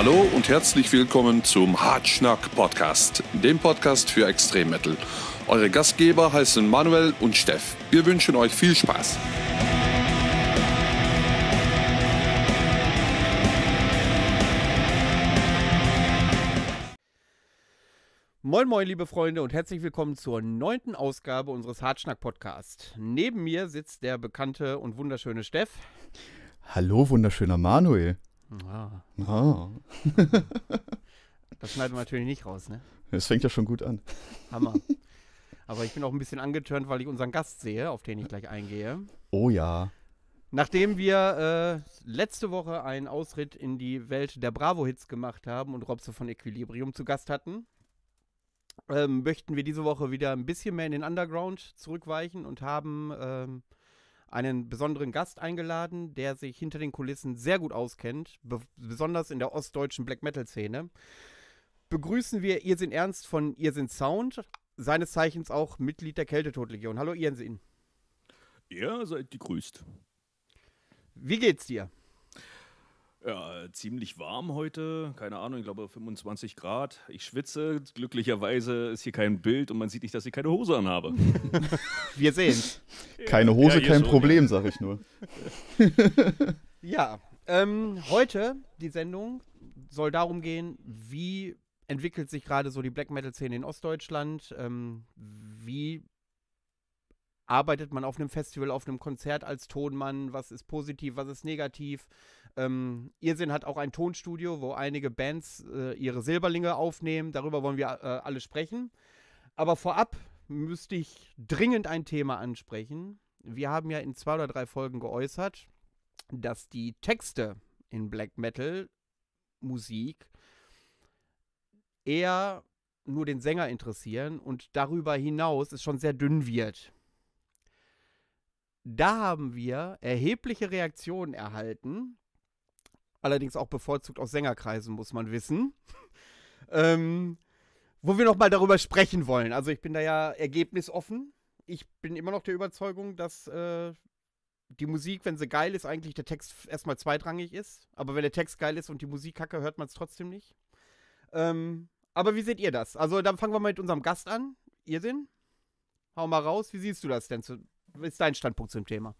Hallo und herzlich willkommen zum Hartschnack Podcast, dem Podcast für Extrem Metal. Eure Gastgeber heißen Manuel und Steff. Wir wünschen euch viel Spaß. Moin moin liebe Freunde und herzlich willkommen zur neunten Ausgabe unseres Hartschnack podcasts Neben mir sitzt der bekannte und wunderschöne Steff. Hallo wunderschöner Manuel. Ah. ah. das schneiden wir natürlich nicht raus, ne? Es fängt ja schon gut an. Hammer. Aber ich bin auch ein bisschen angeturnt, weil ich unseren Gast sehe, auf den ich gleich eingehe. Oh ja. Nachdem wir äh, letzte Woche einen Ausritt in die Welt der Bravo-Hits gemacht haben und Robse von Equilibrium zu Gast hatten, ähm, möchten wir diese Woche wieder ein bisschen mehr in den Underground zurückweichen und haben ähm, einen besonderen Gast eingeladen, der sich hinter den Kulissen sehr gut auskennt, be besonders in der ostdeutschen Black Metal-Szene. Begrüßen wir Irrsinn Ernst von Irrsinn Sound, seines Zeichens auch Mitglied der Kältetodlegion. Hallo Irrsinn. Ja, seid gegrüßt. Wie geht's dir? Ja, ziemlich warm heute. Keine Ahnung, ich glaube 25 Grad. Ich schwitze. Glücklicherweise ist hier kein Bild und man sieht nicht, dass ich keine Hose anhabe. Wir sehen's. Keine Hose, ja, kein so, Problem, ja. sag ich nur. ja, ähm, heute die Sendung soll darum gehen, wie entwickelt sich gerade so die Black Metal-Szene in Ostdeutschland? Ähm, wie arbeitet man auf einem Festival, auf einem Konzert als Tonmann, was ist positiv, was ist negativ. Ähm, Irrsinn hat auch ein Tonstudio, wo einige Bands äh, ihre Silberlinge aufnehmen, darüber wollen wir äh, alle sprechen. Aber vorab müsste ich dringend ein Thema ansprechen. Wir haben ja in zwei oder drei Folgen geäußert, dass die Texte in Black Metal Musik eher nur den Sänger interessieren und darüber hinaus es schon sehr dünn wird da haben wir erhebliche Reaktionen erhalten. Allerdings auch bevorzugt aus Sängerkreisen, muss man wissen. ähm, wo wir nochmal darüber sprechen wollen. Also ich bin da ja ergebnisoffen. Ich bin immer noch der Überzeugung, dass äh, die Musik, wenn sie geil ist, eigentlich der Text erstmal zweitrangig ist. Aber wenn der Text geil ist und die Musik kacke, hört man es trotzdem nicht. Ähm, aber wie seht ihr das? Also dann fangen wir mal mit unserem Gast an. Ihr denn? Hau mal raus. Wie siehst du das denn zu, ist dein Standpunkt zum Thema?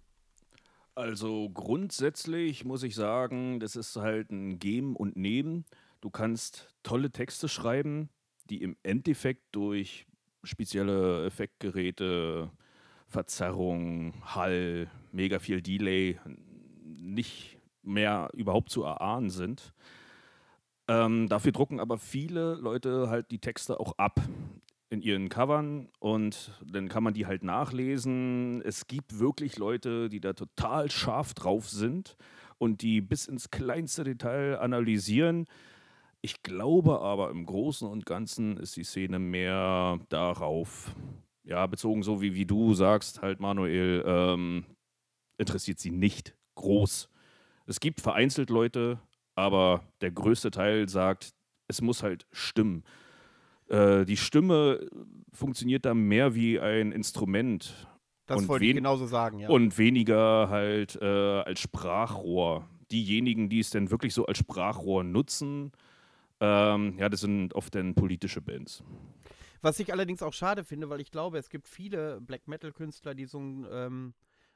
Also grundsätzlich muss ich sagen, das ist halt ein Geben und Nehmen. Du kannst tolle Texte schreiben, die im Endeffekt durch spezielle Effektgeräte, Verzerrung, Hall, mega viel Delay nicht mehr überhaupt zu erahnen sind. Ähm, dafür drucken aber viele Leute halt die Texte auch ab in ihren Covern und dann kann man die halt nachlesen. Es gibt wirklich Leute, die da total scharf drauf sind und die bis ins kleinste Detail analysieren. Ich glaube aber im Großen und Ganzen ist die Szene mehr darauf, ja, bezogen so wie, wie du sagst, halt Manuel, ähm, interessiert sie nicht groß. Es gibt vereinzelt Leute, aber der größte Teil sagt, es muss halt stimmen. Äh, die Stimme funktioniert da mehr wie ein Instrument. Das und wollte ich genauso sagen, ja. Und weniger halt äh, als Sprachrohr. Diejenigen, die es denn wirklich so als Sprachrohr nutzen, ähm, ja, das sind oft dann politische Bands. Was ich allerdings auch schade finde, weil ich glaube, es gibt viele Black Metal-Künstler, die so einen ähm,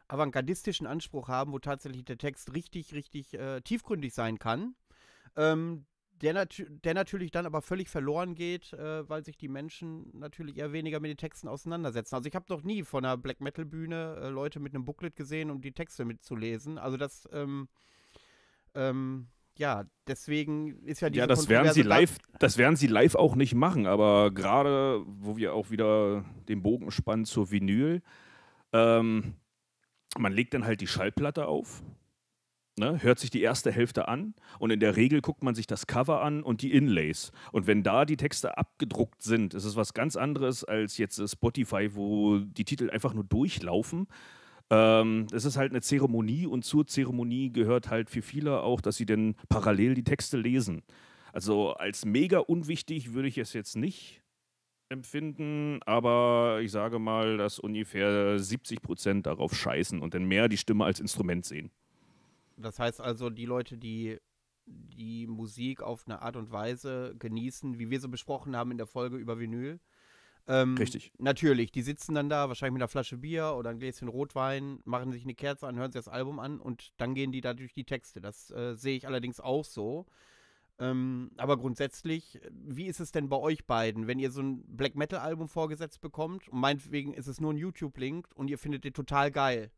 avantgardistischen Anspruch haben, wo tatsächlich der Text richtig, richtig äh, tiefgründig sein kann. Ähm, der, nat der natürlich dann aber völlig verloren geht, äh, weil sich die Menschen natürlich eher weniger mit den Texten auseinandersetzen. Also ich habe noch nie von einer Black Metal Bühne äh, Leute mit einem Booklet gesehen, um die Texte mitzulesen. Also das, ähm, ähm, ja, deswegen ist ja die. Ja, das werden sie live, das werden sie live auch nicht machen. Aber gerade, wo wir auch wieder den Bogen spannen zur Vinyl, ähm, man legt dann halt die Schallplatte auf Ne, hört sich die erste Hälfte an und in der Regel guckt man sich das Cover an und die Inlays. Und wenn da die Texte abgedruckt sind, ist es was ganz anderes als jetzt äh, Spotify, wo die Titel einfach nur durchlaufen. Ähm, es ist halt eine Zeremonie und zur Zeremonie gehört halt für viele auch, dass sie denn parallel die Texte lesen. Also als mega unwichtig würde ich es jetzt nicht empfinden, aber ich sage mal, dass ungefähr 70 Prozent darauf scheißen und dann mehr die Stimme als Instrument sehen. Das heißt also, die Leute, die die Musik auf eine Art und Weise genießen, wie wir so besprochen haben in der Folge über Vinyl. Ähm, Richtig. Natürlich, die sitzen dann da, wahrscheinlich mit einer Flasche Bier oder ein Gläschen Rotwein, machen sich eine Kerze an, hören sich das Album an und dann gehen die da durch die Texte. Das äh, sehe ich allerdings auch so. Ähm, aber grundsätzlich, wie ist es denn bei euch beiden, wenn ihr so ein Black Metal-Album vorgesetzt bekommt und meinetwegen ist es nur ein YouTube-Link und ihr findet den total geil?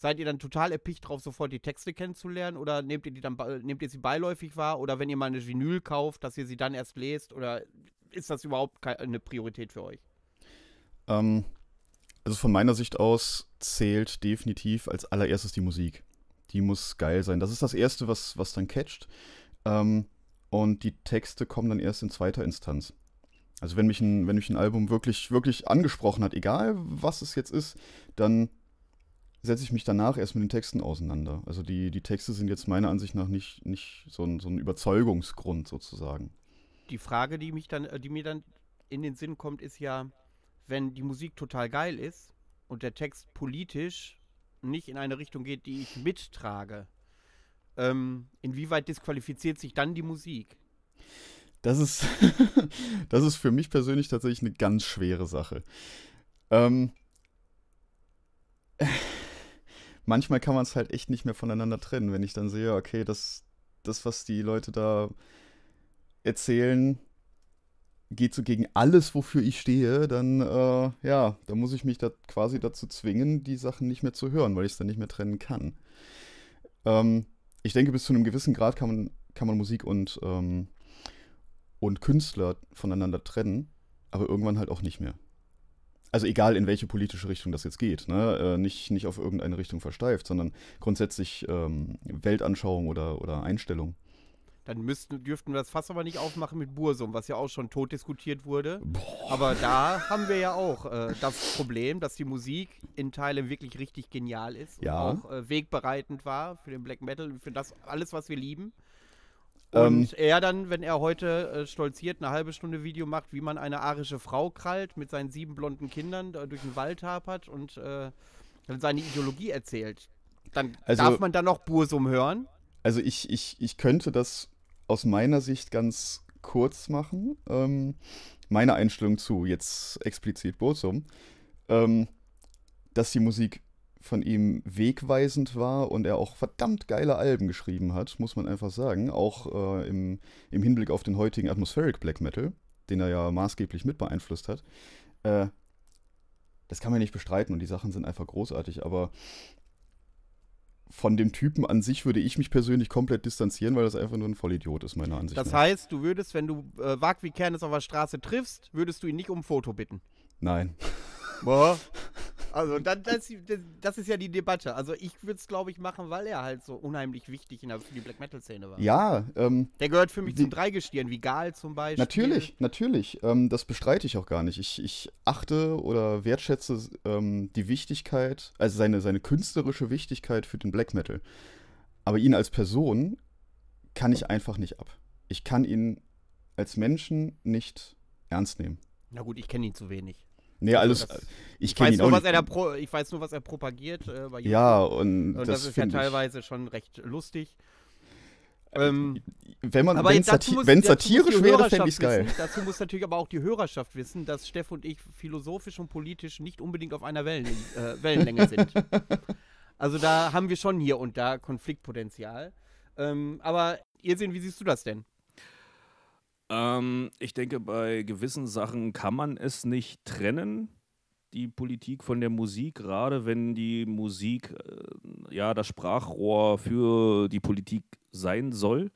Seid ihr dann total erpicht drauf, sofort die Texte kennenzulernen? Oder nehmt ihr die dann nehmt ihr sie beiläufig wahr? Oder wenn ihr mal eine Vinyl kauft, dass ihr sie dann erst lest? Oder ist das überhaupt eine Priorität für euch? Ähm, also von meiner Sicht aus zählt definitiv als allererstes die Musik. Die muss geil sein. Das ist das Erste, was, was dann catcht. Ähm, und die Texte kommen dann erst in zweiter Instanz. Also wenn mich ein, wenn mich ein Album wirklich, wirklich angesprochen hat, egal was es jetzt ist, dann setze ich mich danach erst mit den Texten auseinander. Also die, die Texte sind jetzt meiner Ansicht nach nicht, nicht so, ein, so ein Überzeugungsgrund sozusagen. Die Frage, die, mich dann, äh, die mir dann in den Sinn kommt, ist ja, wenn die Musik total geil ist und der Text politisch nicht in eine Richtung geht, die ich mittrage, ähm, inwieweit disqualifiziert sich dann die Musik? Das ist, das ist für mich persönlich tatsächlich eine ganz schwere Sache. Ähm, manchmal kann man es halt echt nicht mehr voneinander trennen, wenn ich dann sehe, okay, das, das was die Leute da erzählen, geht so gegen alles, wofür ich stehe, dann äh, ja, da muss ich mich da quasi dazu zwingen, die Sachen nicht mehr zu hören, weil ich es dann nicht mehr trennen kann. Ähm, ich denke, bis zu einem gewissen Grad kann man, kann man Musik und, ähm, und Künstler voneinander trennen, aber irgendwann halt auch nicht mehr also egal in welche politische Richtung das jetzt geht, ne? Äh, nicht, nicht auf irgendeine Richtung versteift, sondern grundsätzlich ähm, Weltanschauung oder, oder Einstellung. Dann müssten, dürften wir das Fass aber nicht aufmachen mit Bursum, was ja auch schon tot diskutiert wurde. Boah. Aber da haben wir ja auch äh, das Problem, dass die Musik in Teilen wirklich richtig genial ist ja. und auch äh, wegbereitend war für den Black Metal, für das alles, was wir lieben. Und ähm, er dann, wenn er heute äh, stolziert eine halbe Stunde Video macht, wie man eine arische Frau krallt mit seinen sieben blonden Kindern äh, durch den Wald hapert und äh, seine Ideologie erzählt, dann also, darf man da noch Bursum hören? Also ich, ich, ich könnte das aus meiner Sicht ganz kurz machen. Ähm, meine Einstellung zu jetzt explizit Bursum, ähm, dass die Musik von ihm wegweisend war und er auch verdammt geile Alben geschrieben hat, muss man einfach sagen. Auch äh, im, im Hinblick auf den heutigen Atmospheric Black Metal, den er ja maßgeblich mit beeinflusst hat. Äh, das kann man nicht bestreiten und die Sachen sind einfach großartig, aber von dem Typen an sich würde ich mich persönlich komplett distanzieren, weil das einfach nur ein Vollidiot ist, meiner Ansicht nach. Das heißt, du würdest, wenn du äh, Wag wie Kernes auf der Straße triffst, würdest du ihn nicht um ein Foto bitten? Nein. Boah. Also dann, das, das, ist ja die Debatte. Also ich würde es, glaube ich, machen, weil er halt so unheimlich wichtig in der, für die Black Metal-Szene war. Ja. Ähm, der gehört für mich die, zum Dreigestirn, wie Gal zum Beispiel. Natürlich, natürlich. Ähm, das bestreite ich auch gar nicht. Ich, ich achte oder wertschätze ähm, die Wichtigkeit, also seine, seine künstlerische Wichtigkeit für den Black Metal. Aber ihn als Person kann ich einfach nicht ab. Ich kann ihn als Menschen nicht ernst nehmen. Na gut, ich kenne ihn zu wenig. Nee, also alles. Das, ich kenne ihn nur, auch nicht. Pro, ich weiß nur, was er propagiert äh, bei Ja, und, und das, das ist ja teilweise ich. schon recht lustig. Äh, ähm, wenn man wenn Sati muss, satirisch wäre, fände ich es geil. dazu muss natürlich aber auch die Hörerschaft wissen, dass Steff und ich philosophisch und politisch nicht unbedingt auf einer Wellen, äh, Wellenlänge sind. also da haben wir schon hier und da Konfliktpotenzial. Ähm, aber Irrsinn, wie siehst du das denn? Ähm, ich denke, bei gewissen Sachen kann man es nicht trennen, die Politik von der Musik, gerade wenn die Musik äh, ja das Sprachrohr für die Politik sein soll.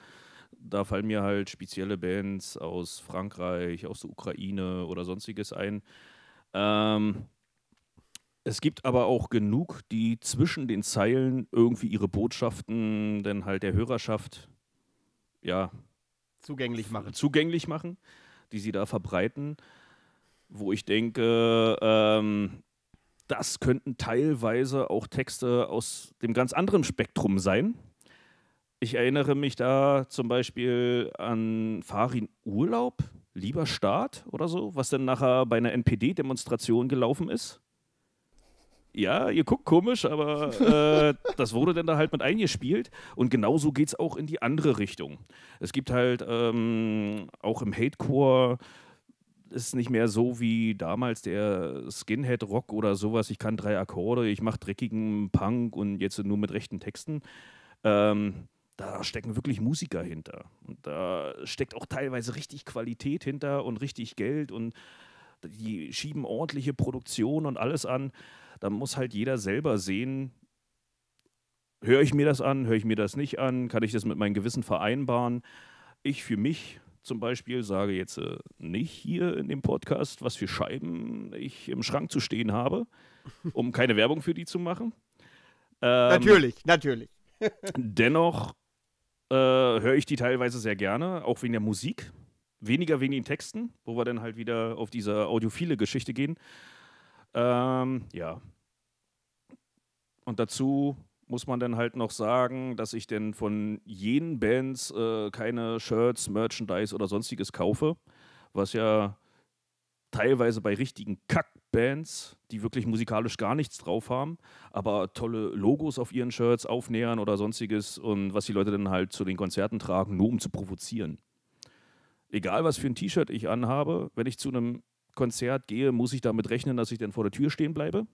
Da fallen mir halt spezielle Bands aus Frankreich, aus der Ukraine oder sonstiges ein. Ähm, es gibt aber auch genug, die zwischen den Zeilen irgendwie ihre Botschaften dann halt der Hörerschaft ja zugänglich machen. Zugänglich machen, die sie da verbreiten, wo ich denke, ähm, das könnten teilweise auch Texte aus dem ganz anderen Spektrum sein. Ich erinnere mich da zum Beispiel an Farin Urlaub, Lieber Staat oder so, was dann nachher bei einer NPD-Demonstration gelaufen ist ja, ihr guckt komisch, aber äh, das wurde dann da halt mit eingespielt. Und genauso geht es auch in die andere Richtung. Es gibt halt ähm, auch im Hatecore ist nicht mehr so wie damals der Skinhead-Rock oder sowas. Ich kann drei Akkorde, ich mache dreckigen Punk und jetzt nur mit rechten Texten. Ähm, da stecken wirklich Musiker hinter. Und da steckt auch teilweise richtig Qualität hinter und richtig Geld und die schieben ordentliche Produktion und alles an da muss halt jeder selber sehen, höre ich mir das an, höre ich mir das nicht an, kann ich das mit meinem Gewissen vereinbaren. Ich für mich zum Beispiel sage jetzt äh, nicht hier in dem Podcast, was für Scheiben ich im Schrank zu stehen habe, um keine Werbung für die zu machen. Ähm, natürlich, natürlich. dennoch äh, höre ich die teilweise sehr gerne, auch wegen der Musik, weniger wegen den Texten, wo wir dann halt wieder auf diese audiophile Geschichte gehen. Ähm, ja. Und dazu muss man dann halt noch sagen, dass ich denn von jenen Bands äh, keine Shirts, Merchandise oder sonstiges kaufe, was ja teilweise bei richtigen Kackbands, die wirklich musikalisch gar nichts drauf haben, aber tolle Logos auf ihren Shirts aufnähern oder sonstiges und was die Leute dann halt zu den Konzerten tragen, nur um zu provozieren. Egal was für ein T-Shirt ich anhabe, wenn ich zu einem Konzert gehe, muss ich damit rechnen, dass ich dann vor der Tür stehen bleibe.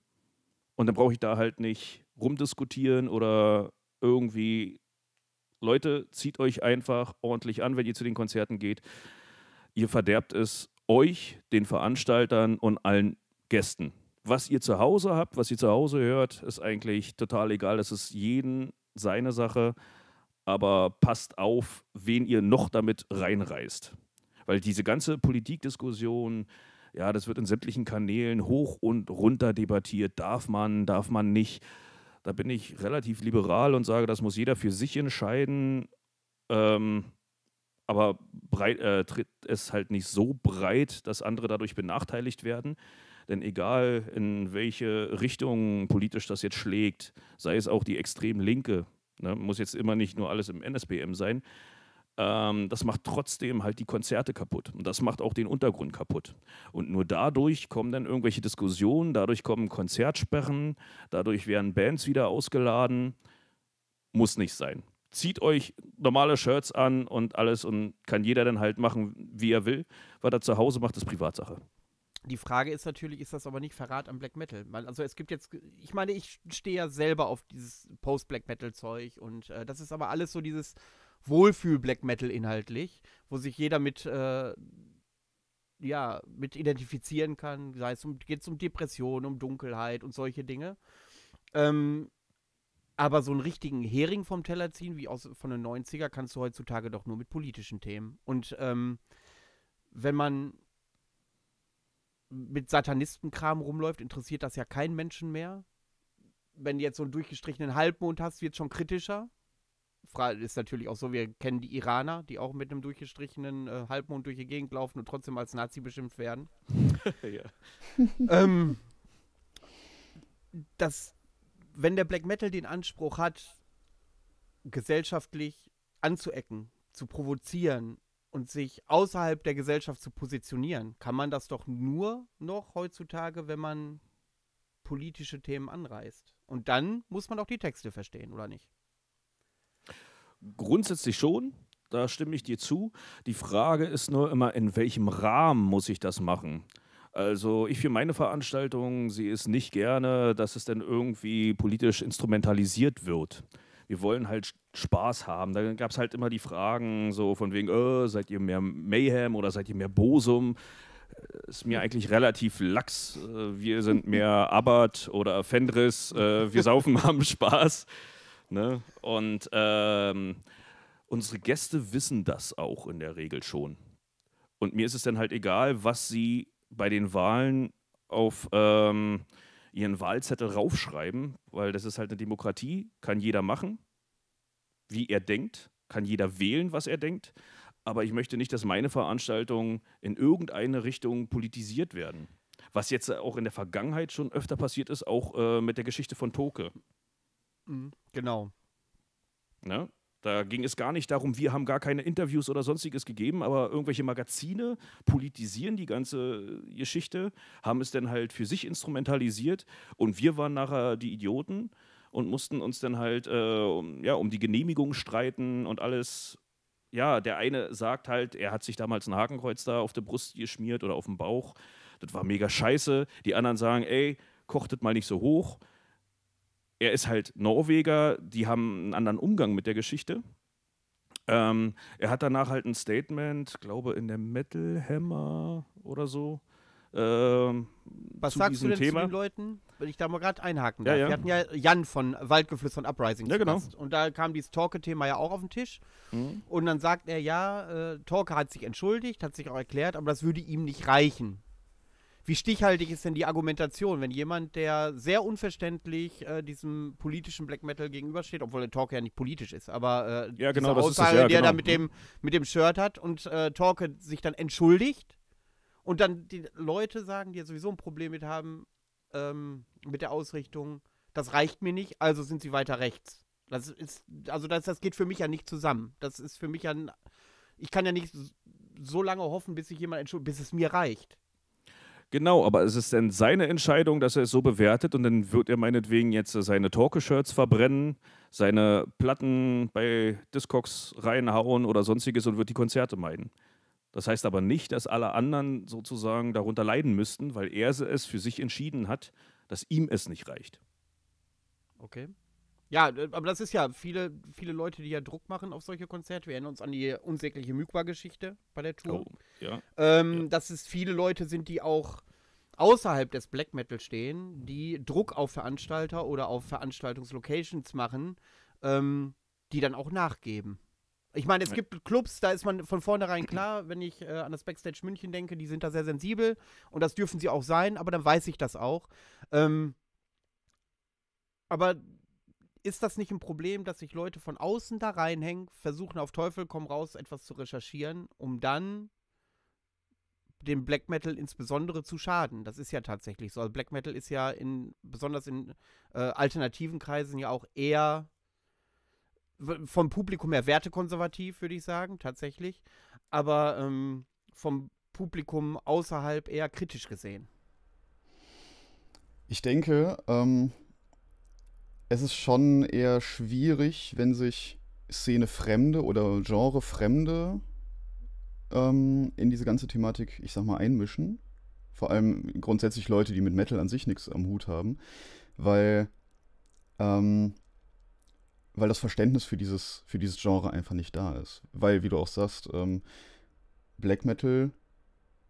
Und dann brauche ich da halt nicht rumdiskutieren oder irgendwie, Leute, zieht euch einfach ordentlich an, wenn ihr zu den Konzerten geht. Ihr verderbt es euch, den Veranstaltern und allen Gästen. Was ihr zu Hause habt, was ihr zu Hause hört, ist eigentlich total egal. Es ist jeden seine Sache. Aber passt auf, wen ihr noch damit reinreißt. Weil diese ganze Politikdiskussion, ja, das wird in sämtlichen Kanälen hoch und runter debattiert. Darf man, darf man nicht? Da bin ich relativ liberal und sage, das muss jeder für sich entscheiden. Ähm, aber breit, äh, tritt es halt nicht so breit, dass andere dadurch benachteiligt werden. Denn egal, in welche Richtung politisch das jetzt schlägt, sei es auch die extrem Linke, ne, muss jetzt immer nicht nur alles im NSBM sein, ähm, das macht trotzdem halt die Konzerte kaputt. Und das macht auch den Untergrund kaputt. Und nur dadurch kommen dann irgendwelche Diskussionen, dadurch kommen Konzertsperren, dadurch werden Bands wieder ausgeladen. Muss nicht sein. Zieht euch normale Shirts an und alles und kann jeder dann halt machen, wie er will. Was er zu Hause macht, ist Privatsache. Die Frage ist natürlich, ist das aber nicht Verrat am Black Metal? Also es gibt jetzt, ich meine, ich stehe ja selber auf dieses Post-Black Metal-Zeug und äh, das ist aber alles so dieses, Wohlfühl-Black Metal inhaltlich, wo sich jeder mit, äh, ja, mit identifizieren kann. Sei es um, geht es um Depressionen, um Dunkelheit und solche Dinge. Ähm, aber so einen richtigen Hering vom Teller ziehen, wie aus, von den 90er, kannst du heutzutage doch nur mit politischen Themen. Und ähm, wenn man mit Satanistenkram rumläuft, interessiert das ja keinen Menschen mehr. Wenn du jetzt so einen durchgestrichenen Halbmond hast, wird es schon kritischer ist natürlich auch so, wir kennen die Iraner, die auch mit einem durchgestrichenen äh, Halbmond durch die Gegend laufen und trotzdem als Nazi beschimpft werden. ähm, das, wenn der Black Metal den Anspruch hat, gesellschaftlich anzuecken, zu provozieren und sich außerhalb der Gesellschaft zu positionieren, kann man das doch nur noch heutzutage, wenn man politische Themen anreißt. Und dann muss man auch die Texte verstehen, oder nicht? Grundsätzlich schon, da stimme ich dir zu. Die Frage ist nur immer, in welchem Rahmen muss ich das machen? Also ich für meine Veranstaltung sehe es nicht gerne, dass es denn irgendwie politisch instrumentalisiert wird. Wir wollen halt Spaß haben. Da gab es halt immer die Fragen so von wegen, oh, seid ihr mehr Mayhem oder seid ihr mehr Bosum? Äh, ist mir eigentlich relativ lax. Äh, wir sind mehr Abbott oder Fendris. Wir saufen, haben Spaß. Ne? Und ähm, unsere Gäste wissen das auch in der Regel schon. Und mir ist es dann halt egal, was sie bei den Wahlen auf ähm, ihren Wahlzettel raufschreiben, weil das ist halt eine Demokratie, kann jeder machen, wie er denkt, kann jeder wählen, was er denkt. Aber ich möchte nicht, dass meine Veranstaltungen in irgendeine Richtung politisiert werden. Was jetzt auch in der Vergangenheit schon öfter passiert ist, auch äh, mit der Geschichte von Toke. Mhm. genau. Ne? Da ging es gar nicht darum, wir haben gar keine Interviews oder sonstiges gegeben, aber irgendwelche Magazine politisieren die ganze äh, Geschichte, haben es dann halt für sich instrumentalisiert und wir waren nachher die Idioten und mussten uns dann halt äh, um, ja, um die Genehmigung streiten und alles. Ja, der eine sagt halt, er hat sich damals ein Hakenkreuz da auf der Brust geschmiert oder auf dem Bauch. Das war mega scheiße. Die anderen sagen, ey, kochtet mal nicht so hoch er ist halt Norweger, die haben einen anderen Umgang mit der Geschichte. Ähm, er hat danach halt ein Statement, glaube in der Metal Hammer oder so. Ähm, Was sagst du denn Thema. zu den Leuten, wenn ich da mal gerade einhaken darf? Ja, ja. Wir hatten ja Jan von Waldgeflüster und Uprising. Ja, genau. Und da kam dieses Torke-Thema ja auch auf den Tisch. Mhm. Und dann sagt er, ja, äh, Torke hat sich entschuldigt, hat sich auch erklärt, aber das würde ihm nicht reichen wie stichhaltig ist denn die Argumentation, wenn jemand, der sehr unverständlich äh, diesem politischen Black Metal gegenübersteht, obwohl der Talk ja nicht politisch ist, aber äh, ja, genau, das Aussage, ist es, ja, die genau. er da mit dem, mit dem Shirt hat und äh, Talke sich dann entschuldigt und dann die Leute sagen, die ja sowieso ein Problem mit haben, ähm, mit der Ausrichtung, das reicht mir nicht, also sind sie weiter rechts. Das ist, also das, das geht für mich ja nicht zusammen. Das ist für mich ja, ich kann ja nicht so lange hoffen, bis sich jemand entschuldigt, bis es mir reicht. Genau, aber es ist denn seine Entscheidung, dass er es so bewertet und dann wird er meinetwegen jetzt seine Talkie-Shirts verbrennen, seine Platten bei Discogs reinhauen oder sonstiges und wird die Konzerte meiden. Das heißt aber nicht, dass alle anderen sozusagen darunter leiden müssten, weil er es für sich entschieden hat, dass ihm es nicht reicht. Okay. Ja, aber das ist ja viele, viele Leute, die ja Druck machen auf solche Konzerte. Wir erinnern uns an die unsägliche Mykwa-Geschichte bei der Tour. Oh, ja. Ähm, ja. Dass es viele Leute sind, die auch außerhalb des Black Metal stehen, die Druck auf Veranstalter oder auf Veranstaltungslocations machen, ähm, die dann auch nachgeben. Ich meine, es gibt Clubs, da ist man von vornherein klar, wenn ich äh, an das Backstage München denke, die sind da sehr sensibel und das dürfen sie auch sein, aber dann weiß ich das auch. Ähm, aber ist das nicht ein Problem, dass sich Leute von außen da reinhängen, versuchen auf Teufel komm raus etwas zu recherchieren, um dann dem Black Metal insbesondere zu schaden? Das ist ja tatsächlich so. Also Black Metal ist ja in besonders in äh, alternativen Kreisen ja auch eher vom Publikum her wertekonservativ, würde ich sagen, tatsächlich. Aber ähm, vom Publikum außerhalb eher kritisch gesehen. Ich denke, ähm, es ist schon eher schwierig, wenn sich Szenefremde oder Genrefremde ähm, in diese ganze Thematik, ich sag mal, einmischen. Vor allem grundsätzlich Leute, die mit Metal an sich nichts am Hut haben, weil, ähm, weil das Verständnis für dieses, für dieses Genre einfach nicht da ist. Weil, wie du auch sagst, ähm, Black Metal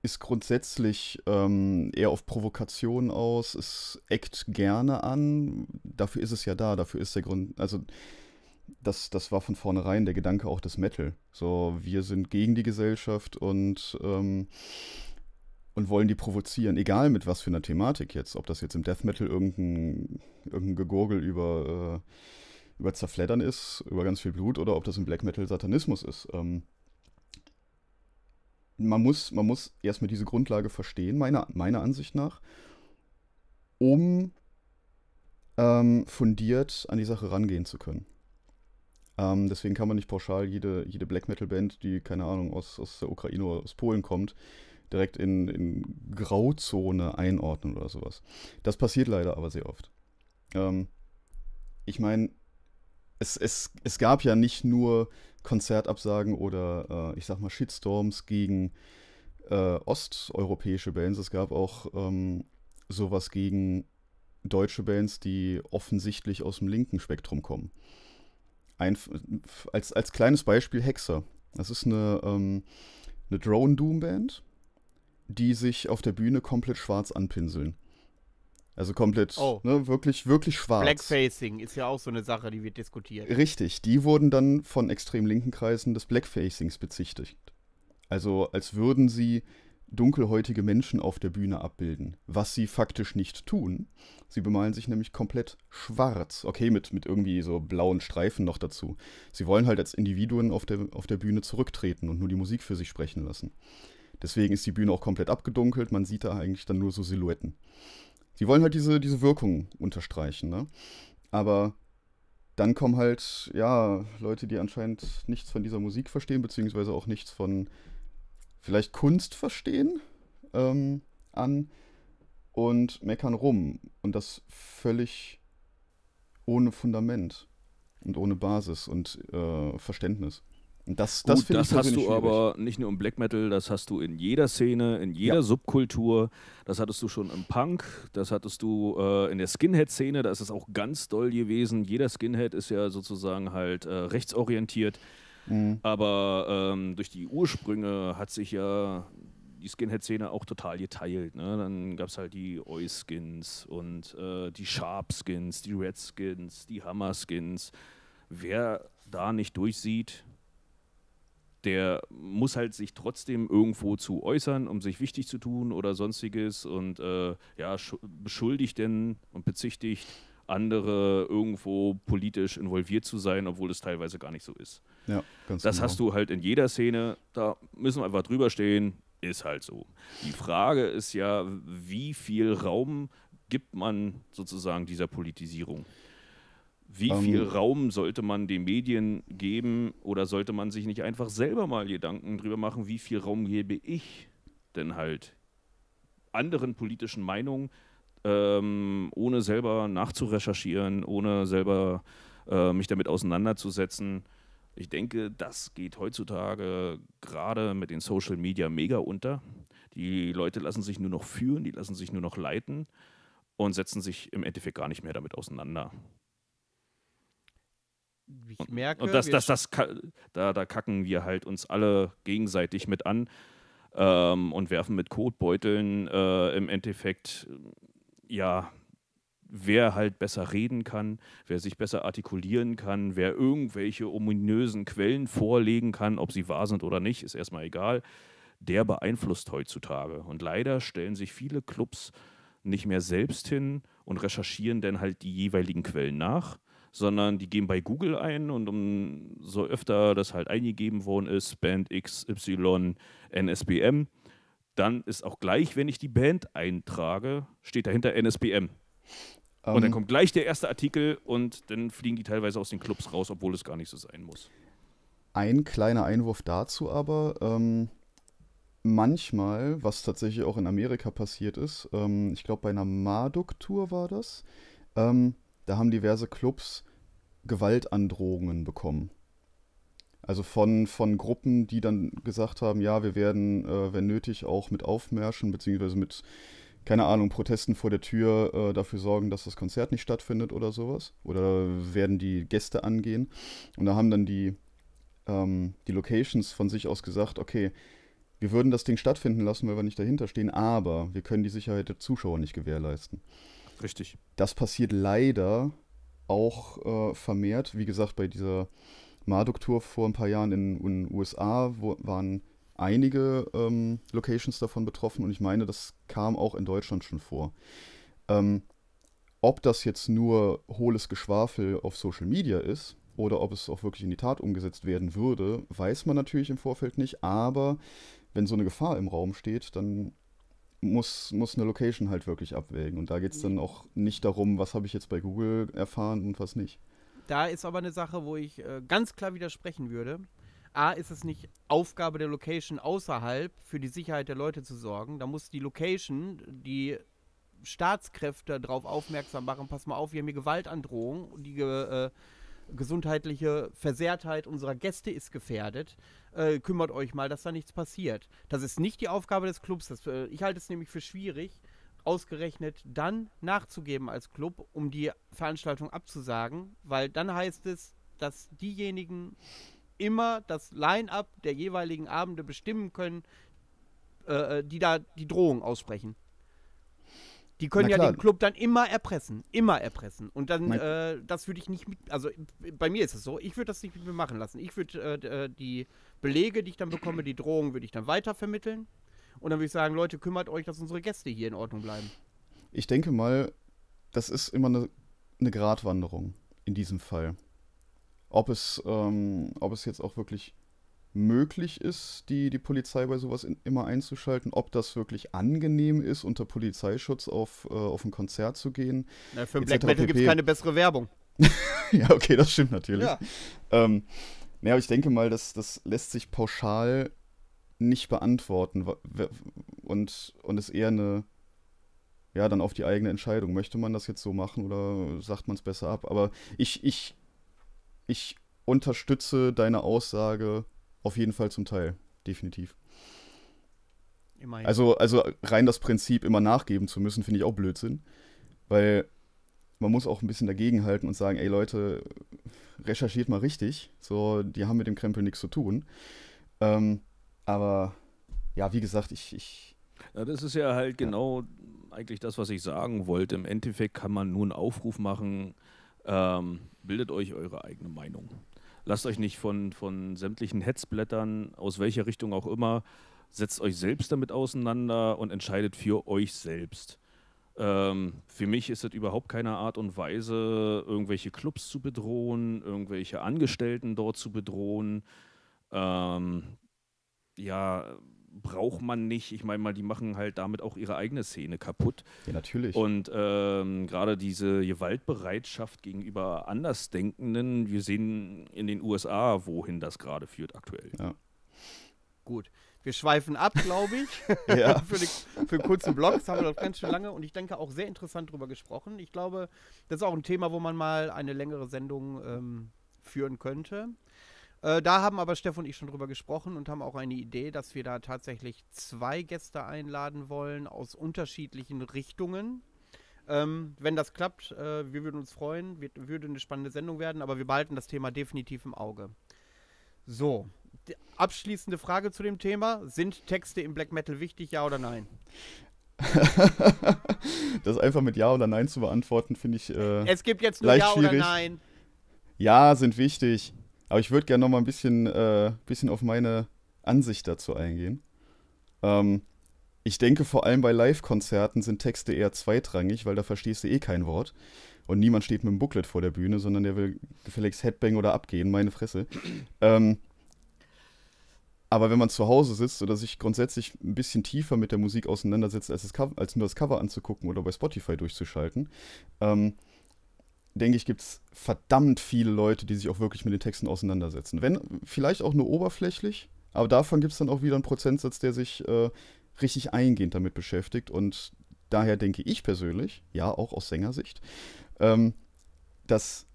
ist grundsätzlich ähm, eher auf Provokation aus, es eckt gerne an. Dafür ist es ja da, dafür ist der Grund. Also, das, das war von vornherein der Gedanke auch des Metal. So, wir sind gegen die Gesellschaft und, ähm, und wollen die provozieren, egal mit was für einer Thematik jetzt. Ob das jetzt im Death Metal irgendein, irgendein Gegurgel über, äh, über Zerfleddern ist, über ganz viel Blut, oder ob das im Black Metal Satanismus ist. Ähm, man muss, man muss erstmal diese Grundlage verstehen, meiner, meiner Ansicht nach, um ähm, fundiert an die Sache rangehen zu können. Ähm, deswegen kann man nicht pauschal jede, jede Black Metal Band, die, keine Ahnung, aus, aus der Ukraine oder aus Polen kommt, direkt in, in Grauzone einordnen oder sowas. Das passiert leider aber sehr oft. Ähm, ich meine, es, es, es gab ja nicht nur Konzertabsagen oder äh, ich sag mal Shitstorms gegen äh, osteuropäische Bands. Es gab auch ähm, sowas gegen deutsche Bands, die offensichtlich aus dem linken Spektrum kommen. Ein, als, als kleines Beispiel Hexer. Das ist eine, ähm, eine Drone-Doom-Band, die sich auf der Bühne komplett schwarz anpinseln. Also komplett, oh. ne, wirklich, wirklich schwarz. Blackfacing ist ja auch so eine Sache, die wird diskutiert. Richtig, die wurden dann von extrem linken Kreisen des Blackfacings bezichtigt. Also als würden sie dunkelhäutige Menschen auf der Bühne abbilden, was sie faktisch nicht tun. Sie bemalen sich nämlich komplett schwarz, okay, mit, mit irgendwie so blauen Streifen noch dazu. Sie wollen halt als Individuen auf der, auf der Bühne zurücktreten und nur die Musik für sich sprechen lassen. Deswegen ist die Bühne auch komplett abgedunkelt, man sieht da eigentlich dann nur so Silhouetten die wollen halt diese, diese Wirkung unterstreichen, ne? Aber dann kommen halt, ja, Leute, die anscheinend nichts von dieser Musik verstehen, beziehungsweise auch nichts von vielleicht Kunst verstehen, ähm, an und meckern rum. Und das völlig ohne Fundament und ohne Basis und äh, Verständnis. Und das, das finde ich hast du schwierig. aber nicht nur im Black Metal, das hast du in jeder Szene, in jeder ja. Subkultur. Das hattest du schon im Punk, das hattest du äh, in der Skinhead-Szene, da ist es auch ganz doll gewesen. Jeder Skinhead ist ja sozusagen halt äh, rechtsorientiert. Mhm. Aber ähm, durch die Ursprünge hat sich ja die Skinhead-Szene auch total geteilt. Ne? Dann gab es halt die Oi-Skins und äh, die Sharp-Skins, die Red-Skins, die Hammer-Skins. Wer da nicht durchsieht, der muss halt sich trotzdem irgendwo zu äußern, um sich wichtig zu tun oder sonstiges und äh, ja, beschuldigt denn und bezichtigt andere irgendwo politisch involviert zu sein, obwohl es teilweise gar nicht so ist. Ja, ganz das genau. hast du halt in jeder Szene, da müssen wir einfach drüber stehen, ist halt so. Die Frage ist ja, wie viel Raum gibt man sozusagen dieser Politisierung? Wie ähm, viel Raum sollte man den Medien geben oder sollte man sich nicht einfach selber mal Gedanken drüber machen, wie viel Raum gebe ich denn halt anderen politischen Meinungen, ähm, ohne selber nachzurecherchieren, ohne selber äh, mich damit auseinanderzusetzen? Ich denke, das geht heutzutage gerade mit den Social Media mega unter. Die Leute lassen sich nur noch führen, die lassen sich nur noch leiten und setzen sich im Endeffekt gar nicht mehr damit auseinander ich merke. Und das, das, das, das da, da kacken wir halt uns alle gegenseitig mit an ähm, und werfen mit Kotbeuteln äh, im Endeffekt, ja, wer halt besser reden kann, wer sich besser artikulieren kann, wer irgendwelche ominösen Quellen vorlegen kann, ob sie wahr sind oder nicht, ist erstmal egal, der beeinflusst heutzutage. Und leider stellen sich viele Clubs nicht mehr selbst hin und recherchieren dann halt die jeweiligen Quellen nach, sondern die gehen bei Google ein und umso öfter das halt eingegeben worden ist, Band XY NSBM, dann ist auch gleich, wenn ich die Band eintrage, steht dahinter NSBM. Um, und dann ähm. kommt gleich der erste Artikel und dann fliegen die teilweise aus den Clubs raus, obwohl es gar nicht so sein muss. Ein kleiner Einwurf dazu aber. Ähm, manchmal, was tatsächlich auch in Amerika passiert ist, ähm, ich glaube bei einer Marduk-Tour war das, ähm, da haben diverse Clubs Gewaltandrohungen bekommen. Also von, von Gruppen, die dann gesagt haben, ja, wir werden, äh, wenn nötig, auch mit Aufmärschen, beziehungsweise mit, keine Ahnung, Protesten vor der Tür äh, dafür sorgen, dass das Konzert nicht stattfindet oder sowas. Oder werden die Gäste angehen. Und da haben dann die, ähm, die Locations von sich aus gesagt, okay, wir würden das Ding stattfinden lassen, weil wir nicht dahinter stehen, aber wir können die Sicherheit der Zuschauer nicht gewährleisten. Richtig. Das passiert leider auch äh, vermehrt. Wie gesagt, bei dieser Marduk-Tour vor ein paar Jahren in den USA wo, waren einige ähm, Locations davon betroffen und ich meine, das kam auch in Deutschland schon vor. Ähm, ob das jetzt nur hohles Geschwafel auf Social Media ist oder ob es auch wirklich in die Tat umgesetzt werden würde, weiß man natürlich im Vorfeld nicht, aber wenn so eine Gefahr im Raum steht, dann muss, muss eine Location halt wirklich abwägen. Und da geht es dann auch nicht darum, was habe ich jetzt bei Google erfahren und was nicht. Da ist aber eine Sache, wo ich äh, ganz klar widersprechen würde. A, ist es nicht Aufgabe der Location außerhalb für die Sicherheit der Leute zu sorgen. Da muss die Location, die Staatskräfte darauf aufmerksam machen, pass mal auf, wir haben hier Gewaltandrohung. Die äh, gesundheitliche Versehrtheit unserer Gäste ist gefährdet. Äh, kümmert euch mal, dass da nichts passiert. Das ist nicht die Aufgabe des Clubs. Das, äh, ich halte es nämlich für schwierig, ausgerechnet dann nachzugeben als Club, um die Veranstaltung abzusagen, weil dann heißt es, dass diejenigen immer das Line-up der jeweiligen Abende bestimmen können, äh, äh die da die Drohung aussprechen. Die können ja den Club dann immer erpressen. Immer erpressen. Und dann, äh, das würde ich nicht mit. Also bei mir ist es so, ich würde das nicht mit mir machen lassen. Ich würde äh, äh, die Belege, die ich dann bekomme, die Drohungen, würde ich dann weitervermitteln. Und dann würde ich sagen, Leute, kümmert euch, dass unsere Gäste hier in Ordnung bleiben. Ich denke mal, das ist immer eine, eine Gratwanderung in diesem Fall. Ob es, ähm, ob es jetzt auch wirklich möglich ist, die, die Polizei bei sowas in, immer einzuschalten, ob das wirklich angenehm ist, unter Polizeischutz auf, äh, auf ein Konzert zu gehen. Na, für Black Metal gibt es keine bessere Werbung. ja, okay, das stimmt natürlich. Ja. Ähm, naja, aber ich denke mal, das, das lässt sich pauschal nicht beantworten und, und ist eher eine, ja, dann auf die eigene Entscheidung. Möchte man das jetzt so machen oder sagt man es besser ab? Aber ich, ich, ich unterstütze deine Aussage auf jeden Fall zum Teil, definitiv. Immerhin. Also, also rein das Prinzip, immer nachgeben zu müssen, finde ich auch Blödsinn. Weil man muss auch ein bisschen dagegenhalten und sagen, ey Leute, recherchiert mal richtig. So, die haben mit dem Krempel nichts zu tun. Ähm, aber ja, wie gesagt, ich. ich ja, das ist ja halt genau eigentlich das, was ich sagen wollte. Im Endeffekt kann man nur einen Aufruf machen, ähm, bildet euch eure eigene Meinung lasst euch nicht von, von sämtlichen Hetzblättern, aus welcher Richtung auch immer, setzt euch selbst damit auseinander und entscheidet für euch selbst. Ähm, für mich ist es überhaupt keine Art und Weise, irgendwelche Clubs zu bedrohen, irgendwelche Angestellten dort zu bedrohen. Ähm, ja, braucht man nicht. Ich meine mal, die machen halt damit auch ihre eigene Szene kaputt. Ja, natürlich. Und ähm, gerade diese Gewaltbereitschaft gegenüber Andersdenkenden, wir sehen in den USA, wohin das gerade führt aktuell. Ja. Gut. Wir schweifen ab, glaube ich. ja. für, die, für einen kurzen Blog. Das haben wir doch ganz schön lange und ich denke auch sehr interessant drüber gesprochen. Ich glaube, das ist auch ein Thema, wo man mal eine längere Sendung ähm, führen könnte. Äh, da haben aber Steff und ich schon drüber gesprochen und haben auch eine Idee, dass wir da tatsächlich zwei Gäste einladen wollen aus unterschiedlichen Richtungen. Ähm, wenn das klappt, äh, wir würden uns freuen, wird, würde eine spannende Sendung werden, aber wir behalten das Thema definitiv im Auge. So, die abschließende Frage zu dem Thema. Sind Texte im Black Metal wichtig, ja oder nein? das einfach mit Ja oder Nein zu beantworten, finde ich. Äh, es gibt jetzt nur Ja schwierig. oder Nein. Ja, sind wichtig. Aber ich würde gerne noch mal ein bisschen, äh, bisschen auf meine Ansicht dazu eingehen. Ähm, ich denke, vor allem bei Live-Konzerten sind Texte eher zweitrangig, weil da verstehst du eh kein Wort. Und niemand steht mit einem Booklet vor der Bühne, sondern der will gefälligst Headbang oder abgehen, meine Fresse. Ähm, aber wenn man zu Hause sitzt oder sich grundsätzlich ein bisschen tiefer mit der Musik auseinandersetzt, als, als nur das Cover anzugucken oder bei Spotify durchzuschalten, ähm, denke ich, gibt es verdammt viele Leute, die sich auch wirklich mit den Texten auseinandersetzen. Wenn, vielleicht auch nur oberflächlich, aber davon gibt es dann auch wieder einen Prozentsatz, der sich äh, richtig eingehend damit beschäftigt. Und daher denke ich persönlich, ja, auch aus Sängersicht, ähm, dass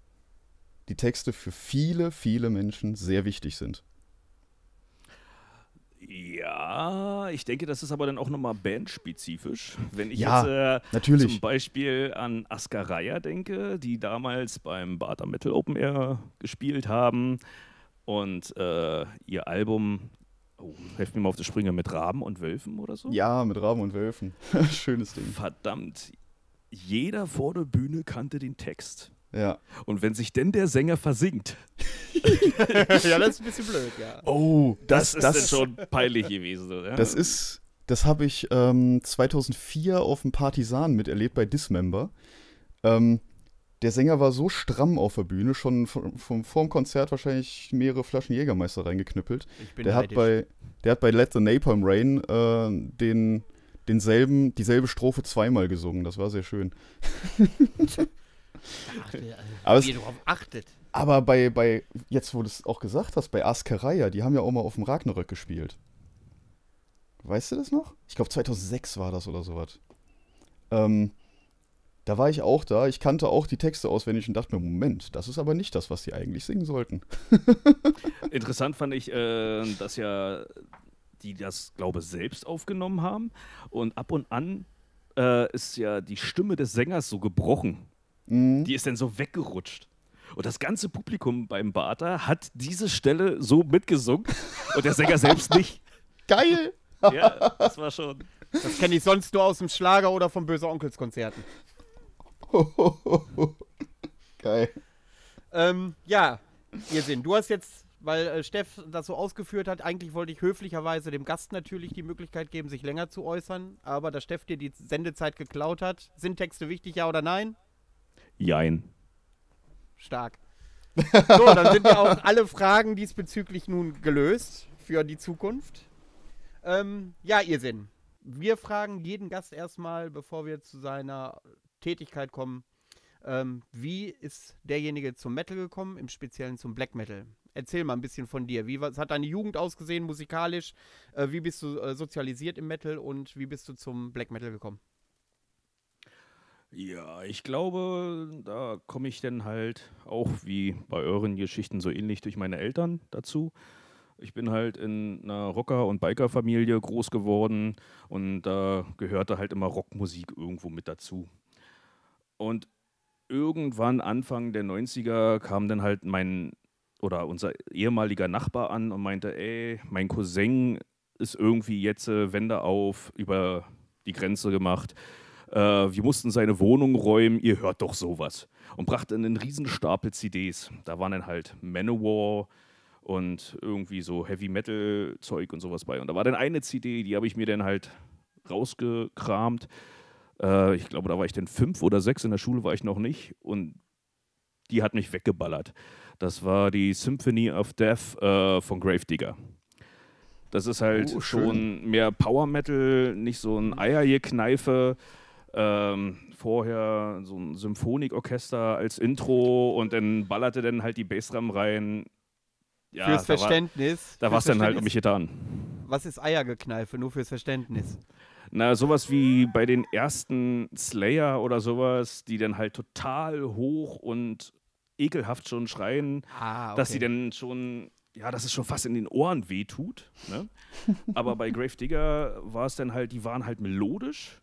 die Texte für viele, viele Menschen sehr wichtig sind. Ja, ich denke, das ist aber dann auch nochmal bandspezifisch. Wenn ich ja, jetzt äh, zum Beispiel an Askaraya denke, die damals beim Bader Metal Open Air gespielt haben und äh, ihr Album, oh, helft mir mal auf die Sprünge, mit Raben und Wölfen oder so? Ja, mit Raben und Wölfen. Schönes Ding. Verdammt, jeder vor der Bühne kannte den Text. Ja. Und wenn sich denn der Sänger versinkt. ja, das ist ein bisschen blöd, ja. Oh, das, das ist das, denn schon peinlich gewesen. Ja. Das ist, das habe ich ähm, 2004 auf dem Partisan miterlebt bei Dismember. Ähm, der Sänger war so stramm auf der Bühne, schon vom, vom, vorm Konzert wahrscheinlich mehrere Flaschen Jägermeister reingeknüppelt. Ich bin der neidisch. hat bei Der hat bei Let the Napalm Rain äh, den, denselben, dieselbe Strophe zweimal gesungen. Das war sehr schön. Achtet, äh, also, darauf achtet. Aber bei, bei, jetzt wo du es auch gesagt hast, bei Askereia, die haben ja auch mal auf dem Ragnarök gespielt. Weißt du das noch? Ich glaube 2006 war das oder sowas. Ähm, da war ich auch da. Ich kannte auch die Texte auswendig und dachte mir, Moment, das ist aber nicht das, was die eigentlich singen sollten. Interessant fand ich, äh, dass ja die das, glaube ich, selbst aufgenommen haben. Und ab und an äh, ist ja die Stimme des Sängers so gebrochen. Mhm. Die ist dann so weggerutscht. Und das ganze Publikum beim Barter hat diese Stelle so mitgesungen und der Sänger selbst nicht. Geil! Ja, das war schon. Das kenne ich sonst nur aus dem Schlager oder von Böse Onkels Konzerten. Oh, Geil. Ähm, ja, ihr seht, du hast jetzt, weil äh, Steff das so ausgeführt hat, eigentlich wollte ich höflicherweise dem Gast natürlich die Möglichkeit geben, sich länger zu äußern, aber da Steff dir die Sendezeit geklaut hat, sind Texte wichtig, ja oder nein? Jein. Stark. So, dann sind ja auch alle Fragen diesbezüglich nun gelöst für die Zukunft. Ähm, ja, ihr Sinn. Wir fragen jeden Gast erstmal, bevor wir zu seiner Tätigkeit kommen, ähm, wie ist derjenige zum Metal gekommen, im Speziellen zum Black Metal? Erzähl mal ein bisschen von dir. Wie was hat deine Jugend ausgesehen musikalisch? Äh, wie bist du äh, sozialisiert im Metal und wie bist du zum Black Metal gekommen? Ja, ich glaube, da komme ich dann halt auch wie bei euren Geschichten so ähnlich durch meine Eltern dazu. Ich bin halt in einer Rocker- und Bikerfamilie groß geworden und da gehörte halt immer Rockmusik irgendwo mit dazu. Und irgendwann Anfang der 90er kam dann halt mein oder unser ehemaliger Nachbar an und meinte, ey, mein Cousin ist irgendwie jetzt äh, Wände auf über die Grenze gemacht äh, wir mussten seine Wohnung räumen, ihr hört doch sowas. Und brachte einen riesen Stapel CDs. Da waren dann halt Manowar und irgendwie so Heavy Metal Zeug und sowas bei. Und da war dann eine CD, die habe ich mir dann halt rausgekramt. Äh, ich glaube, da war ich dann fünf oder sechs, in der Schule war ich noch nicht. Und die hat mich weggeballert. Das war die Symphony of Death äh, von Gravedigger. Das ist halt oh, schon mehr Power Metal, nicht so ein Eier hier kneife ähm, vorher so ein Symphonikorchester als Intro und dann ballerte dann halt die Bassdrum rein. Ja, fürs da Verständnis. War, da war es dann halt um mich getan. Was ist Eiergekneife? Nur fürs Verständnis. Na, sowas wie bei den ersten Slayer oder sowas, die dann halt total hoch und ekelhaft schon schreien, ah, okay. dass sie dann schon, ja, dass es schon fast in den Ohren wehtut. Ne? Aber bei Grave Digger war es dann halt, die waren halt melodisch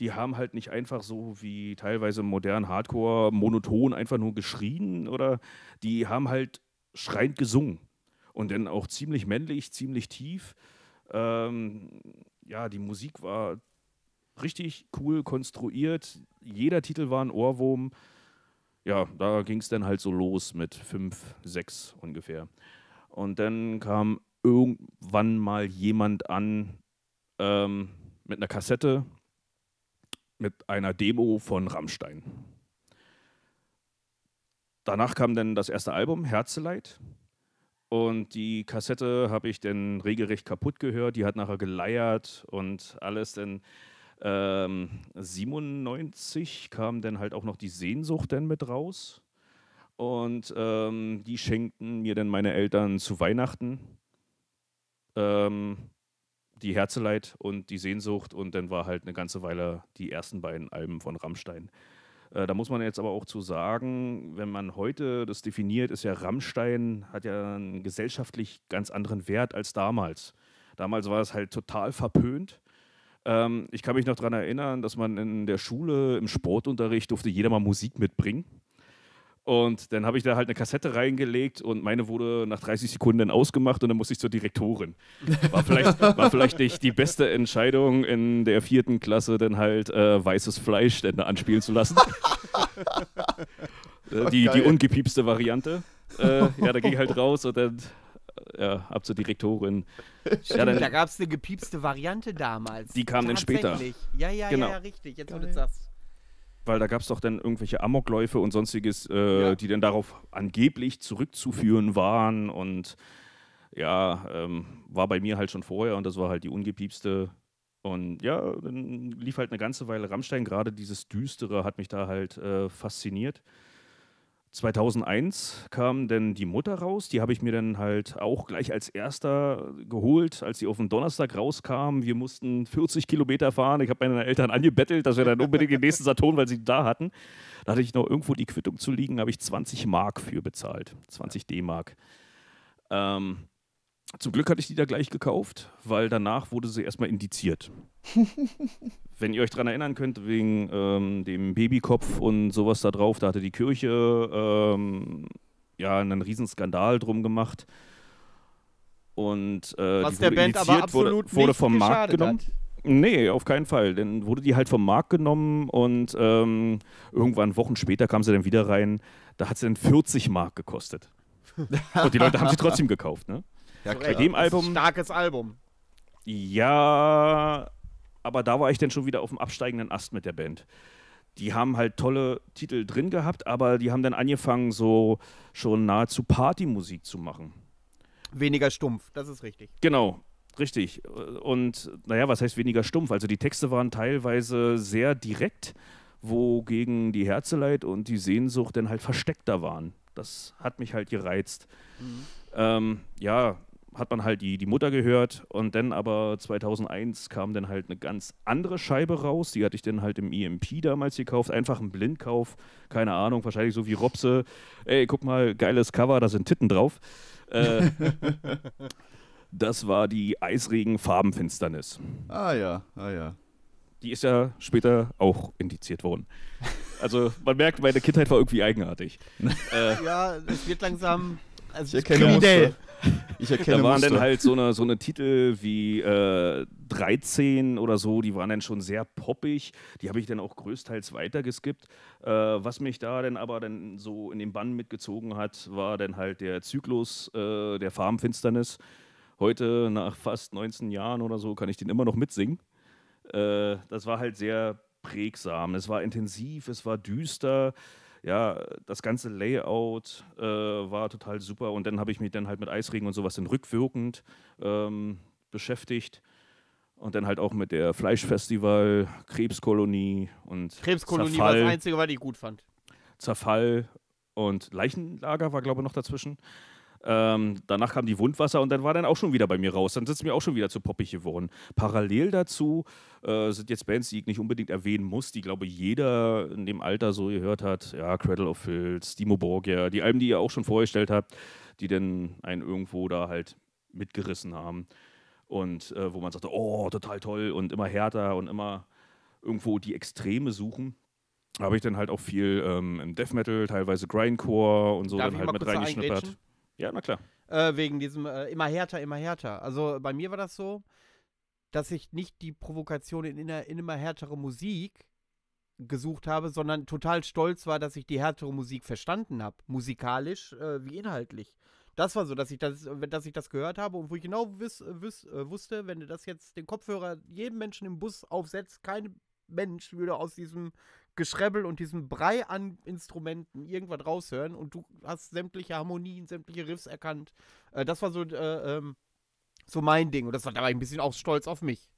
die haben halt nicht einfach so wie teilweise modern Hardcore monoton einfach nur geschrien oder die haben halt schreiend gesungen und dann auch ziemlich männlich, ziemlich tief. Ähm, ja, die Musik war richtig cool konstruiert. Jeder Titel war ein Ohrwurm. Ja, da ging es dann halt so los mit fünf, sechs ungefähr. Und dann kam irgendwann mal jemand an ähm, mit einer Kassette mit einer Demo von Rammstein. Danach kam dann das erste Album, Herzeleid. Und die Kassette habe ich dann regelrecht kaputt gehört. Die hat nachher geleiert und alles. Denn ähm, 97 kam dann halt auch noch die Sehnsucht dann mit raus. Und ähm, die schenkten mir dann meine Eltern zu Weihnachten. Ähm, die Herzeleid und die Sehnsucht und dann war halt eine ganze Weile die ersten beiden Alben von Rammstein. Äh, da muss man jetzt aber auch zu sagen, wenn man heute das definiert, ist ja Rammstein hat ja einen gesellschaftlich ganz anderen Wert als damals. Damals war es halt total verpönt. Ähm, ich kann mich noch daran erinnern, dass man in der Schule im Sportunterricht durfte jeder mal Musik mitbringen. Und dann habe ich da halt eine Kassette reingelegt und meine wurde nach 30 Sekunden dann ausgemacht und dann musste ich zur Direktorin. War vielleicht, war vielleicht nicht die beste Entscheidung in der vierten Klasse, dann halt äh, weißes Fleisch denn anspielen zu lassen. Äh, die, die ungepiepste Variante. Äh, ja, da ging halt raus und dann ja, ab zur Direktorin. ja, dann, da gab es eine gepiepste Variante damals. Die kam dann später. Ja, ja, genau. ja, ja, richtig. Jetzt, wo du sagst weil da gab es doch dann irgendwelche Amokläufe und sonstiges, äh, ja. die dann darauf angeblich zurückzuführen waren. Und ja, ähm, war bei mir halt schon vorher und das war halt die ungepiepste. Und ja, dann lief halt eine ganze Weile Rammstein, gerade dieses Düstere hat mich da halt äh, fasziniert. 2001 kam dann die Mutter raus, die habe ich mir dann halt auch gleich als erster geholt, als sie auf den Donnerstag rauskam. Wir mussten 40 Kilometer fahren. Ich habe meine Eltern angebettelt, dass wir dann unbedingt den nächsten Saturn, weil sie ihn da hatten. Da hatte ich noch irgendwo die Quittung zu liegen, habe ich 20 Mark für bezahlt, 20 D-Mark. Ähm, zum Glück hatte ich die da gleich gekauft, weil danach wurde sie erstmal indiziert. Wenn ihr euch daran erinnern könnt, wegen ähm, dem Babykopf und sowas da drauf, da hatte die Kirche ähm, ja einen Riesenskandal drum gemacht. Und äh, Was der Band aber absolut wurde, wurde vom Markt genommen. Hat. Nee, auf keinen Fall. Dann wurde die halt vom Markt genommen und ähm, irgendwann Wochen später kam sie dann wieder rein. Da hat sie dann 40 Mark gekostet. und die Leute haben sie trotzdem gekauft, ne? Ja, klar. Bei dem Album. starkes Album. Ja, aber da war ich dann schon wieder auf dem absteigenden Ast mit der Band. Die haben halt tolle Titel drin gehabt, aber die haben dann angefangen, so schon nahezu Partymusik zu machen. Weniger stumpf, das ist richtig. Genau, richtig. Und naja, was heißt weniger stumpf? Also die Texte waren teilweise sehr direkt, wogegen die Herzeleid und die Sehnsucht dann halt versteckter waren. Das hat mich halt gereizt. Mhm. Ähm, ja, hat man halt die, die Mutter gehört und dann aber 2001 kam dann halt eine ganz andere Scheibe raus, die hatte ich dann halt im EMP damals gekauft, einfach ein Blindkauf, keine Ahnung, wahrscheinlich so wie Robse, ey, guck mal, geiles Cover, da sind Titten drauf. Äh, das war die Eisregen-Farbenfinsternis. Ah ja, ah ja. Die ist ja später auch indiziert worden. Also man merkt, meine Kindheit war irgendwie eigenartig. äh, ja, es wird langsam also ich kriminell. Ich erkenne Da waren Muster. dann halt so eine, so eine Titel wie äh, 13 oder so, die waren dann schon sehr poppig. Die habe ich dann auch größtenteils weitergeskippt. Äh, was mich da dann aber dann so in den Bann mitgezogen hat, war dann halt der Zyklus äh, der Farbenfinsternis. Heute, nach fast 19 Jahren oder so, kann ich den immer noch mitsingen. Äh, das war halt sehr prägsam. Es war intensiv, es war düster, ja, das ganze Layout äh, war total super. Und dann habe ich mich dann halt mit Eisregen und sowas dann rückwirkend ähm, beschäftigt. Und dann halt auch mit der Fleischfestival, Krebskolonie und Krebskolonie Zerfall. war das Einzige, was ich gut fand. Zerfall und Leichenlager war, glaube ich, noch dazwischen. Ähm, danach kam die Wundwasser und dann war dann auch schon wieder bei mir raus. Dann sind es mir auch schon wieder zu poppig geworden. Parallel dazu äh, sind jetzt Bands, die ich nicht unbedingt erwähnen muss, die, glaube jeder in dem Alter so gehört hat. Ja, Cradle of Filth, Stimo Borgia, die Alben, die ihr auch schon vorgestellt habt, die dann einen irgendwo da halt mitgerissen haben. Und äh, wo man sagte, oh, total toll und immer härter und immer irgendwo die Extreme suchen habe ich dann halt auch viel ähm, im Death Metal, teilweise Grindcore und so Darf dann halt mit reingeschnippert. Ja, na klar. Äh, wegen diesem äh, immer härter, immer härter. Also bei mir war das so, dass ich nicht die Provokation in, in, in immer härtere Musik gesucht habe, sondern total stolz war, dass ich die härtere Musik verstanden habe, musikalisch äh, wie inhaltlich. Das war so, dass ich das, dass ich das gehört habe und wo ich genau wiss, wiss, äh, wusste, wenn du das jetzt den Kopfhörer jedem Menschen im Bus aufsetzt, kein Mensch würde aus diesem Geschrebbel und diesem Brei an Instrumenten irgendwas raushören und du hast sämtliche Harmonien, sämtliche Riffs erkannt. Äh, das war so, äh, ähm, so mein Ding und das war, da war ich ein bisschen auch stolz auf mich.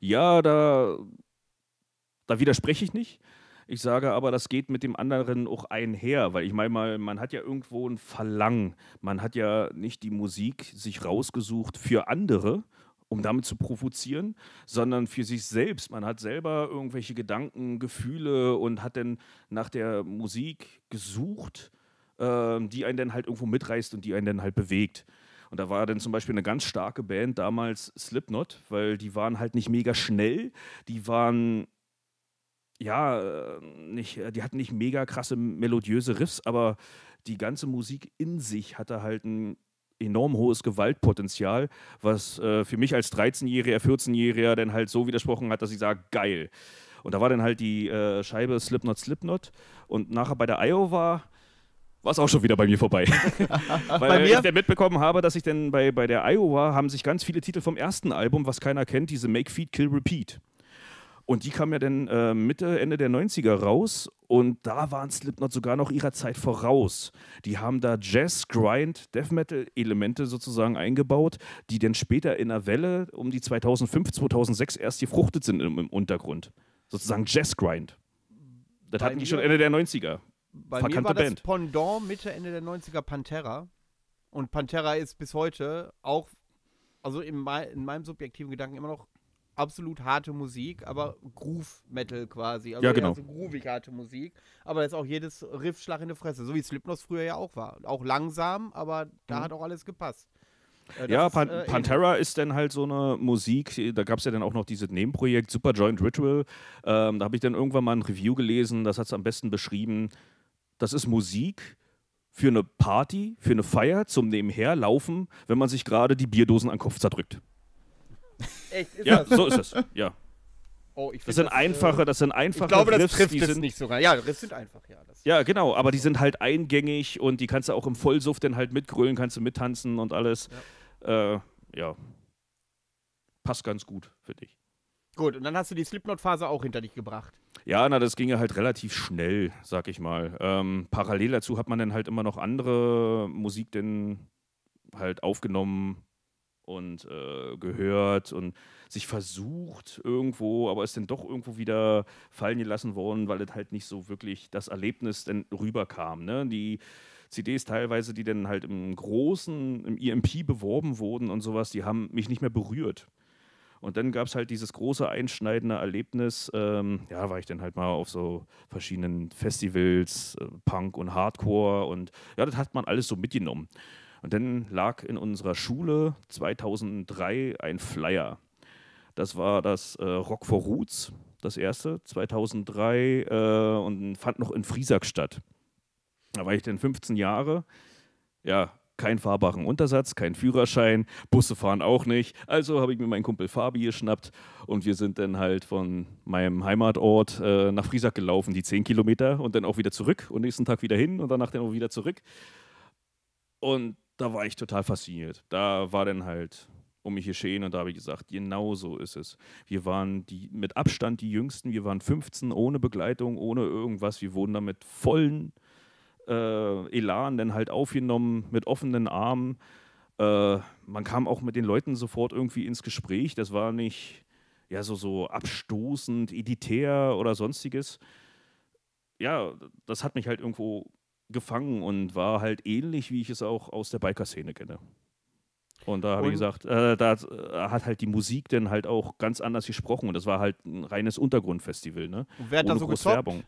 Ja, da, da widerspreche ich nicht. Ich sage aber, das geht mit dem anderen auch einher, weil ich meine mal, man hat ja irgendwo ein Verlangen. Man hat ja nicht die Musik sich rausgesucht für andere, um damit zu provozieren, sondern für sich selbst. Man hat selber irgendwelche Gedanken, Gefühle und hat dann nach der Musik gesucht, äh, die einen dann halt irgendwo mitreißt und die einen dann halt bewegt. Und da war dann zum Beispiel eine ganz starke Band damals Slipknot, weil die waren halt nicht mega schnell, die waren ja äh, nicht, die hatten nicht mega krasse melodiöse Riffs, aber die ganze Musik in sich hatte halt einen enorm hohes Gewaltpotenzial, was äh, für mich als 13-Jähriger, 14-Jähriger dann halt so widersprochen hat, dass ich sage, geil. Und da war dann halt die äh, Scheibe Slipknot, Slipknot. Und nachher bei der Iowa war es auch schon wieder bei mir vorbei. Weil ich dann mitbekommen habe, dass ich dann bei, bei der Iowa haben sich ganz viele Titel vom ersten Album, was keiner kennt, diese Make Feed Kill Repeat. Und die kam ja dann äh, Mitte, Ende der 90er raus und da waren Slipknot sogar noch ihrer Zeit voraus. Die haben da Jazz, Grind, Death Metal-Elemente sozusagen eingebaut, die dann später in der Welle um die 2005, 2006 erst gefruchtet sind im, im Untergrund. Sozusagen Jazz Grind. Das bei hatten die schon Ende der 90er. Bei Verkannte mir war das Pendant Mitte, Ende der 90er Pantera. Und Pantera ist bis heute auch, also in, mein, in meinem subjektiven Gedanken immer noch absolut harte Musik, mhm. aber Groove-Metal quasi. Also ja, genau. Also groovig harte Musik. Aber da ist auch jedes Riffschlag in die Fresse, so wie Slipknot früher ja auch war. Auch langsam, aber da mhm. hat auch alles gepasst. Äh, das ja, Pan ist, äh, Pantera ist dann halt so eine Musik, da gab es ja dann auch noch dieses Nebenprojekt Super Joint Ritual. Ähm, da habe ich dann irgendwann mal ein Review gelesen, das hat es am besten beschrieben. Das ist Musik für eine Party, für eine Feier, zum Nebenherlaufen, wenn man sich gerade die Bierdosen an den Kopf zerdrückt. Echt? Ist ja, das? so ist es. Ja. Oh, das, sind das, äh, einfache, das sind einfache, ich glaube, Riffs, das trifft es nicht so rein. Ja, Riffs sind einfach, ja. ja, genau, aber die sind halt eingängig und die kannst du auch im Vollsuff dann halt mitgrölen, kannst du mittanzen und alles. Ja. Äh, ja. Passt ganz gut, für dich. Gut, und dann hast du die Slipknot-Phase auch hinter dich gebracht. Ja, na, das ging ja halt relativ schnell, sag ich mal. Ähm, parallel dazu hat man dann halt immer noch andere Musik denn halt aufgenommen, und äh, gehört und sich versucht irgendwo, aber ist dann doch irgendwo wieder fallen gelassen worden, weil es halt nicht so wirklich das Erlebnis denn rüberkam. Ne? Die CDs teilweise, die dann halt im großen, im EMP beworben wurden und sowas, die haben mich nicht mehr berührt. Und dann gab es halt dieses große einschneidende Erlebnis. Ähm, ja, war ich dann halt mal auf so verschiedenen Festivals, äh, Punk und Hardcore und ja, das hat man alles so mitgenommen. Und dann lag in unserer Schule 2003 ein Flyer. Das war das äh, Rock for Roots, das erste, 2003 äh, und fand noch in Friesack statt. Da war ich dann 15 Jahre. Ja, kein fahrbaren Untersatz, kein Führerschein, Busse fahren auch nicht. Also habe ich mir meinen Kumpel Fabi geschnappt und wir sind dann halt von meinem Heimatort äh, nach Friesack gelaufen, die 10 Kilometer und dann auch wieder zurück und nächsten Tag wieder hin und danach dann auch wieder zurück. Und da war ich total fasziniert. Da war dann halt um mich geschehen und da habe ich gesagt, genau so ist es. Wir waren die, mit Abstand die Jüngsten, wir waren 15 ohne Begleitung, ohne irgendwas. Wir wurden damit vollen äh, Elan dann halt aufgenommen, mit offenen Armen. Äh, man kam auch mit den Leuten sofort irgendwie ins Gespräch. Das war nicht ja, so, so abstoßend, editär oder sonstiges. Ja, das hat mich halt irgendwo gefangen und war halt ähnlich, wie ich es auch aus der Biker-Szene kenne. Und da habe ich gesagt, äh, da hat äh, halt die Musik dann halt auch ganz anders gesprochen und das war halt ein reines Untergrundfestival. Ne? Und wer hat Ohne da so groß Werbung.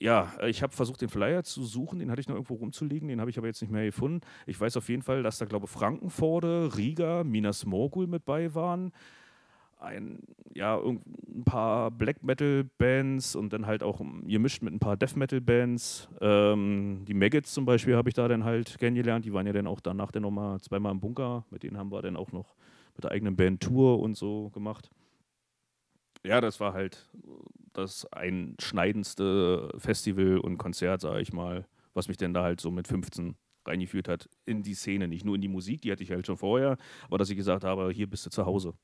Ja, ich habe versucht, den Flyer zu suchen, den hatte ich noch irgendwo rumzulegen, den habe ich aber jetzt nicht mehr gefunden. Ich weiß auf jeden Fall, dass da, glaube ich, Frankenforde, Riga, Minas Morgul mit bei waren ein, ja, ein paar Black Metal Bands und dann halt auch gemischt mit ein paar Death Metal Bands. Ähm, die Maggots zum Beispiel habe ich da dann halt kennengelernt. Die waren ja dann auch danach dann nochmal zweimal im Bunker. Mit denen haben wir dann auch noch mit der eigenen Band Tour und so gemacht. Ja, das war halt das einschneidendste Festival und Konzert, sage ich mal, was mich denn da halt so mit 15 reingeführt hat in die Szene, nicht nur in die Musik, die hatte ich halt schon vorher, aber dass ich gesagt habe, hier bist du zu Hause.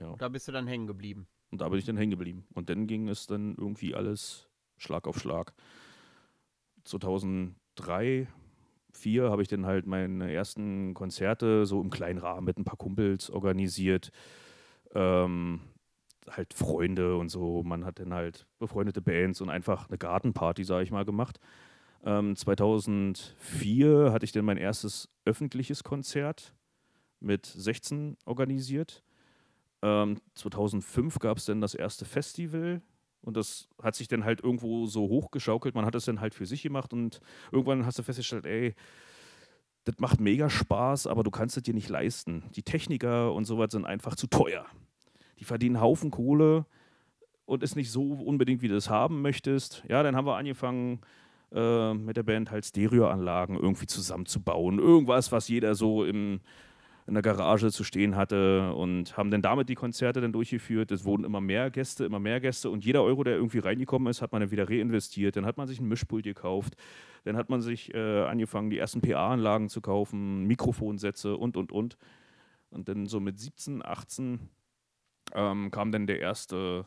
Ja. Da bist du dann hängen geblieben. Und da bin ich dann hängen geblieben. Und dann ging es dann irgendwie alles Schlag auf Schlag. 2003, 2004 habe ich dann halt meine ersten Konzerte so im kleinen Rahmen mit ein paar Kumpels organisiert. Ähm, halt Freunde und so. Man hat dann halt befreundete Bands und einfach eine Gartenparty, sage ich mal, gemacht. Ähm, 2004 hatte ich dann mein erstes öffentliches Konzert mit 16 organisiert. Ähm, 2005 gab es dann das erste Festival und das hat sich dann halt irgendwo so hochgeschaukelt. Man hat es dann halt für sich gemacht und irgendwann hast du festgestellt, ey, das macht mega Spaß, aber du kannst es dir nicht leisten. Die Techniker und sowas sind einfach zu teuer. Die verdienen Haufen Kohle und ist nicht so unbedingt, wie du es haben möchtest. Ja, dann haben wir angefangen, äh, mit der Band halt Stereoanlagen irgendwie zusammenzubauen. Irgendwas, was jeder so im in der Garage zu stehen hatte und haben dann damit die Konzerte dann durchgeführt. Es wurden immer mehr Gäste, immer mehr Gäste und jeder Euro, der irgendwie reingekommen ist, hat man dann wieder reinvestiert. Dann hat man sich ein Mischpult gekauft, dann hat man sich äh, angefangen, die ersten PA-Anlagen zu kaufen, Mikrofonsätze und, und, und. Und dann so mit 17, 18 ähm, kam dann der erste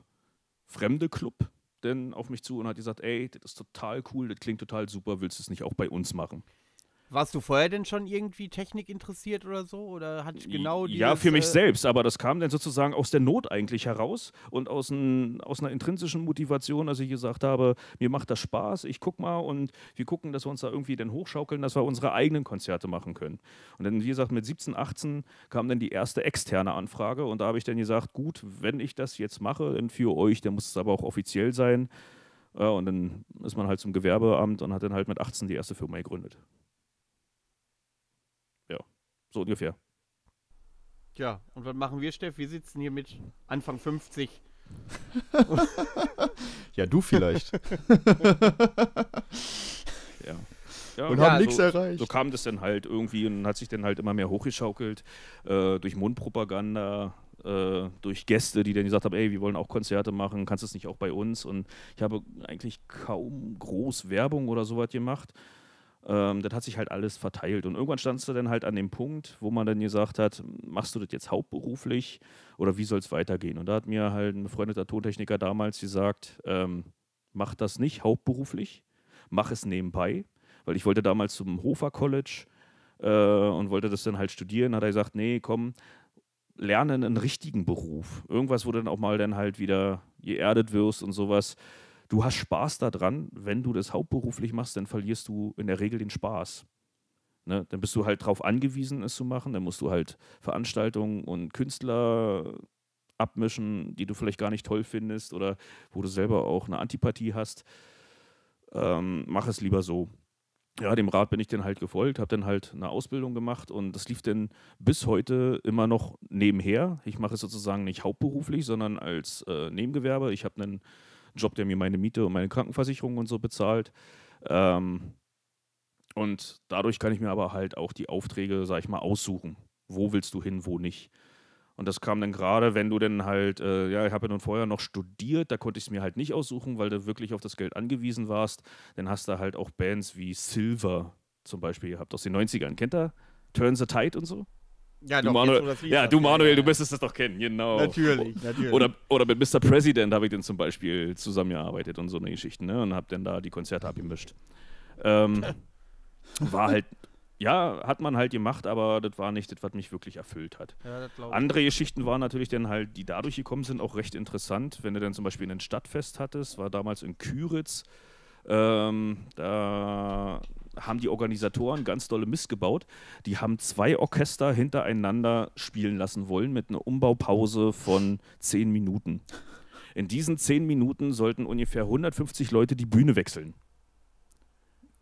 fremde Club denn auf mich zu und hat gesagt, ey, das ist total cool, das klingt total super, willst du es nicht auch bei uns machen? Warst du vorher denn schon irgendwie Technik interessiert oder so? Oder hat genau dieses, Ja, für mich äh selbst, aber das kam dann sozusagen aus der Not eigentlich heraus und aus, ein, aus einer intrinsischen Motivation, dass ich gesagt habe, mir macht das Spaß, ich guck mal und wir gucken, dass wir uns da irgendwie dann hochschaukeln, dass wir unsere eigenen Konzerte machen können. Und dann, wie gesagt, mit 17, 18 kam dann die erste externe Anfrage und da habe ich dann gesagt, gut, wenn ich das jetzt mache, dann für euch, dann muss es aber auch offiziell sein. Ja, äh, und dann ist man halt zum Gewerbeamt und hat dann halt mit 18 die erste Firma gegründet. So ungefähr. Tja, und was machen wir, Steff? Wir sitzen hier mit Anfang 50. ja, du vielleicht. ja. Ja, und haben nichts so, erreicht. So kam das dann halt irgendwie und hat sich dann halt immer mehr hochgeschaukelt äh, durch Mundpropaganda, äh, durch Gäste, die dann gesagt haben, ey, wir wollen auch Konzerte machen, kannst du das nicht auch bei uns? Und ich habe eigentlich kaum groß Werbung oder sowas gemacht. Ähm, das hat sich halt alles verteilt. Und irgendwann standst du dann halt an dem Punkt, wo man dann gesagt hat, machst du das jetzt hauptberuflich oder wie soll es weitergehen? Und da hat mir halt ein befreundeter Tontechniker damals gesagt, ähm, mach das nicht hauptberuflich, mach es nebenbei, weil ich wollte damals zum Hofer College äh, und wollte das dann halt studieren. Hat er gesagt, nee, komm, lerne einen richtigen Beruf. Irgendwas, wo du dann auch mal dann halt wieder geerdet wirst und sowas du hast Spaß daran, wenn du das hauptberuflich machst, dann verlierst du in der Regel den Spaß. Ne? Dann bist du halt darauf angewiesen, es zu machen. Dann musst du halt Veranstaltungen und Künstler abmischen, die du vielleicht gar nicht toll findest oder wo du selber auch eine Antipathie hast. Ähm, mach es lieber so. Ja, dem Rat bin ich dann halt gefolgt, habe dann halt eine Ausbildung gemacht und das lief dann bis heute immer noch nebenher. Ich mache es sozusagen nicht hauptberuflich, sondern als äh, Nebengewerbe. Ich habe einen Job, der mir meine Miete und meine Krankenversicherung und so bezahlt. Ähm, und dadurch kann ich mir aber halt auch die Aufträge, sag ich mal, aussuchen. Wo willst du hin, wo nicht? Und das kam dann gerade, wenn du dann halt, äh, ja, ich habe ja nun vorher noch studiert, da konnte ich es mir halt nicht aussuchen, weil du wirklich auf das Geld angewiesen warst. Dann hast du halt auch Bands wie Silver zum Beispiel gehabt aus den 90ern. Kennt ihr? Turn the Tide und so? Ja, du, doch, Manuel, so ja, du Manuel, ja, ja. du müsstest das doch kennen, genau. Natürlich, natürlich. Oder, oder mit Mr. President habe ich dann zum Beispiel zusammengearbeitet und so eine Geschichte, ne? Und habe dann da die Konzerte abgemischt. Ähm, war halt, ja, hat man halt gemacht, aber das war nicht das, was mich wirklich erfüllt hat. Ja, Andere Geschichten waren natürlich dann halt, die dadurch gekommen sind, auch recht interessant. Wenn du dann zum Beispiel ein Stadtfest hattest, war damals in Küritz, ähm, da haben die Organisatoren ganz dolle Mist gebaut. Die haben zwei Orchester hintereinander spielen lassen wollen mit einer Umbaupause von zehn Minuten. In diesen zehn Minuten sollten ungefähr 150 Leute die Bühne wechseln.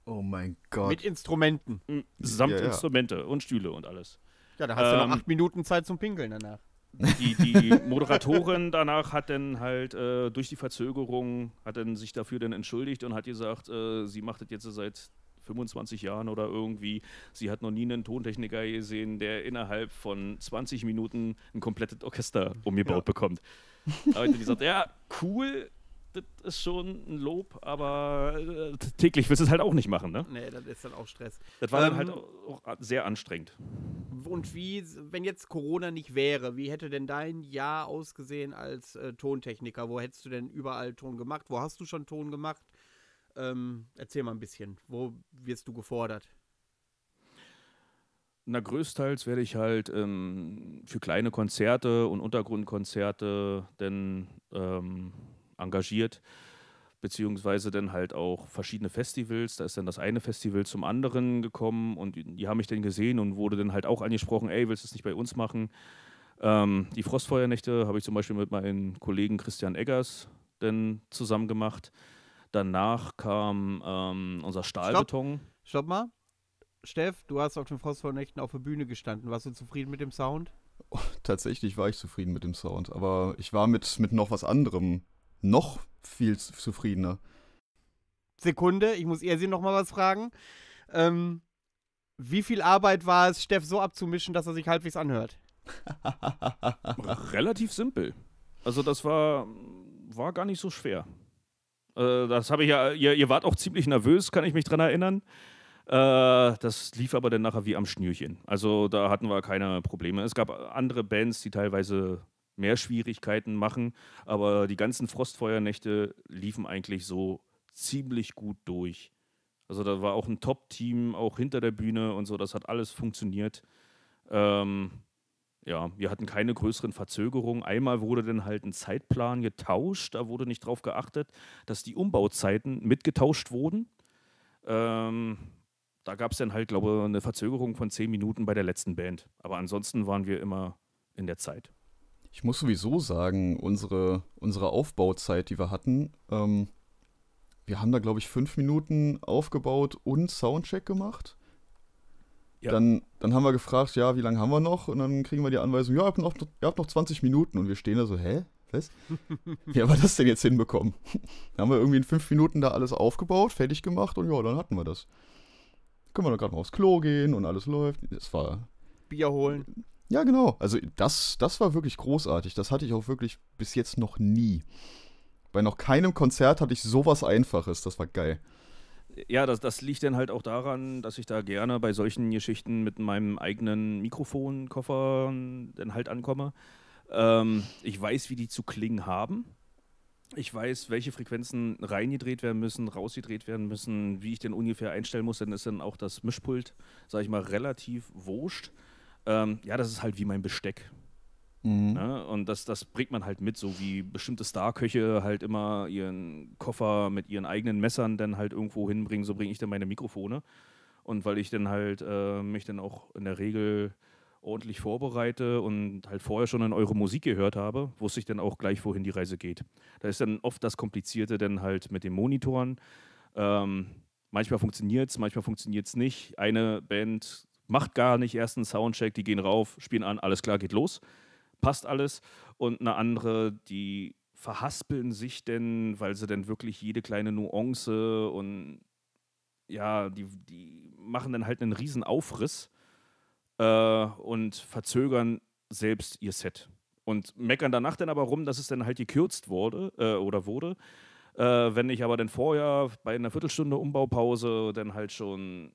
Oh mein Gott. Mit Instrumenten. Mm, samt ja, ja. Instrumente und Stühle und alles. Ja, da hast ähm, du noch ähm, acht Minuten Zeit zum Pinkeln danach. Die, die Moderatorin danach hat dann halt äh, durch die Verzögerung, hat dann sich dafür dann entschuldigt und hat gesagt, äh, sie macht das jetzt seit 25 Jahren oder irgendwie. Sie hat noch nie einen Tontechniker gesehen, der innerhalb von 20 Minuten ein komplettes Orchester umgebaut ja. bekommt. Aber die gesagt, ja, cool, das ist schon ein Lob, aber äh, täglich willst du es halt auch nicht machen, ne? Nee, das ist dann auch Stress. Das war ähm, dann halt auch sehr anstrengend. Und wie, wenn jetzt Corona nicht wäre, wie hätte denn dein Jahr ausgesehen als äh, Tontechniker? Wo hättest du denn überall Ton gemacht? Wo hast du schon Ton gemacht? Ähm, erzähl mal ein bisschen, wo wirst du gefordert? Na, größtenteils werde ich halt ähm, für kleine Konzerte und Untergrundkonzerte denn ähm, engagiert, beziehungsweise dann halt auch verschiedene Festivals. Da ist dann das eine Festival zum anderen gekommen und die haben mich dann gesehen und wurde dann halt auch angesprochen, ey, willst du es nicht bei uns machen? Ähm, die Frostfeuernächte habe ich zum Beispiel mit meinem Kollegen Christian Eggers denn zusammen gemacht. Danach kam ähm, unser Stahlbeton. Stopp. Stopp mal. Steff, du hast auf den frostvollen Nächten auf der Bühne gestanden. Warst du zufrieden mit dem Sound? Oh, tatsächlich war ich zufrieden mit dem Sound, aber ich war mit, mit noch was anderem noch viel zufriedener. Sekunde, ich muss Ersin noch mal was fragen. Ähm, wie viel Arbeit war es, Steff so abzumischen, dass er sich halbwegs anhört? Relativ simpel. Also das war, war gar nicht so schwer. Äh, das habe ich ja, ihr, ihr, wart auch ziemlich nervös, kann ich mich dran erinnern. Äh, das lief aber dann nachher wie am Schnürchen. Also da hatten wir keine Probleme. Es gab andere Bands, die teilweise mehr Schwierigkeiten machen, aber die ganzen Frostfeuernächte liefen eigentlich so ziemlich gut durch. Also da war auch ein Top-Team, auch hinter der Bühne und so, das hat alles funktioniert. Ähm, ja, wir hatten keine größeren Verzögerungen. Einmal wurde dann halt ein Zeitplan getauscht. Da wurde nicht darauf geachtet, dass die Umbauzeiten mitgetauscht wurden. Ähm, da gab es dann halt, glaube ich, eine Verzögerung von zehn Minuten bei der letzten Band. Aber ansonsten waren wir immer in der Zeit. Ich muss sowieso sagen, unsere, unsere Aufbauzeit, die wir hatten, ähm, wir haben da, glaube ich, fünf Minuten aufgebaut und Soundcheck gemacht. Ja. Dann, dann haben wir gefragt, ja, wie lange haben wir noch? Und dann kriegen wir die Anweisung, ja, ihr habt noch, ihr habt noch 20 Minuten. Und wir stehen da so, hä? Was? Wie haben wir das denn jetzt hinbekommen? Dann haben wir irgendwie in fünf Minuten da alles aufgebaut, fertig gemacht und ja, dann hatten wir das. Können wir doch gerade mal aufs Klo gehen und alles läuft. Es war. Bier holen. Ja, genau. Also das, das war wirklich großartig. Das hatte ich auch wirklich bis jetzt noch nie. Bei noch keinem Konzert hatte ich sowas Einfaches. Das war geil. Ja, das, das liegt dann halt auch daran, dass ich da gerne bei solchen Geschichten mit meinem eigenen Mikrofonkoffer dann halt ankomme. Ähm, ich weiß, wie die zu klingen haben. Ich weiß, welche Frequenzen reingedreht werden müssen, rausgedreht werden müssen, wie ich den ungefähr einstellen muss. Dann ist dann auch das Mischpult, sage ich mal, relativ wurscht. Ähm, ja, das ist halt wie mein Besteck. Mhm. Ne? Und das, das bringt man halt mit, so wie bestimmte Starköche halt immer ihren Koffer mit ihren eigenen Messern dann halt irgendwo hinbringen, so bringe ich dann meine Mikrofone. Und weil ich dann halt äh, mich dann auch in der Regel ordentlich vorbereite und halt vorher schon in eure Musik gehört habe, wusste ich dann auch gleich, wohin die Reise geht. Da ist dann oft das Komplizierte dann halt mit den Monitoren. Ähm, manchmal funktioniert es, manchmal funktioniert es nicht. Eine Band macht gar nicht erst einen Soundcheck, die gehen rauf, spielen an, alles klar, geht los passt alles. Und eine andere, die verhaspeln sich denn, weil sie dann wirklich jede kleine Nuance und ja, die, die machen dann halt einen riesen Aufriss äh, und verzögern selbst ihr Set. Und meckern danach dann aber rum, dass es dann halt gekürzt wurde äh, oder wurde. Äh, wenn ich aber dann vorher bei einer Viertelstunde Umbaupause dann halt schon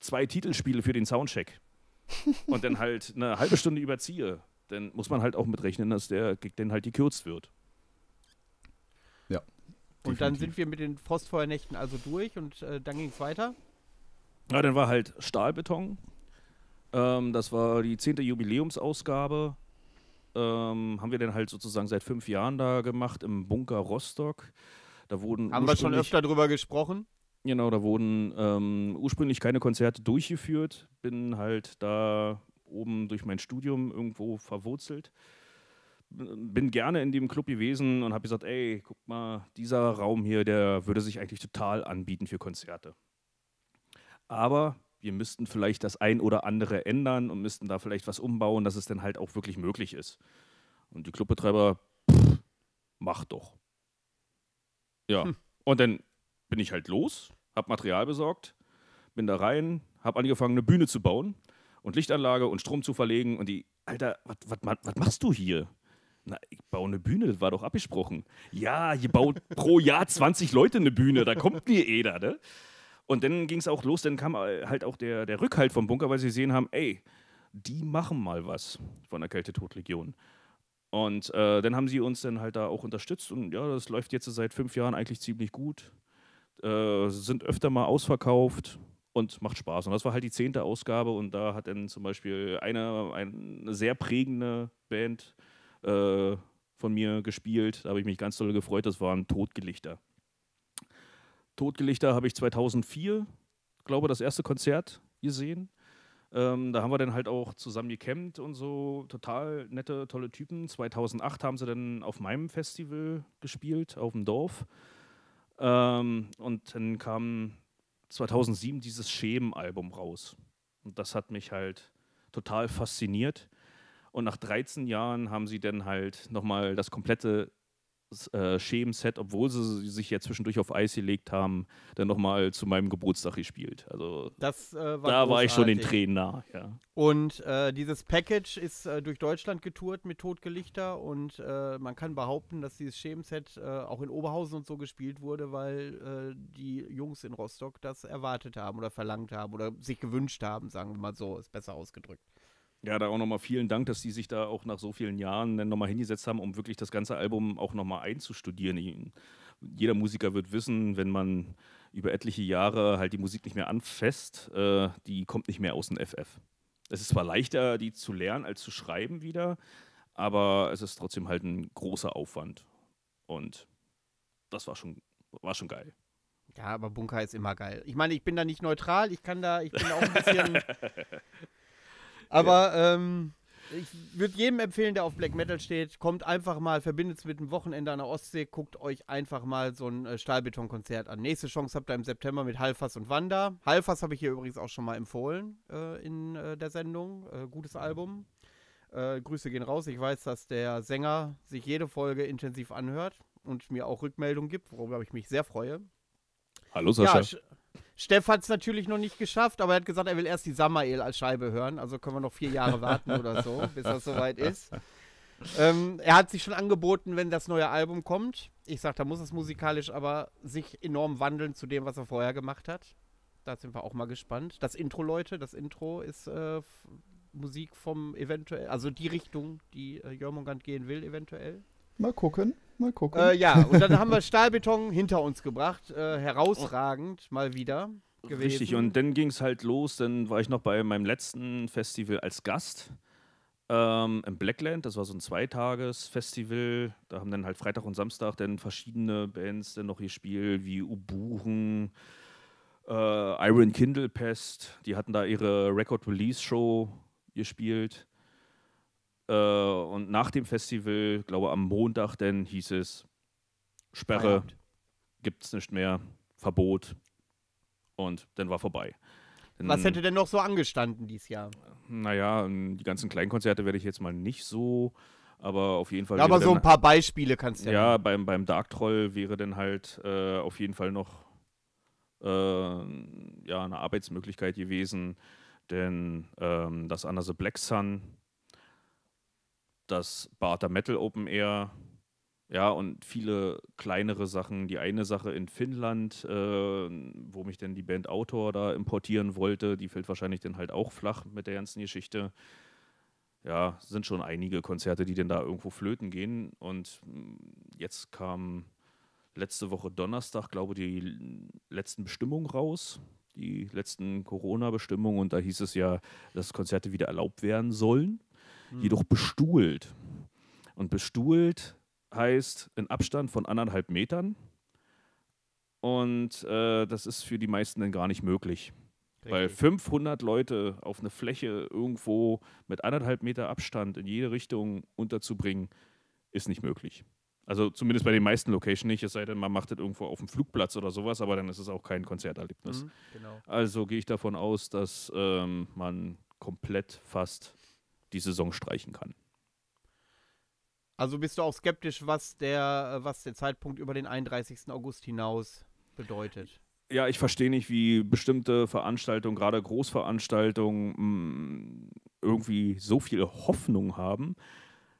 zwei Titelspiele für den Soundcheck und dann halt eine halbe Stunde überziehe, dann muss man halt auch mitrechnen, dass der Gig dann halt gekürzt wird. Ja. Definitiv. Und dann sind wir mit den Frostfeuernächten also durch und äh, dann ging es weiter. Ja, dann war halt Stahlbeton. Ähm, das war die 10. Jubiläumsausgabe. Ähm, haben wir dann halt sozusagen seit fünf Jahren da gemacht im Bunker Rostock. Da wurden haben wir schon öfter drüber gesprochen? Genau, da wurden ähm, ursprünglich keine Konzerte durchgeführt. Bin halt da oben durch mein Studium irgendwo verwurzelt. Bin gerne in dem Club gewesen und habe gesagt, ey, guck mal, dieser Raum hier, der würde sich eigentlich total anbieten für Konzerte. Aber wir müssten vielleicht das ein oder andere ändern und müssten da vielleicht was umbauen, dass es dann halt auch wirklich möglich ist. Und die Clubbetreiber, mach doch. Ja. Hm. Und dann bin ich halt los, habe Material besorgt, bin da rein, habe angefangen, eine Bühne zu bauen und Lichtanlage und Strom zu verlegen und die, Alter, was machst du hier? Na, ich baue eine Bühne, das war doch abgesprochen. Ja, ihr baut pro Jahr 20 Leute eine Bühne, da kommt mir eh da, ne? Und dann ging es auch los, dann kam äh, halt auch der, der Rückhalt vom Bunker, weil sie gesehen haben, ey, die machen mal was von der Kältetodlegion. Und äh, dann haben sie uns dann halt da auch unterstützt und ja, das läuft jetzt seit fünf Jahren eigentlich ziemlich gut. Äh, sind öfter mal ausverkauft, und macht Spaß. Und das war halt die zehnte Ausgabe und da hat dann zum Beispiel eine, eine sehr prägende Band äh, von mir gespielt. Da habe ich mich ganz toll gefreut. Das waren Totgelichter. Totgelichter habe ich 2004, glaube ich, das erste Konzert gesehen. Ähm, da haben wir dann halt auch zusammen gecampt und so. Total nette, tolle Typen. 2008 haben sie dann auf meinem Festival gespielt, auf dem Dorf. Ähm, und dann kamen 2007 dieses Schemen-Album raus. Und das hat mich halt total fasziniert. Und nach 13 Jahren haben sie dann halt nochmal das komplette äh, Schemen-Set, obwohl sie sich ja zwischendurch auf Eis gelegt haben, dann nochmal zu meinem Geburtstag gespielt. Also das, äh, war da großartig. war ich schon den Tränen nah. Ja. Und äh, dieses Package ist äh, durch Deutschland getourt mit Totgelichter und äh, man kann behaupten, dass dieses Schemen-Set äh, auch in Oberhausen und so gespielt wurde, weil die Jungs in Rostock das erwartet haben oder verlangt haben oder sich gewünscht haben, sagen wir mal so, ist besser ausgedrückt. Ja, da auch nochmal vielen Dank, dass die sich da auch nach so vielen Jahren dann nochmal hingesetzt haben, um wirklich das ganze Album auch nochmal einzustudieren. Jeder Musiker wird wissen, wenn man über etliche Jahre halt die Musik nicht mehr anfasst, äh, die kommt nicht mehr aus dem FF. Es ist zwar leichter, die zu lernen, als zu schreiben wieder, aber es ist trotzdem halt ein großer Aufwand. Und das war schon, war schon geil. Ja, aber Bunker ist immer geil. Ich meine, ich bin da nicht neutral, ich kann da, ich bin auch ein bisschen. Aber ja. ähm, ich würde jedem empfehlen, der auf Black Metal steht, kommt einfach mal, verbindet es mit einem Wochenende an der Ostsee, guckt euch einfach mal so ein äh, Stahlbetonkonzert an. Nächste Chance habt ihr im September mit Halfas und Wanda. Halfas habe ich hier übrigens auch schon mal empfohlen äh, in äh, der Sendung. Äh, gutes Album. Äh, Grüße gehen raus. Ich weiß, dass der Sänger sich jede Folge intensiv anhört und mir auch Rückmeldungen gibt, worüber ich mich sehr freue. Hallo Sascha. Ja, Steff hat es natürlich noch nicht geschafft, aber er hat gesagt, er will erst die Samael als Scheibe hören. Also können wir noch vier Jahre warten oder so, bis das soweit ist. Ähm, er hat sich schon angeboten, wenn das neue Album kommt. Ich sage, da muss es musikalisch aber sich enorm wandeln zu dem, was er vorher gemacht hat. Da sind wir auch mal gespannt. Das Intro, Leute, das Intro ist äh, Musik vom eventuell, also die Richtung, die äh, Jörmungand gehen will, eventuell. Mal gucken, mal gucken. Äh, ja, und dann haben wir Stahlbeton hinter uns gebracht. Äh, herausragend, mal wieder. Gewesen. Richtig, und dann ging es halt los. Dann war ich noch bei meinem letzten Festival als Gast ähm, im Blackland. Das war so ein Zweitages-Festival. Da haben dann halt Freitag und Samstag dann verschiedene Bands dann noch gespielt, wie Ubuchen, äh, Iron Kindle Pest. Die hatten da ihre Record-Release-Show gespielt. Äh, und nach dem Festival, glaube am Montag, dann hieß es Sperre, gibt es nicht mehr, Verbot. Und dann war vorbei. Dann, Was hätte denn noch so angestanden dieses Jahr? Naja, die ganzen Kleinkonzerte werde ich jetzt mal nicht so aber auf jeden Fall. Ja, aber so ein paar Beispiele kannst du ja. Ja, beim, beim Dark Troll wäre dann halt äh, auf jeden Fall noch äh, ja, eine Arbeitsmöglichkeit gewesen, denn ähm, das the Black Sun das Barter Metal Open Air, ja, und viele kleinere Sachen. Die eine Sache in Finnland, äh, wo mich denn die Band Autor da importieren wollte, die fällt wahrscheinlich dann halt auch flach mit der ganzen Geschichte. Ja, sind schon einige Konzerte, die denn da irgendwo flöten gehen. Und mm, jetzt kam letzte Woche Donnerstag, glaube ich, die letzten Bestimmungen raus, die letzten Corona-Bestimmungen. Und da hieß es ja, dass Konzerte wieder erlaubt werden sollen. Mhm. jedoch bestuhlt. Und bestuhlt heißt in Abstand von anderthalb Metern. Und äh, das ist für die meisten dann gar nicht möglich. Richtig. Weil 500 Leute auf eine Fläche irgendwo mit anderthalb Meter Abstand in jede Richtung unterzubringen, ist nicht möglich. Also zumindest bei den meisten Locations nicht, es sei denn, man macht das irgendwo auf dem Flugplatz oder sowas, aber dann ist es auch kein Konzerterlebnis. Mhm, genau. Also gehe ich davon aus, dass ähm, man komplett fast die Saison streichen kann. Also bist du auch skeptisch, was der, äh, was der Zeitpunkt über den 31. August hinaus bedeutet? Ja, ich verstehe nicht, wie bestimmte Veranstaltungen, gerade Großveranstaltungen, mm, irgendwie so viel Hoffnung haben,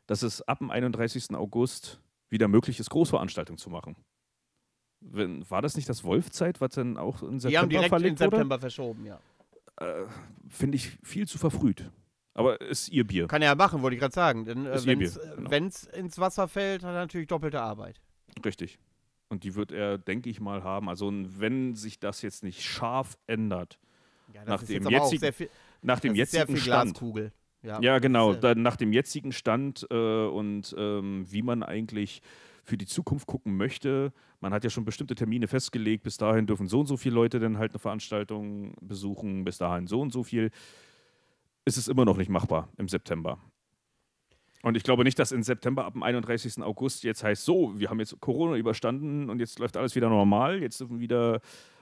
dass es ab dem 31. August wieder möglich ist, Großveranstaltungen zu machen. war das nicht das Wolfzeit, was dann auch in September verlegt wurde? Die haben direkt in September wurde? verschoben, ja. Äh, Finde ich viel zu verfrüht. Aber ist ihr Bier. Kann er ja machen, wollte ich gerade sagen. Denn äh, wenn es äh, genau. ins Wasser fällt, hat er natürlich doppelte Arbeit. Richtig. Und die wird er, denke ich mal, haben. Also wenn sich das jetzt nicht scharf ändert, nach, dem jetzigen, Stand. Ja, ja genau. Ist, äh, nach dem jetzigen Stand äh, und ähm, wie man eigentlich für die Zukunft gucken möchte. Man hat ja schon bestimmte Termine festgelegt. Bis dahin dürfen so und so viele Leute dann halt eine Veranstaltung besuchen. Bis dahin so und so viel ist es immer noch nicht machbar im September. Und ich glaube nicht, dass im September ab dem 31. August jetzt heißt, so, wir haben jetzt Corona überstanden und jetzt läuft alles wieder normal, jetzt dürfen wieder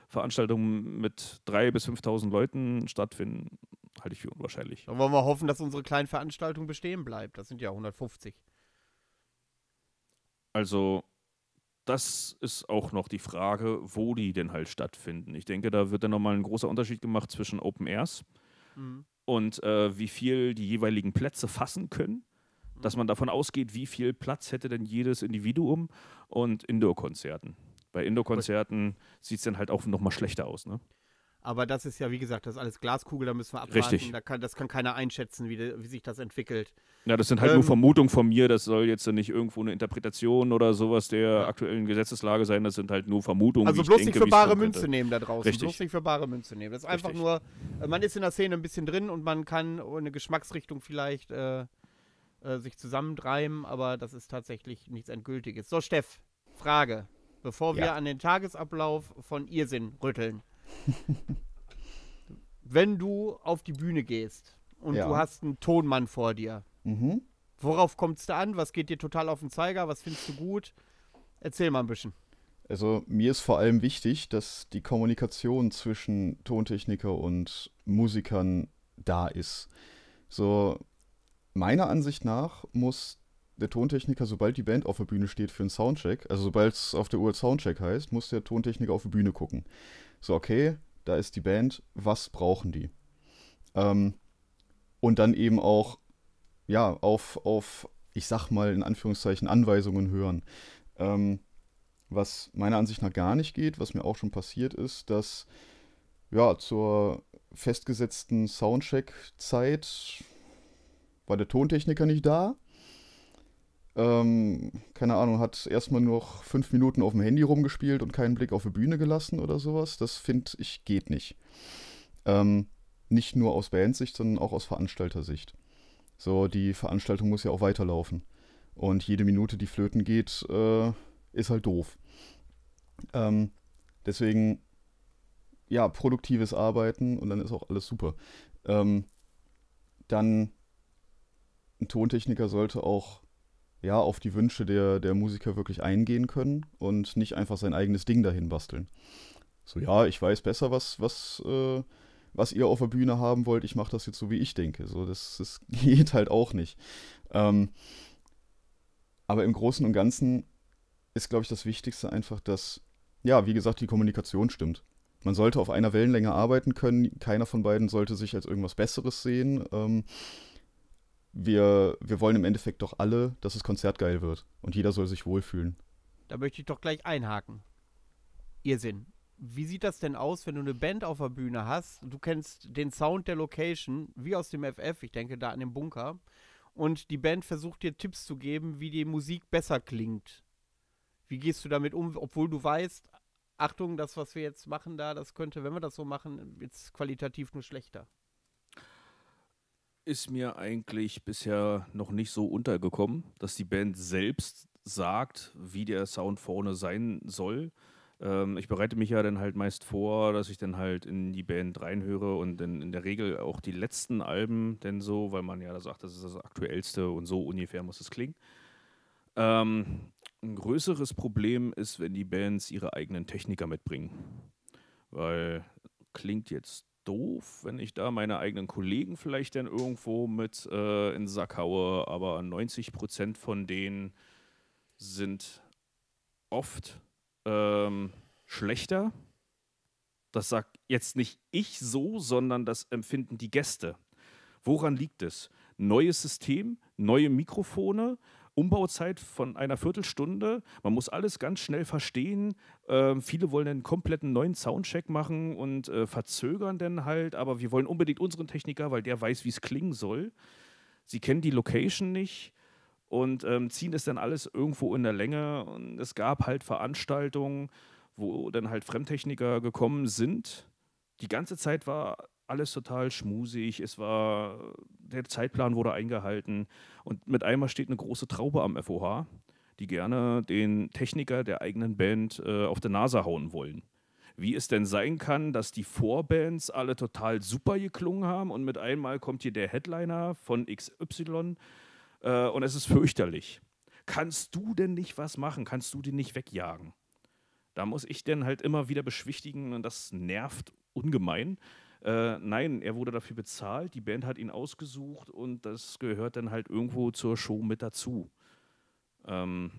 Veranstaltungen mit 3.000 bis 5.000 Leuten stattfinden. Halte ich für unwahrscheinlich. Dann wollen wir hoffen, dass unsere kleine Veranstaltung bestehen bleibt. Das sind ja 150. Also, das ist auch noch die Frage, wo die denn halt stattfinden. Ich denke, da wird dann nochmal ein großer Unterschied gemacht zwischen Open Airs mhm und äh, wie viel die jeweiligen Plätze fassen können. Dass man davon ausgeht, wie viel Platz hätte denn jedes Individuum und Indoor-Konzerten. Bei Indoor-Konzerten sieht es dann halt auch nochmal schlechter aus. Ne? Aber das ist ja, wie gesagt, das ist alles Glaskugel, da müssen wir abwarten. Richtig. Da kann, das kann keiner einschätzen, wie, de, wie sich das entwickelt. Ja, das sind halt ähm, nur Vermutungen von mir. Das soll jetzt nicht irgendwo eine Interpretation oder sowas der aktuellen Gesetzeslage sein. Das sind halt nur Vermutungen. Also bloß denke, nicht für bare Münze nehmen da draußen. Richtig. Bloß nicht für bare Münze nehmen. Das ist einfach Richtig. nur, äh, man ist in der Szene ein bisschen drin und man kann eine Geschmacksrichtung vielleicht äh, äh, sich zusammentreiben, aber das ist tatsächlich nichts Endgültiges. So, Steff, Frage, bevor ja. wir an den Tagesablauf von Irrsinn rütteln. Wenn du auf die Bühne gehst und ja. du hast einen Tonmann vor dir, mhm. worauf kommt es da an? Was geht dir total auf den Zeiger? Was findest du gut? Erzähl mal ein bisschen. Also mir ist vor allem wichtig, dass die Kommunikation zwischen Tontechniker und Musikern da ist. So, meiner Ansicht nach muss der Tontechniker, sobald die Band auf der Bühne steht für einen Soundcheck, also sobald es auf der Uhr Soundcheck heißt, muss der Tontechniker auf die Bühne gucken so, okay, da ist die Band, was brauchen die? Ähm, und dann eben auch, ja, auf, auf, ich sag mal in Anführungszeichen, Anweisungen hören. Ähm, was meiner Ansicht nach gar nicht geht, was mir auch schon passiert ist, dass ja, zur festgesetzten Soundcheck-Zeit war der Tontechniker nicht da ähm, keine Ahnung, hat erstmal nur noch fünf Minuten auf dem Handy rumgespielt und keinen Blick auf die Bühne gelassen oder sowas. Das finde ich geht nicht. Ähm, nicht nur aus Bandsicht, sondern auch aus Veranstaltersicht. So, die Veranstaltung muss ja auch weiterlaufen. Und jede Minute, die flöten geht, äh, ist halt doof. Ähm, deswegen, ja, produktives Arbeiten und dann ist auch alles super. Ähm, dann, ein Tontechniker sollte auch ja, auf die Wünsche der, der Musiker wirklich eingehen können und nicht einfach sein eigenes Ding dahin basteln. So, ja, ich weiß besser, was, was, äh, was ihr auf der Bühne haben wollt, ich mache das jetzt so, wie ich denke. So, das, das geht halt auch nicht. Ähm, aber im Großen und Ganzen ist, glaube ich, das Wichtigste einfach, dass, ja, wie gesagt, die Kommunikation stimmt. Man sollte auf einer Wellenlänge arbeiten können, keiner von beiden sollte sich als irgendwas Besseres sehen. Ähm, wir, wir wollen im Endeffekt doch alle, dass das Konzert geil wird und jeder soll sich wohlfühlen. Da möchte ich doch gleich einhaken. Irrsinn. Wie sieht das denn aus, wenn du eine Band auf der Bühne hast? Du kennst den Sound der Location, wie aus dem FF, ich denke da an dem Bunker. Und die Band versucht dir Tipps zu geben, wie die Musik besser klingt. Wie gehst du damit um, obwohl du weißt, Achtung, das, was wir jetzt machen da, das könnte, wenn wir das so machen, jetzt qualitativ nur schlechter ist mir eigentlich bisher noch nicht so untergekommen, dass die Band selbst sagt, wie der Sound vorne sein soll. Ähm, ich bereite mich ja dann halt meist vor, dass ich dann halt in die Band reinhöre und in, in der Regel auch die letzten Alben denn so, weil man ja sagt, das ist das aktuellste und so ungefähr muss es klingen. Ähm, ein größeres Problem ist, wenn die Bands ihre eigenen Techniker mitbringen. Weil klingt jetzt doof, wenn ich da meine eigenen Kollegen vielleicht dann irgendwo mit äh, in den Sack haue, aber 90 Prozent von denen sind oft ähm, schlechter. Das sagt jetzt nicht ich so, sondern das empfinden die Gäste. Woran liegt es? Neues System, neue Mikrofone, Umbauzeit von einer Viertelstunde. Man muss alles ganz schnell verstehen. Ähm, viele wollen einen kompletten neuen Soundcheck machen und äh, verzögern dann halt, aber wir wollen unbedingt unseren Techniker, weil der weiß, wie es klingen soll. Sie kennen die Location nicht und ähm, ziehen es dann alles irgendwo in der Länge. Und es gab halt Veranstaltungen, wo dann halt Fremdtechniker gekommen sind. Die ganze Zeit war alles total schmusig. Es war, der Zeitplan wurde eingehalten. Und mit einmal steht eine große Traube am FOH, die gerne den Techniker der eigenen Band äh, auf der Nase hauen wollen. Wie es denn sein kann, dass die Vorbands alle total super geklungen haben und mit einmal kommt hier der Headliner von XY äh, und es ist fürchterlich. Kannst du denn nicht was machen? Kannst du den nicht wegjagen? Da muss ich denn halt immer wieder beschwichtigen und das nervt ungemein. Äh, nein, er wurde dafür bezahlt, die Band hat ihn ausgesucht und das gehört dann halt irgendwo zur Show mit dazu. Ähm,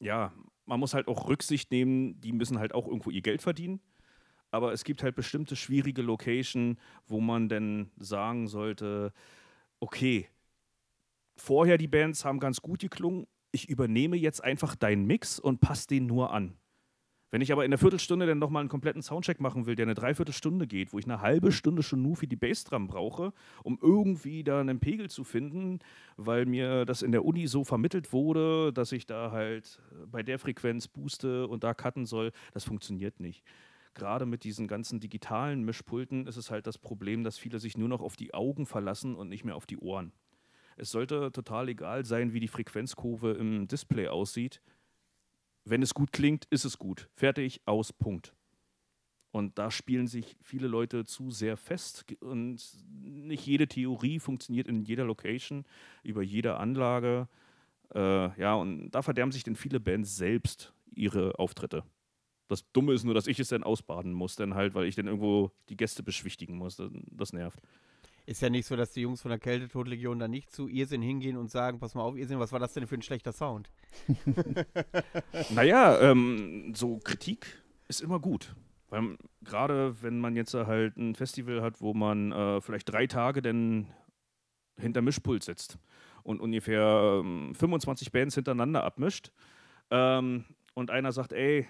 ja, man muss halt auch Rücksicht nehmen, die müssen halt auch irgendwo ihr Geld verdienen. Aber es gibt halt bestimmte schwierige Locations, wo man denn sagen sollte, okay, vorher die Bands haben ganz gut geklungen, ich übernehme jetzt einfach deinen Mix und passe den nur an. Wenn ich aber in der Viertelstunde dann nochmal einen kompletten Soundcheck machen will, der eine Dreiviertelstunde geht, wo ich eine halbe Stunde schon nur für die Bassdrum brauche, um irgendwie da einen Pegel zu finden, weil mir das in der Uni so vermittelt wurde, dass ich da halt bei der Frequenz booste und da cutten soll, das funktioniert nicht. Gerade mit diesen ganzen digitalen Mischpulten ist es halt das Problem, dass viele sich nur noch auf die Augen verlassen und nicht mehr auf die Ohren. Es sollte total egal sein, wie die Frequenzkurve im Display aussieht wenn es gut klingt, ist es gut. Fertig, aus, Punkt. Und da spielen sich viele Leute zu sehr fest und nicht jede Theorie funktioniert in jeder Location, über jede Anlage. Äh, ja, und da verderben sich denn viele Bands selbst ihre Auftritte. Das Dumme ist nur, dass ich es dann ausbaden muss, dann halt, weil ich dann irgendwo die Gäste beschwichtigen muss. Das nervt ist ja nicht so, dass die Jungs von der Kältetodlegion da nicht zu Irrsinn hingehen und sagen, pass mal auf, Irrsinn, was war das denn für ein schlechter Sound? naja, ähm, so Kritik ist immer gut. Weil gerade wenn man jetzt halt ein Festival hat, wo man äh, vielleicht drei Tage denn hinter Mischpult sitzt und ungefähr ähm, 25 Bands hintereinander abmischt ähm, und einer sagt, ey,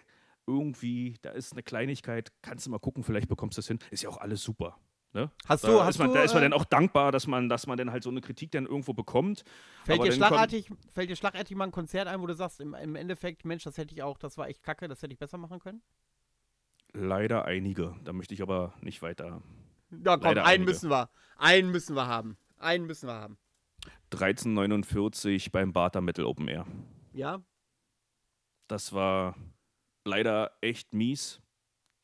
irgendwie, da ist eine Kleinigkeit, kannst du mal gucken, vielleicht bekommst du es hin. Ist ja auch alles super. Ne? Hast da du, hast man, du, da ist man äh, dann auch dankbar, dass man, dass man dann halt so eine Kritik dann irgendwo bekommt. Fällt, dir schlagartig, kommt, fällt dir schlagartig mal ein Konzert ein, wo du sagst, im, im Endeffekt, Mensch, das hätte ich auch, das war echt kacke, das hätte ich besser machen können? Leider einige. Da möchte ich aber nicht weiter. Ja, komm, einen einige. müssen wir. Einen müssen wir haben. Einen müssen wir haben. 1349 beim Barter Metal Open Air. Ja. Das war leider echt mies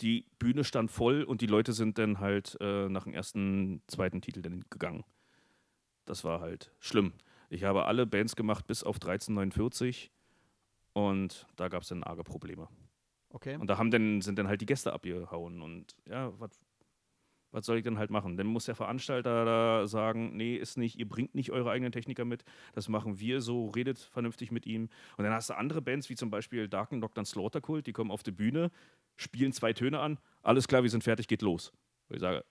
die Bühne stand voll und die Leute sind dann halt äh, nach dem ersten, zweiten Titel dann gegangen. Das war halt schlimm. Ich habe alle Bands gemacht bis auf 1349 und da gab es dann arge Probleme. Okay. Und da haben dann, sind dann halt die Gäste abgehauen und ja, was was soll ich denn halt machen? Dann muss der Veranstalter da sagen, nee, ist nicht, ihr bringt nicht eure eigenen Techniker mit, das machen wir so, redet vernünftig mit ihm. Und dann hast du andere Bands, wie zum Beispiel Darken Lockdown Slaughter Cult, die kommen auf die Bühne, spielen zwei Töne an, alles klar, wir sind fertig, geht los. Und ich sage,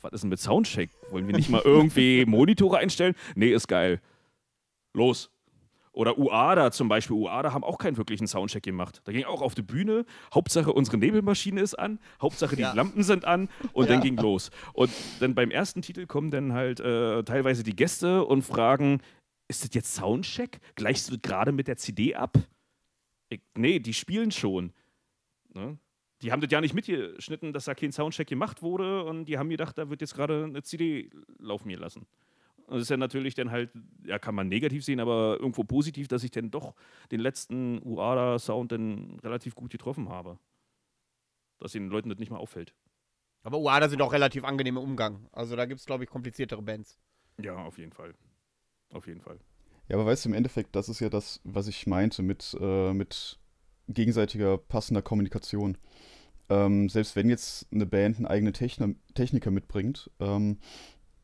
was ist denn mit Soundcheck? Wollen wir nicht mal irgendwie Monitore einstellen? Nee, ist geil. Los. Oder UADA zum Beispiel. UADA haben auch keinen wirklichen Soundcheck gemacht. Da ging auch auf die Bühne, Hauptsache unsere Nebelmaschine ist an, Hauptsache die ja. Lampen sind an und ja. dann ging los. Und dann beim ersten Titel kommen dann halt äh, teilweise die Gäste und fragen, ist das jetzt Soundcheck? Gleichst du gerade mit der CD ab? Ich, nee, die spielen schon. Ne? Die haben das ja nicht mitgeschnitten, dass da kein Soundcheck gemacht wurde und die haben gedacht, da wird jetzt gerade eine CD laufen lassen. Und Das ist ja natürlich dann halt, ja, kann man negativ sehen, aber irgendwo positiv, dass ich dann doch den letzten Uada-Sound dann relativ gut getroffen habe. Dass den Leuten das nicht mal auffällt. Aber Uada sind auch relativ angenehm im Umgang. Also da gibt es, glaube ich, kompliziertere Bands. Ja, auf jeden Fall. Auf jeden Fall. Ja, aber weißt du, im Endeffekt, das ist ja das, was ich meinte mit, äh, mit gegenseitiger passender Kommunikation. Ähm, selbst wenn jetzt eine Band einen eigenen Techn Techniker mitbringt, ähm,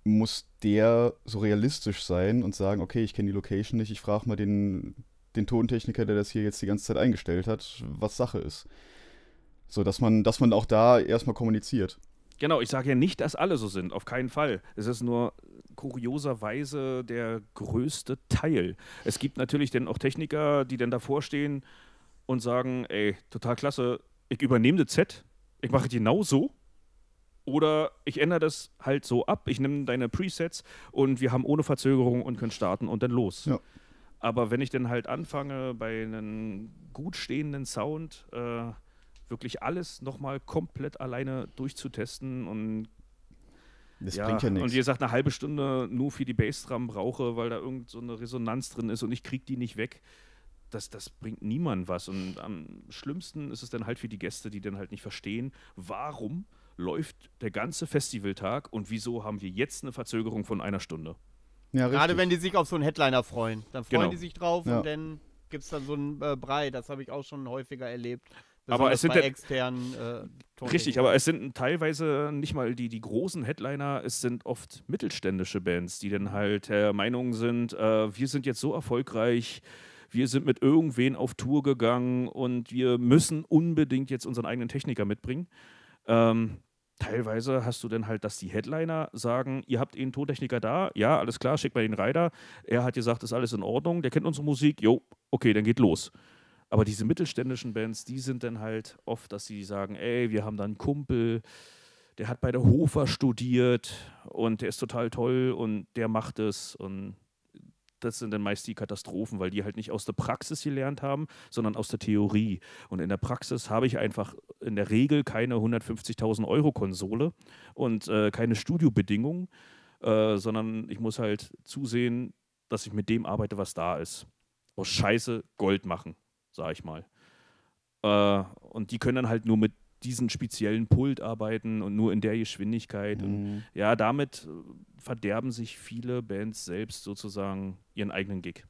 muss der so realistisch sein und sagen, okay, ich kenne die Location nicht, ich frage mal den, den Tontechniker, der das hier jetzt die ganze Zeit eingestellt hat, was Sache ist. So, dass man, dass man auch da erstmal kommuniziert. Genau, ich sage ja nicht, dass alle so sind, auf keinen Fall. Es ist nur kurioserweise der größte Teil. Es gibt natürlich dann auch Techniker, die dann davor stehen und sagen, ey, total klasse, ich übernehme das Z, ich mache es genau so oder ich ändere das halt so ab, ich nehme deine Presets und wir haben ohne Verzögerung und können starten und dann los. Ja. Aber wenn ich dann halt anfange, bei einem gut stehenden Sound äh, wirklich alles nochmal komplett alleine durchzutesten und das ja, bringt ja nichts. Und wie gesagt, eine halbe Stunde nur für die Bassdrum brauche, weil da irgend so eine Resonanz drin ist und ich kriege die nicht weg. Das, das bringt niemand was. Und am schlimmsten ist es dann halt für die Gäste, die dann halt nicht verstehen, warum läuft der ganze Festivaltag und wieso haben wir jetzt eine Verzögerung von einer Stunde? Ja, Gerade wenn die sich auf so einen Headliner freuen. Dann freuen genau. die sich drauf ja. und dann gibt es dann so einen äh, Brei. Das habe ich auch schon häufiger erlebt. Aber es sind externen, äh, Richtig, aber es sind teilweise nicht mal die, die großen Headliner, es sind oft mittelständische Bands, die dann halt der Meinung sind, äh, wir sind jetzt so erfolgreich, wir sind mit irgendwen auf Tour gegangen und wir müssen unbedingt jetzt unseren eigenen Techniker mitbringen. Ähm, teilweise hast du dann halt, dass die Headliner sagen, ihr habt einen Tontechniker da, ja, alles klar, schickt mal den Rider. Er hat gesagt, ist alles in Ordnung, der kennt unsere Musik, jo, okay, dann geht los. Aber diese mittelständischen Bands, die sind dann halt oft, dass sie sagen, ey, wir haben da einen Kumpel, der hat bei der Hofer studiert und der ist total toll und der macht es und das sind dann meist die Katastrophen, weil die halt nicht aus der Praxis gelernt haben, sondern aus der Theorie. Und in der Praxis habe ich einfach in der Regel keine 150.000 Euro Konsole und äh, keine Studiobedingungen, äh, sondern ich muss halt zusehen, dass ich mit dem arbeite, was da ist. Aus Scheiße Gold machen, sage ich mal. Äh, und die können dann halt nur mit diesen speziellen Pult arbeiten und nur in der Geschwindigkeit. Mhm. Und ja, damit äh, verderben sich viele Bands selbst sozusagen ihren eigenen Gig.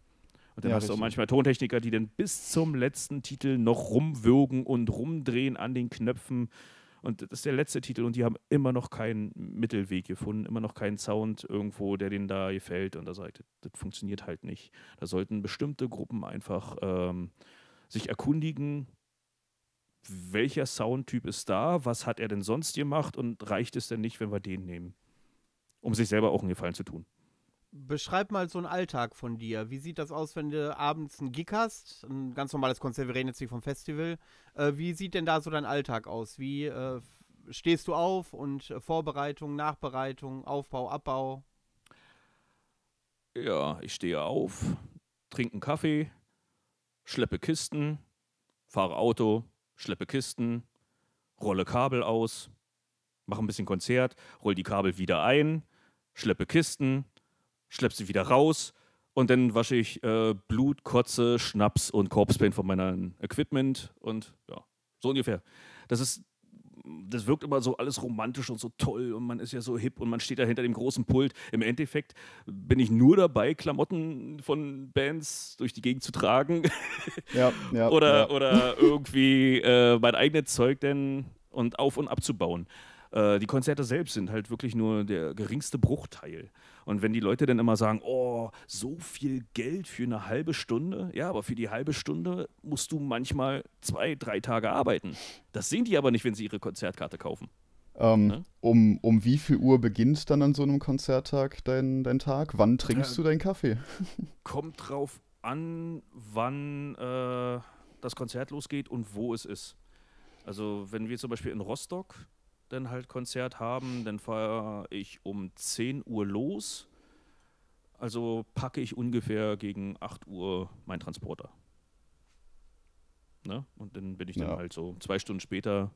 Und dann ja, hast du auch manchmal Tontechniker, die dann bis zum letzten Titel noch rumwürgen und rumdrehen an den Knöpfen. Und das ist der letzte Titel und die haben immer noch keinen Mittelweg gefunden, immer noch keinen Sound irgendwo, der denen da gefällt. Und da sagt, das funktioniert halt nicht. Da sollten bestimmte Gruppen einfach ähm, sich erkundigen, welcher Soundtyp ist da, was hat er denn sonst gemacht und reicht es denn nicht, wenn wir den nehmen? Um sich selber auch einen Gefallen zu tun. Beschreib mal so einen Alltag von dir. Wie sieht das aus, wenn du abends einen Gig hast? Ein ganz normales Konzert, wir reden jetzt nicht vom Festival. Äh, wie sieht denn da so dein Alltag aus? Wie äh, stehst du auf und äh, Vorbereitung, Nachbereitung, Aufbau, Abbau? Ja, ich stehe auf, trinke einen Kaffee, schleppe Kisten, fahre Auto, schleppe Kisten, rolle Kabel aus, mache ein bisschen Konzert, roll die Kabel wieder ein, schleppe Kisten, schleppe sie wieder raus und dann wasche ich äh, Blut, Kotze, Schnaps und Corpspain von meinem Equipment und ja, so ungefähr. Das ist das wirkt immer so alles romantisch und so toll und man ist ja so hip und man steht da hinter dem großen Pult. Im Endeffekt bin ich nur dabei, Klamotten von Bands durch die Gegend zu tragen. Ja, ja, oder, ja. oder irgendwie äh, mein eigenes Zeug denn und auf und abzubauen. Äh, die Konzerte selbst sind halt wirklich nur der geringste Bruchteil. Und wenn die Leute dann immer sagen, oh, so viel Geld für eine halbe Stunde, ja, aber für die halbe Stunde musst du manchmal zwei, drei Tage arbeiten. Das sehen die aber nicht, wenn sie ihre Konzertkarte kaufen. Ähm, ne? um, um wie viel Uhr beginnt dann an so einem Konzerttag dein, dein Tag? Wann trinkst äh, du deinen Kaffee? kommt drauf an, wann äh, das Konzert losgeht und wo es ist. Also wenn wir zum Beispiel in Rostock dann halt Konzert haben, dann fahre ich um 10 Uhr los. Also packe ich ungefähr gegen 8 Uhr meinen Transporter. Ne? Und dann bin ich ja. dann halt so zwei Stunden später,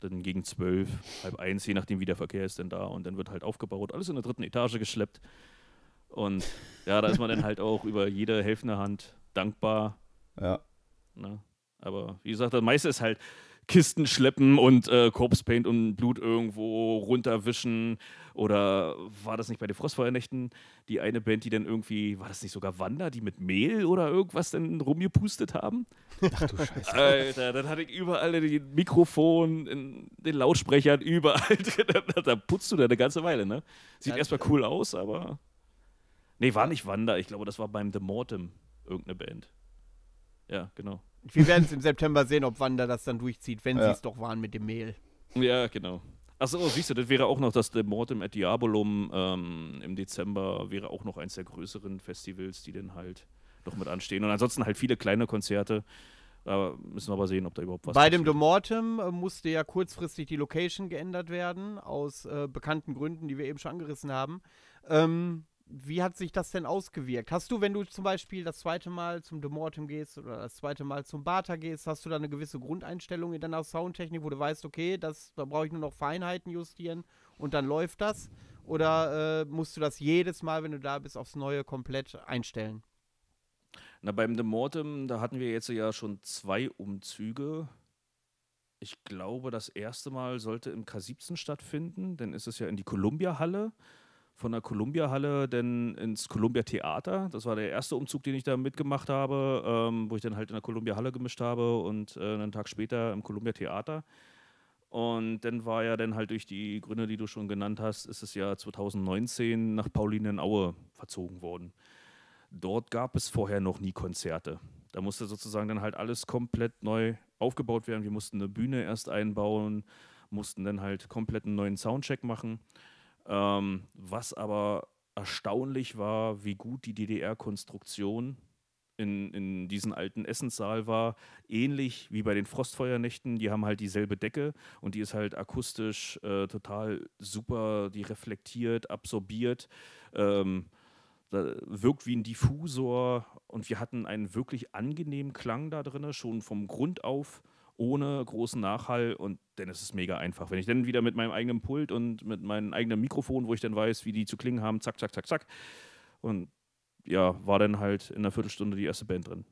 dann gegen 12, halb eins, je nachdem wie der Verkehr ist denn da. Und dann wird halt aufgebaut, alles in der dritten Etage geschleppt. Und ja, da ist man dann halt auch über jede helfende Hand dankbar. Ja. Ne? Aber wie gesagt, das meiste ist halt, Kisten schleppen und äh, Corpse Paint und Blut irgendwo runterwischen. Oder war das nicht bei den Frostfeuernächten die eine Band, die dann irgendwie, war das nicht sogar Wanda, die mit Mehl oder irgendwas dann rumgepustet haben? Ach du Scheiße. Alter, dann hatte ich überall die Mikrofon, in den Lautsprechern, überall drin. Da putzt du da eine ganze Weile, ne? Sieht ja, erstmal cool aus, aber. Nee, war nicht Wanda. Ich glaube, das war beim The Mortem irgendeine Band. Ja, genau. Wir werden es im September sehen, ob Wanda das dann durchzieht, wenn ja. sie es doch waren mit dem Mehl. Ja, genau. Achso, oh, siehst du, das wäre auch noch das Mortem at Diabolum ähm, im Dezember, wäre auch noch eins der größeren Festivals, die dann halt noch mit anstehen. Und ansonsten halt viele kleine Konzerte. Da müssen wir aber sehen, ob da überhaupt was Bei passiert. dem De Mortem äh, musste ja kurzfristig die Location geändert werden, aus äh, bekannten Gründen, die wir eben schon angerissen haben. Ähm, wie hat sich das denn ausgewirkt? Hast du, wenn du zum Beispiel das zweite Mal zum Mortem gehst oder das zweite Mal zum Bata gehst, hast du da eine gewisse Grundeinstellung in deiner Soundtechnik, wo du weißt, okay, das, da brauche ich nur noch Feinheiten justieren und dann läuft das? Oder äh, musst du das jedes Mal, wenn du da bist, aufs Neue komplett einstellen? Na, beim The Mortem, da hatten wir jetzt ja schon zwei Umzüge. Ich glaube, das erste Mal sollte im K17 stattfinden, dann ist es ja in die Columbia-Halle von der Columbia-Halle dann ins Columbia-Theater. Das war der erste Umzug, den ich da mitgemacht habe, ähm, wo ich dann halt in der Columbia-Halle gemischt habe und äh, einen Tag später im Columbia-Theater. Und dann war ja dann halt durch die Gründe, die du schon genannt hast, ist es ja 2019 nach Paulinenaue verzogen worden. Dort gab es vorher noch nie Konzerte. Da musste sozusagen dann halt alles komplett neu aufgebaut werden. Wir mussten eine Bühne erst einbauen, mussten dann halt komplett einen neuen Soundcheck machen. Ähm, was aber erstaunlich war, wie gut die DDR-Konstruktion in, in diesem alten Essenssaal war. Ähnlich wie bei den Frostfeuernächten, die haben halt dieselbe Decke und die ist halt akustisch äh, total super, die reflektiert, absorbiert. Ähm, wirkt wie ein Diffusor und wir hatten einen wirklich angenehmen Klang da drin, schon vom Grund auf ohne großen Nachhall und dann ist es mega einfach. Wenn ich dann wieder mit meinem eigenen Pult und mit meinem eigenen Mikrofon, wo ich dann weiß, wie die zu klingen haben, zack, zack, zack, zack. Und ja, war dann halt in einer Viertelstunde die erste Band drin.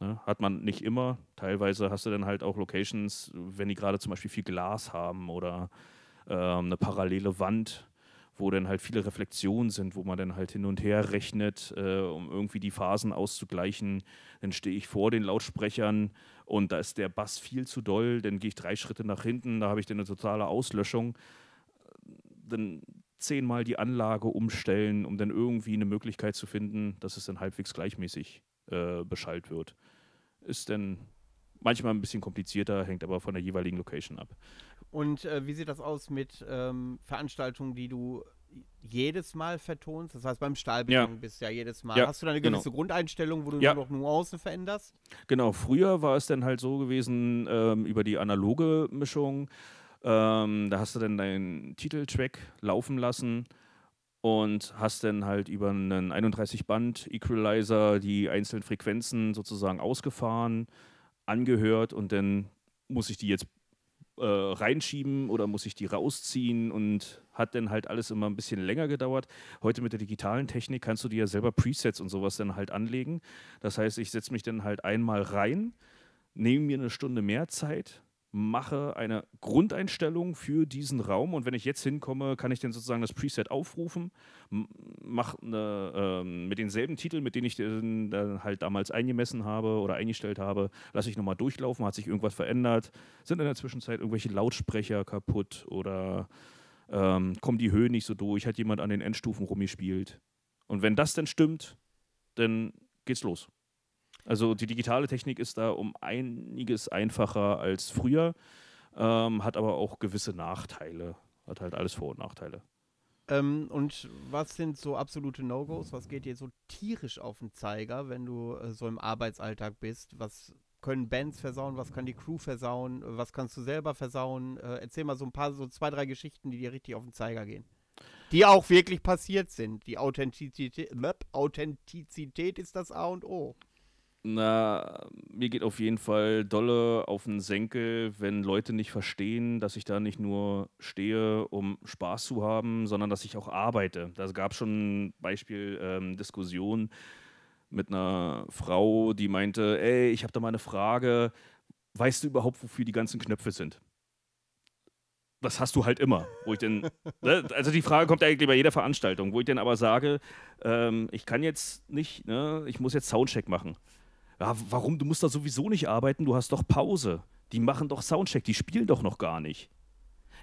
Ne? Hat man nicht immer. Teilweise hast du dann halt auch Locations, wenn die gerade zum Beispiel viel Glas haben oder ähm, eine parallele Wand, wo dann halt viele Reflexionen sind, wo man dann halt hin und her rechnet, äh, um irgendwie die Phasen auszugleichen. Dann stehe ich vor den Lautsprechern und da ist der Bass viel zu doll, dann gehe ich drei Schritte nach hinten, da habe ich dann eine totale Auslöschung. Dann zehnmal die Anlage umstellen, um dann irgendwie eine Möglichkeit zu finden, dass es dann halbwegs gleichmäßig äh, beschallt wird. Ist dann manchmal ein bisschen komplizierter, hängt aber von der jeweiligen Location ab. Und äh, wie sieht das aus mit ähm, Veranstaltungen, die du jedes Mal vertonst? Das heißt, beim Stahlbeton ja. bist du ja jedes Mal. Ja, Hast du da eine genau. gewisse genau. Grundeinstellung, wo du ja. nur noch Nuancen veränderst? Genau, früher war es dann halt so gewesen ähm, über die analoge Mischung. Ähm, da hast du dann deinen Titeltrack laufen lassen und hast dann halt über einen 31-Band-Equalizer die einzelnen Frequenzen sozusagen ausgefahren, angehört und dann muss ich die jetzt äh, reinschieben oder muss ich die rausziehen und hat dann halt alles immer ein bisschen länger gedauert. Heute mit der digitalen Technik kannst du dir ja selber Presets und sowas dann halt anlegen. Das heißt, ich setze mich dann halt einmal rein, nehme mir eine Stunde mehr Zeit, mache eine Grundeinstellung für diesen Raum und wenn ich jetzt hinkomme, kann ich dann sozusagen das Preset aufrufen, mache eine, äh, mit denselben Titeln, mit denen ich den dann halt damals eingemessen habe oder eingestellt habe, lasse ich nochmal durchlaufen, hat sich irgendwas verändert, sind in der Zwischenzeit irgendwelche Lautsprecher kaputt oder ähm, kommen die Höhen nicht so durch, hat jemand an den Endstufen rumgespielt. Und wenn das denn stimmt, dann geht's los. Also die digitale Technik ist da um einiges einfacher als früher, ähm, hat aber auch gewisse Nachteile. Hat halt alles Vor- und Nachteile. Ähm, und was sind so absolute No-Gos? Was geht dir so tierisch auf den Zeiger, wenn du äh, so im Arbeitsalltag bist? Was können Bands versauen? Was kann die Crew versauen? Was kannst du selber versauen? Äh, erzähl mal so ein paar, so zwei, drei Geschichten, die dir richtig auf den Zeiger gehen. Die auch wirklich passiert sind. Die Authentizität, Authentizität ist das A und O. Na, mir geht auf jeden Fall dolle auf den Senkel, wenn Leute nicht verstehen, dass ich da nicht nur stehe, um Spaß zu haben, sondern dass ich auch arbeite. Da gab es schon Beispiel ähm, Diskussionen mit einer Frau, die meinte, ey, ich habe da mal eine Frage, weißt du überhaupt, wofür die ganzen Knöpfe sind? das hast du halt immer. Wo ich denn, ne? also die Frage kommt eigentlich bei jeder Veranstaltung, wo ich dann aber sage, ähm, ich kann jetzt nicht, ne? ich muss jetzt Soundcheck machen ja, warum, du musst da sowieso nicht arbeiten, du hast doch Pause. Die machen doch Soundcheck, die spielen doch noch gar nicht.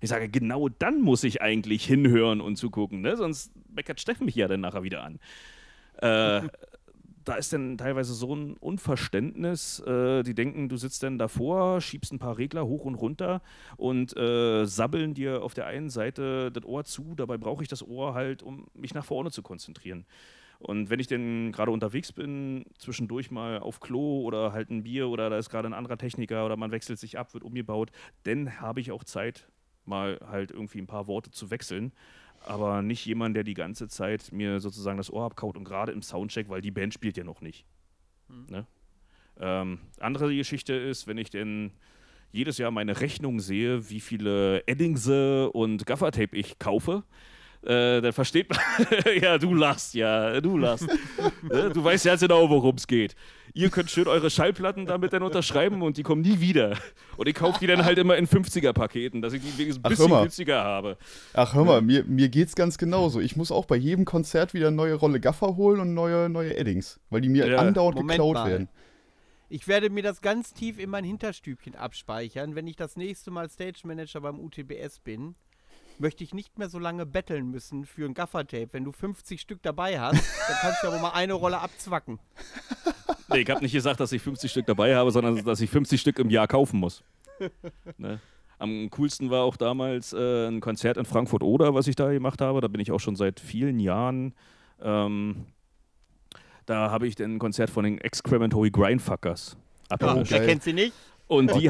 Ich sage, genau dann muss ich eigentlich hinhören und zugucken, ne? sonst meckert Steffen mich ja dann nachher wieder an. Äh, da ist dann teilweise so ein Unverständnis. Äh, die denken, du sitzt dann davor, schiebst ein paar Regler hoch und runter und äh, sabbeln dir auf der einen Seite das Ohr zu. Dabei brauche ich das Ohr halt, um mich nach vorne zu konzentrieren. Und wenn ich denn gerade unterwegs bin, zwischendurch mal auf Klo oder halt ein Bier oder da ist gerade ein anderer Techniker oder man wechselt sich ab, wird umgebaut, dann habe ich auch Zeit, mal halt irgendwie ein paar Worte zu wechseln. Aber nicht jemand, der die ganze Zeit mir sozusagen das Ohr abkaut und gerade im Soundcheck, weil die Band spielt ja noch nicht. Mhm. Ne? Ähm, andere Geschichte ist, wenn ich denn jedes Jahr meine Rechnung sehe, wie viele Eddingse und Gaffertape ich kaufe, äh, dann versteht man, ja, du lachst, ja, du lachst. Ne, du weißt ja genau, worum es geht. Ihr könnt schön eure Schallplatten damit dann unterschreiben und die kommen nie wieder. Und ich kaufe die dann halt immer in 50er-Paketen, dass ich die wenigstens ein bisschen günstiger habe. Ach, hör mal, ja. mir, mir geht's ganz genauso. Ich muss auch bei jedem Konzert wieder eine neue Rolle Gaffer holen und neue, neue Eddings, weil die mir ja. andauernd Moment geklaut mal. werden. Ich werde mir das ganz tief in mein Hinterstübchen abspeichern, wenn ich das nächste Mal Stage Manager beim UTBS bin möchte ich nicht mehr so lange betteln müssen für ein Gaffertape. Wenn du 50 Stück dabei hast, dann kannst du aber mal eine Rolle abzwacken. Nee, ich habe nicht gesagt, dass ich 50 Stück dabei habe, sondern dass ich 50 Stück im Jahr kaufen muss. Ne? Am coolsten war auch damals äh, ein Konzert in Frankfurt-Oder, was ich da gemacht habe. Da bin ich auch schon seit vielen Jahren. Ähm, da habe ich ein Konzert von den Excrement Holy Grindfuckers. Abgemischt. wer kennt sie nicht? Und die, okay.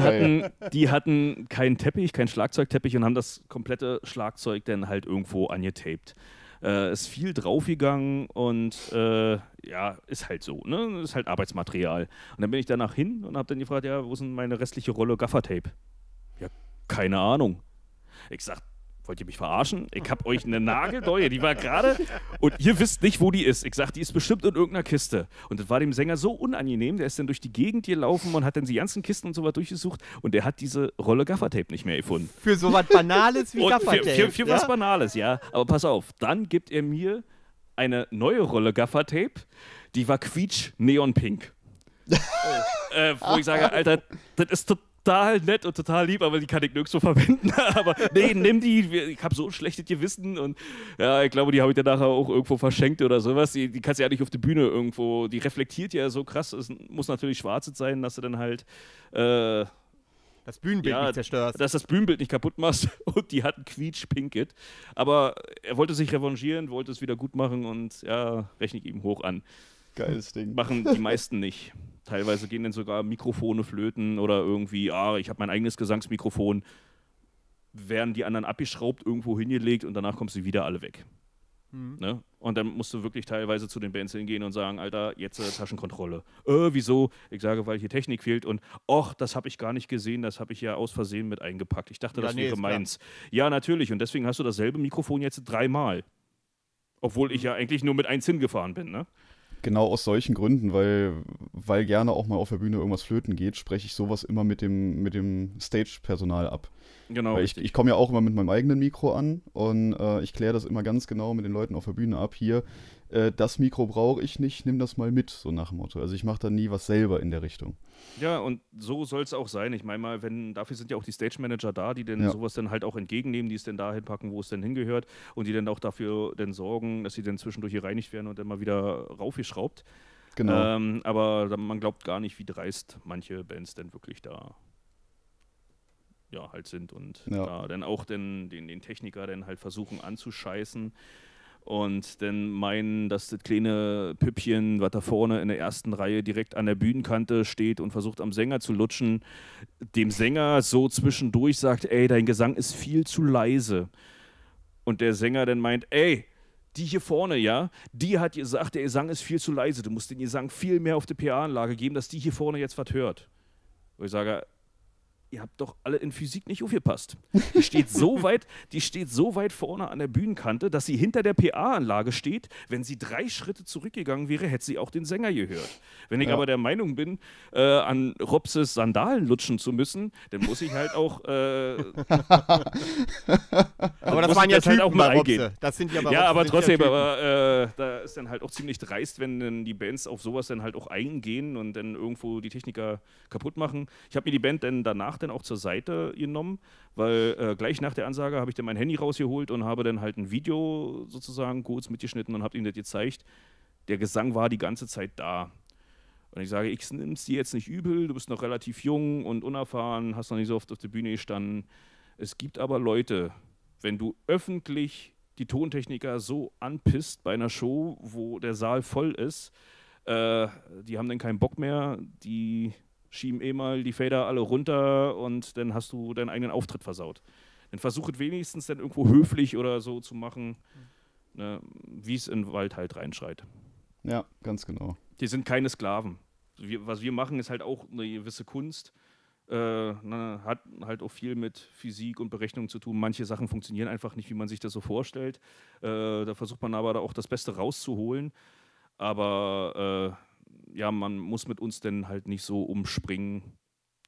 hatten, die hatten keinen Teppich, keinen Schlagzeugteppich und haben das komplette Schlagzeug dann halt irgendwo angetaped. Äh, ist viel draufgegangen und äh, ja, ist halt so, ne? Ist halt Arbeitsmaterial. Und dann bin ich danach hin und hab dann gefragt, ja, wo ist denn meine restliche Rolle Gaffertape? Ja, keine Ahnung. Ich sag, wollt ihr mich verarschen? Ich hab euch eine Nageldeue, die war gerade und ihr wisst nicht, wo die ist. Ich sag, die ist bestimmt in irgendeiner Kiste. Und das war dem Sänger so unangenehm, der ist dann durch die Gegend gelaufen und hat dann die ganzen Kisten und so was durchgesucht und der hat diese Rolle Gaffertape nicht mehr gefunden. Für so was Banales wie Gaffertape. Für, für, für ja? was Banales, ja. Aber pass auf, dann gibt er mir eine neue Rolle Gaffertape, die war quietsch neonpink. Oh. äh, wo ich sage, Alter, das ist total total nett und total lieb, aber die kann ich nirgendwo verwenden. aber nee, nimm die, ich habe so ein schlechtes Gewissen und ja, ich glaube, die habe ich dann nachher auch irgendwo verschenkt oder sowas. Die, die kannst du ja nicht auf die Bühne irgendwo, die reflektiert ja so krass, es muss natürlich schwarz sein, dass du dann halt. Äh, das Bühnenbild ja, nicht zerstörst. Dass das Bühnenbild nicht kaputt machst und die hatten quietsch pinket. Aber er wollte sich revanchieren, wollte es wieder gut machen und ja, rechne ich ihm hoch an. Geiles Ding. Machen die meisten nicht. Teilweise gehen dann sogar Mikrofone flöten oder irgendwie, ah, ich habe mein eigenes Gesangsmikrofon. Werden die anderen abgeschraubt, irgendwo hingelegt und danach kommst du wieder alle weg. Mhm. Ne? Und dann musst du wirklich teilweise zu den Bands hingehen und sagen, Alter, jetzt äh, Taschenkontrolle. Äh, wieso? Ich sage, weil hier Technik fehlt und ach, das habe ich gar nicht gesehen, das habe ich ja aus Versehen mit eingepackt. Ich dachte, ja, das nee, wäre meins. Ja, natürlich. Und deswegen hast du dasselbe Mikrofon jetzt dreimal. Obwohl ich mhm. ja eigentlich nur mit eins hingefahren bin, ne? Genau aus solchen Gründen, weil, weil gerne auch mal auf der Bühne irgendwas flöten geht, spreche ich sowas immer mit dem, mit dem Stage-Personal ab. Genau. Weil ich, ich komme ja auch immer mit meinem eigenen Mikro an und äh, ich kläre das immer ganz genau mit den Leuten auf der Bühne ab. Hier, äh, das Mikro brauche ich nicht, nimm das mal mit, so nach dem Motto. Also ich mache da nie was selber in der Richtung. Ja, und so soll es auch sein. Ich meine mal, wenn, dafür sind ja auch die Stage Manager da, die dann ja. sowas dann halt auch entgegennehmen, die es dann dahin packen, wo es denn hingehört und die dann auch dafür dann sorgen, dass sie dann zwischendurch gereinigt werden und dann mal wieder raufgeschraubt. Genau. Ähm, aber man glaubt gar nicht, wie dreist manche Bands denn wirklich da ja, halt sind und ja. da dann auch den, den, den Techniker dann halt versuchen anzuscheißen und dann meinen, dass das kleine Püppchen, was da vorne in der ersten Reihe direkt an der Bühnenkante steht und versucht am Sänger zu lutschen, dem Sänger so zwischendurch sagt, ey, dein Gesang ist viel zu leise. Und der Sänger dann meint, ey, die hier vorne, ja, die hat gesagt, der Gesang ist viel zu leise, du musst den Gesang viel mehr auf die PA-Anlage geben, dass die hier vorne jetzt was hört. Und ich sage, ihr habt doch alle in Physik nicht aufgepasst. Die steht so weit, die steht so weit vorne an der Bühnenkante, dass sie hinter der PA-Anlage steht. Wenn sie drei Schritte zurückgegangen wäre, hätte sie auch den Sänger gehört. Wenn ich ja. aber der Meinung bin, äh, an Robses Sandalen lutschen zu müssen, dann muss ich halt auch. Äh, aber das waren ja das Typen halt auch mal eingehen. Das sind ja, aber ja, Robse aber trotzdem, ja aber äh, da ist dann halt auch ziemlich dreist, wenn dann die Bands auf sowas dann halt auch eingehen und dann irgendwo die Techniker kaputt machen. Ich habe mir die Band dann danach danach dann auch zur Seite genommen, weil äh, gleich nach der Ansage habe ich dann mein Handy rausgeholt und habe dann halt ein Video sozusagen kurz mitgeschnitten und habe ihm das gezeigt. Der Gesang war die ganze Zeit da. Und ich sage, ich nimm's dir jetzt nicht übel, du bist noch relativ jung und unerfahren, hast noch nicht so oft auf der Bühne gestanden. Es gibt aber Leute, wenn du öffentlich die Tontechniker so anpisst bei einer Show, wo der Saal voll ist, äh, die haben dann keinen Bock mehr, die schieben eh mal die Fader alle runter und dann hast du deinen eigenen Auftritt versaut. Dann versuche wenigstens dann irgendwo höflich oder so zu machen, mhm. ne, wie es in den Wald halt reinschreit. Ja, ganz genau. Die sind keine Sklaven. Wir, was wir machen, ist halt auch eine gewisse Kunst. Äh, na, ne, hat halt auch viel mit Physik und Berechnung zu tun. Manche Sachen funktionieren einfach nicht, wie man sich das so vorstellt. Äh, da versucht man aber da auch das Beste rauszuholen. Aber äh, ja, man muss mit uns denn halt nicht so umspringen,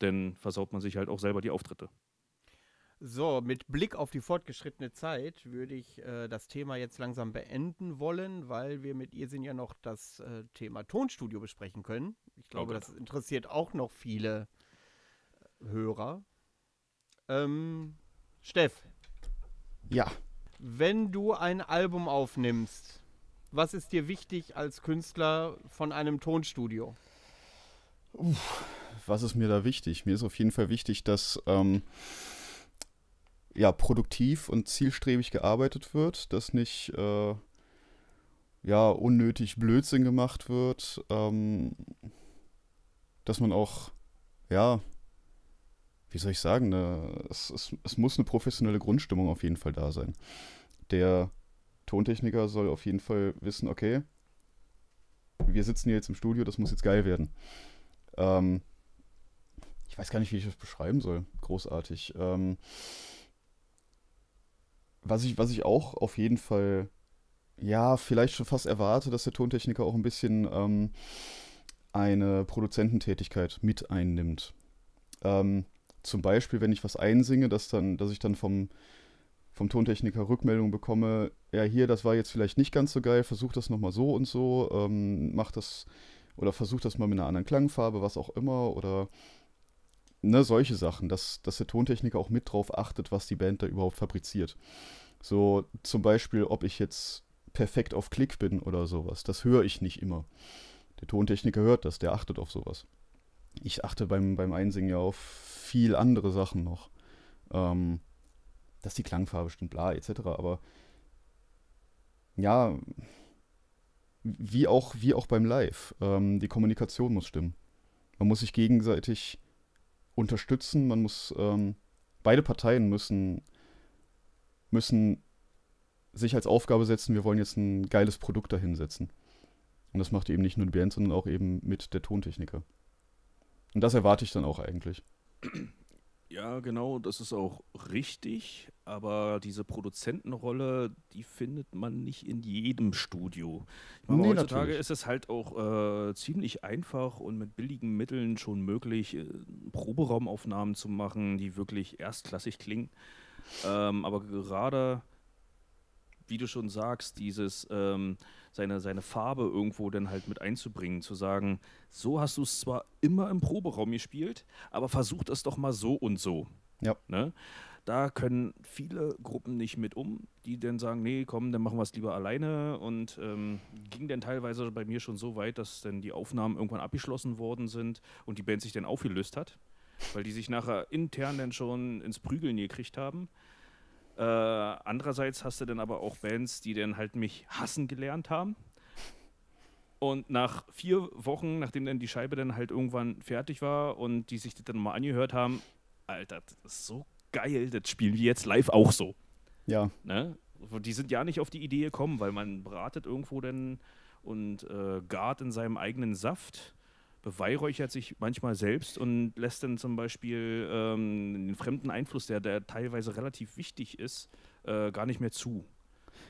denn versaut man sich halt auch selber die Auftritte. So, mit Blick auf die fortgeschrittene Zeit würde ich äh, das Thema jetzt langsam beenden wollen, weil wir mit ihr sind ja noch das äh, Thema Tonstudio besprechen können. Ich glaube, okay. Oh das interessiert auch noch viele äh, Hörer. Ähm, Steff. Ja. Wenn du ein Album aufnimmst, was ist dir wichtig als Künstler von einem Tonstudio? Uff, was ist mir da wichtig? Mir ist auf jeden Fall wichtig, dass ähm, ja, produktiv und zielstrebig gearbeitet wird, dass nicht äh, ja, unnötig Blödsinn gemacht wird, ähm, dass man auch, ja, wie soll ich sagen, ne, es, es, es muss eine professionelle Grundstimmung auf jeden Fall da sein. Der Tontechniker soll auf jeden Fall wissen, okay, wir sitzen hier jetzt im Studio, das muss jetzt geil werden. Ähm, ich weiß gar nicht, wie ich das beschreiben soll. Großartig. Ähm, was, ich, was ich auch auf jeden Fall, ja, vielleicht schon fast erwarte, dass der Tontechniker auch ein bisschen ähm, eine Produzententätigkeit mit einnimmt. Ähm, zum Beispiel, wenn ich was einsinge, dass, dann, dass ich dann vom, vom Tontechniker Rückmeldung bekomme, ja hier, das war jetzt vielleicht nicht ganz so geil, versuch das nochmal so und so, ähm, mach das oder versuch das mal mit einer anderen Klangfarbe, was auch immer oder ne, solche Sachen, dass, dass der Tontechniker auch mit drauf achtet, was die Band da überhaupt fabriziert. So zum Beispiel, ob ich jetzt perfekt auf Klick bin oder sowas, das höre ich nicht immer. Der Tontechniker hört das, der achtet auf sowas. Ich achte beim, beim Einsingen ja auf viel andere Sachen noch. Ähm, dass die Klangfarbe stimmt, bla, etc. Aber ja, wie auch, wie auch beim Live, ähm, die Kommunikation muss stimmen. Man muss sich gegenseitig unterstützen, man muss, ähm, beide Parteien müssen, müssen sich als Aufgabe setzen, wir wollen jetzt ein geiles Produkt dahinsetzen. Und das macht eben nicht nur die Band, sondern auch eben mit der Tontechniker. Und das erwarte ich dann auch eigentlich. Ja, genau, das ist auch richtig, aber diese Produzentenrolle, die findet man nicht in jedem Studio. Meine, nee, heutzutage natürlich. ist es halt auch äh, ziemlich einfach und mit billigen Mitteln schon möglich, äh, Proberaumaufnahmen zu machen, die wirklich erstklassig klingen. Ähm, aber gerade wie du schon sagst, dieses ähm, seine, seine Farbe irgendwo dann halt mit einzubringen, zu sagen, so hast du es zwar immer im Proberaum gespielt, aber versuch das doch mal so und so. Ja. Ne? Da können viele Gruppen nicht mit um, die dann sagen, nee, komm, dann machen wir es lieber alleine. Und ähm, ging dann teilweise bei mir schon so weit, dass dann die Aufnahmen irgendwann abgeschlossen worden sind und die Band sich dann aufgelöst hat, weil die sich nachher intern dann schon ins Prügeln gekriegt haben äh, andererseits hast du dann aber auch Bands, die dann halt mich hassen gelernt haben. Und nach vier Wochen, nachdem dann die Scheibe dann halt irgendwann fertig war und die sich das dann mal angehört haben, Alter, das ist so geil, das spielen wir jetzt live auch so. Ja. Ne? Die sind ja nicht auf die Idee gekommen, weil man bratet irgendwo dann und äh, gart in seinem eigenen Saft beweihräuchert sich manchmal selbst und lässt dann zum Beispiel ähm, den fremden Einfluss, der, der teilweise relativ wichtig ist, äh, gar nicht mehr zu.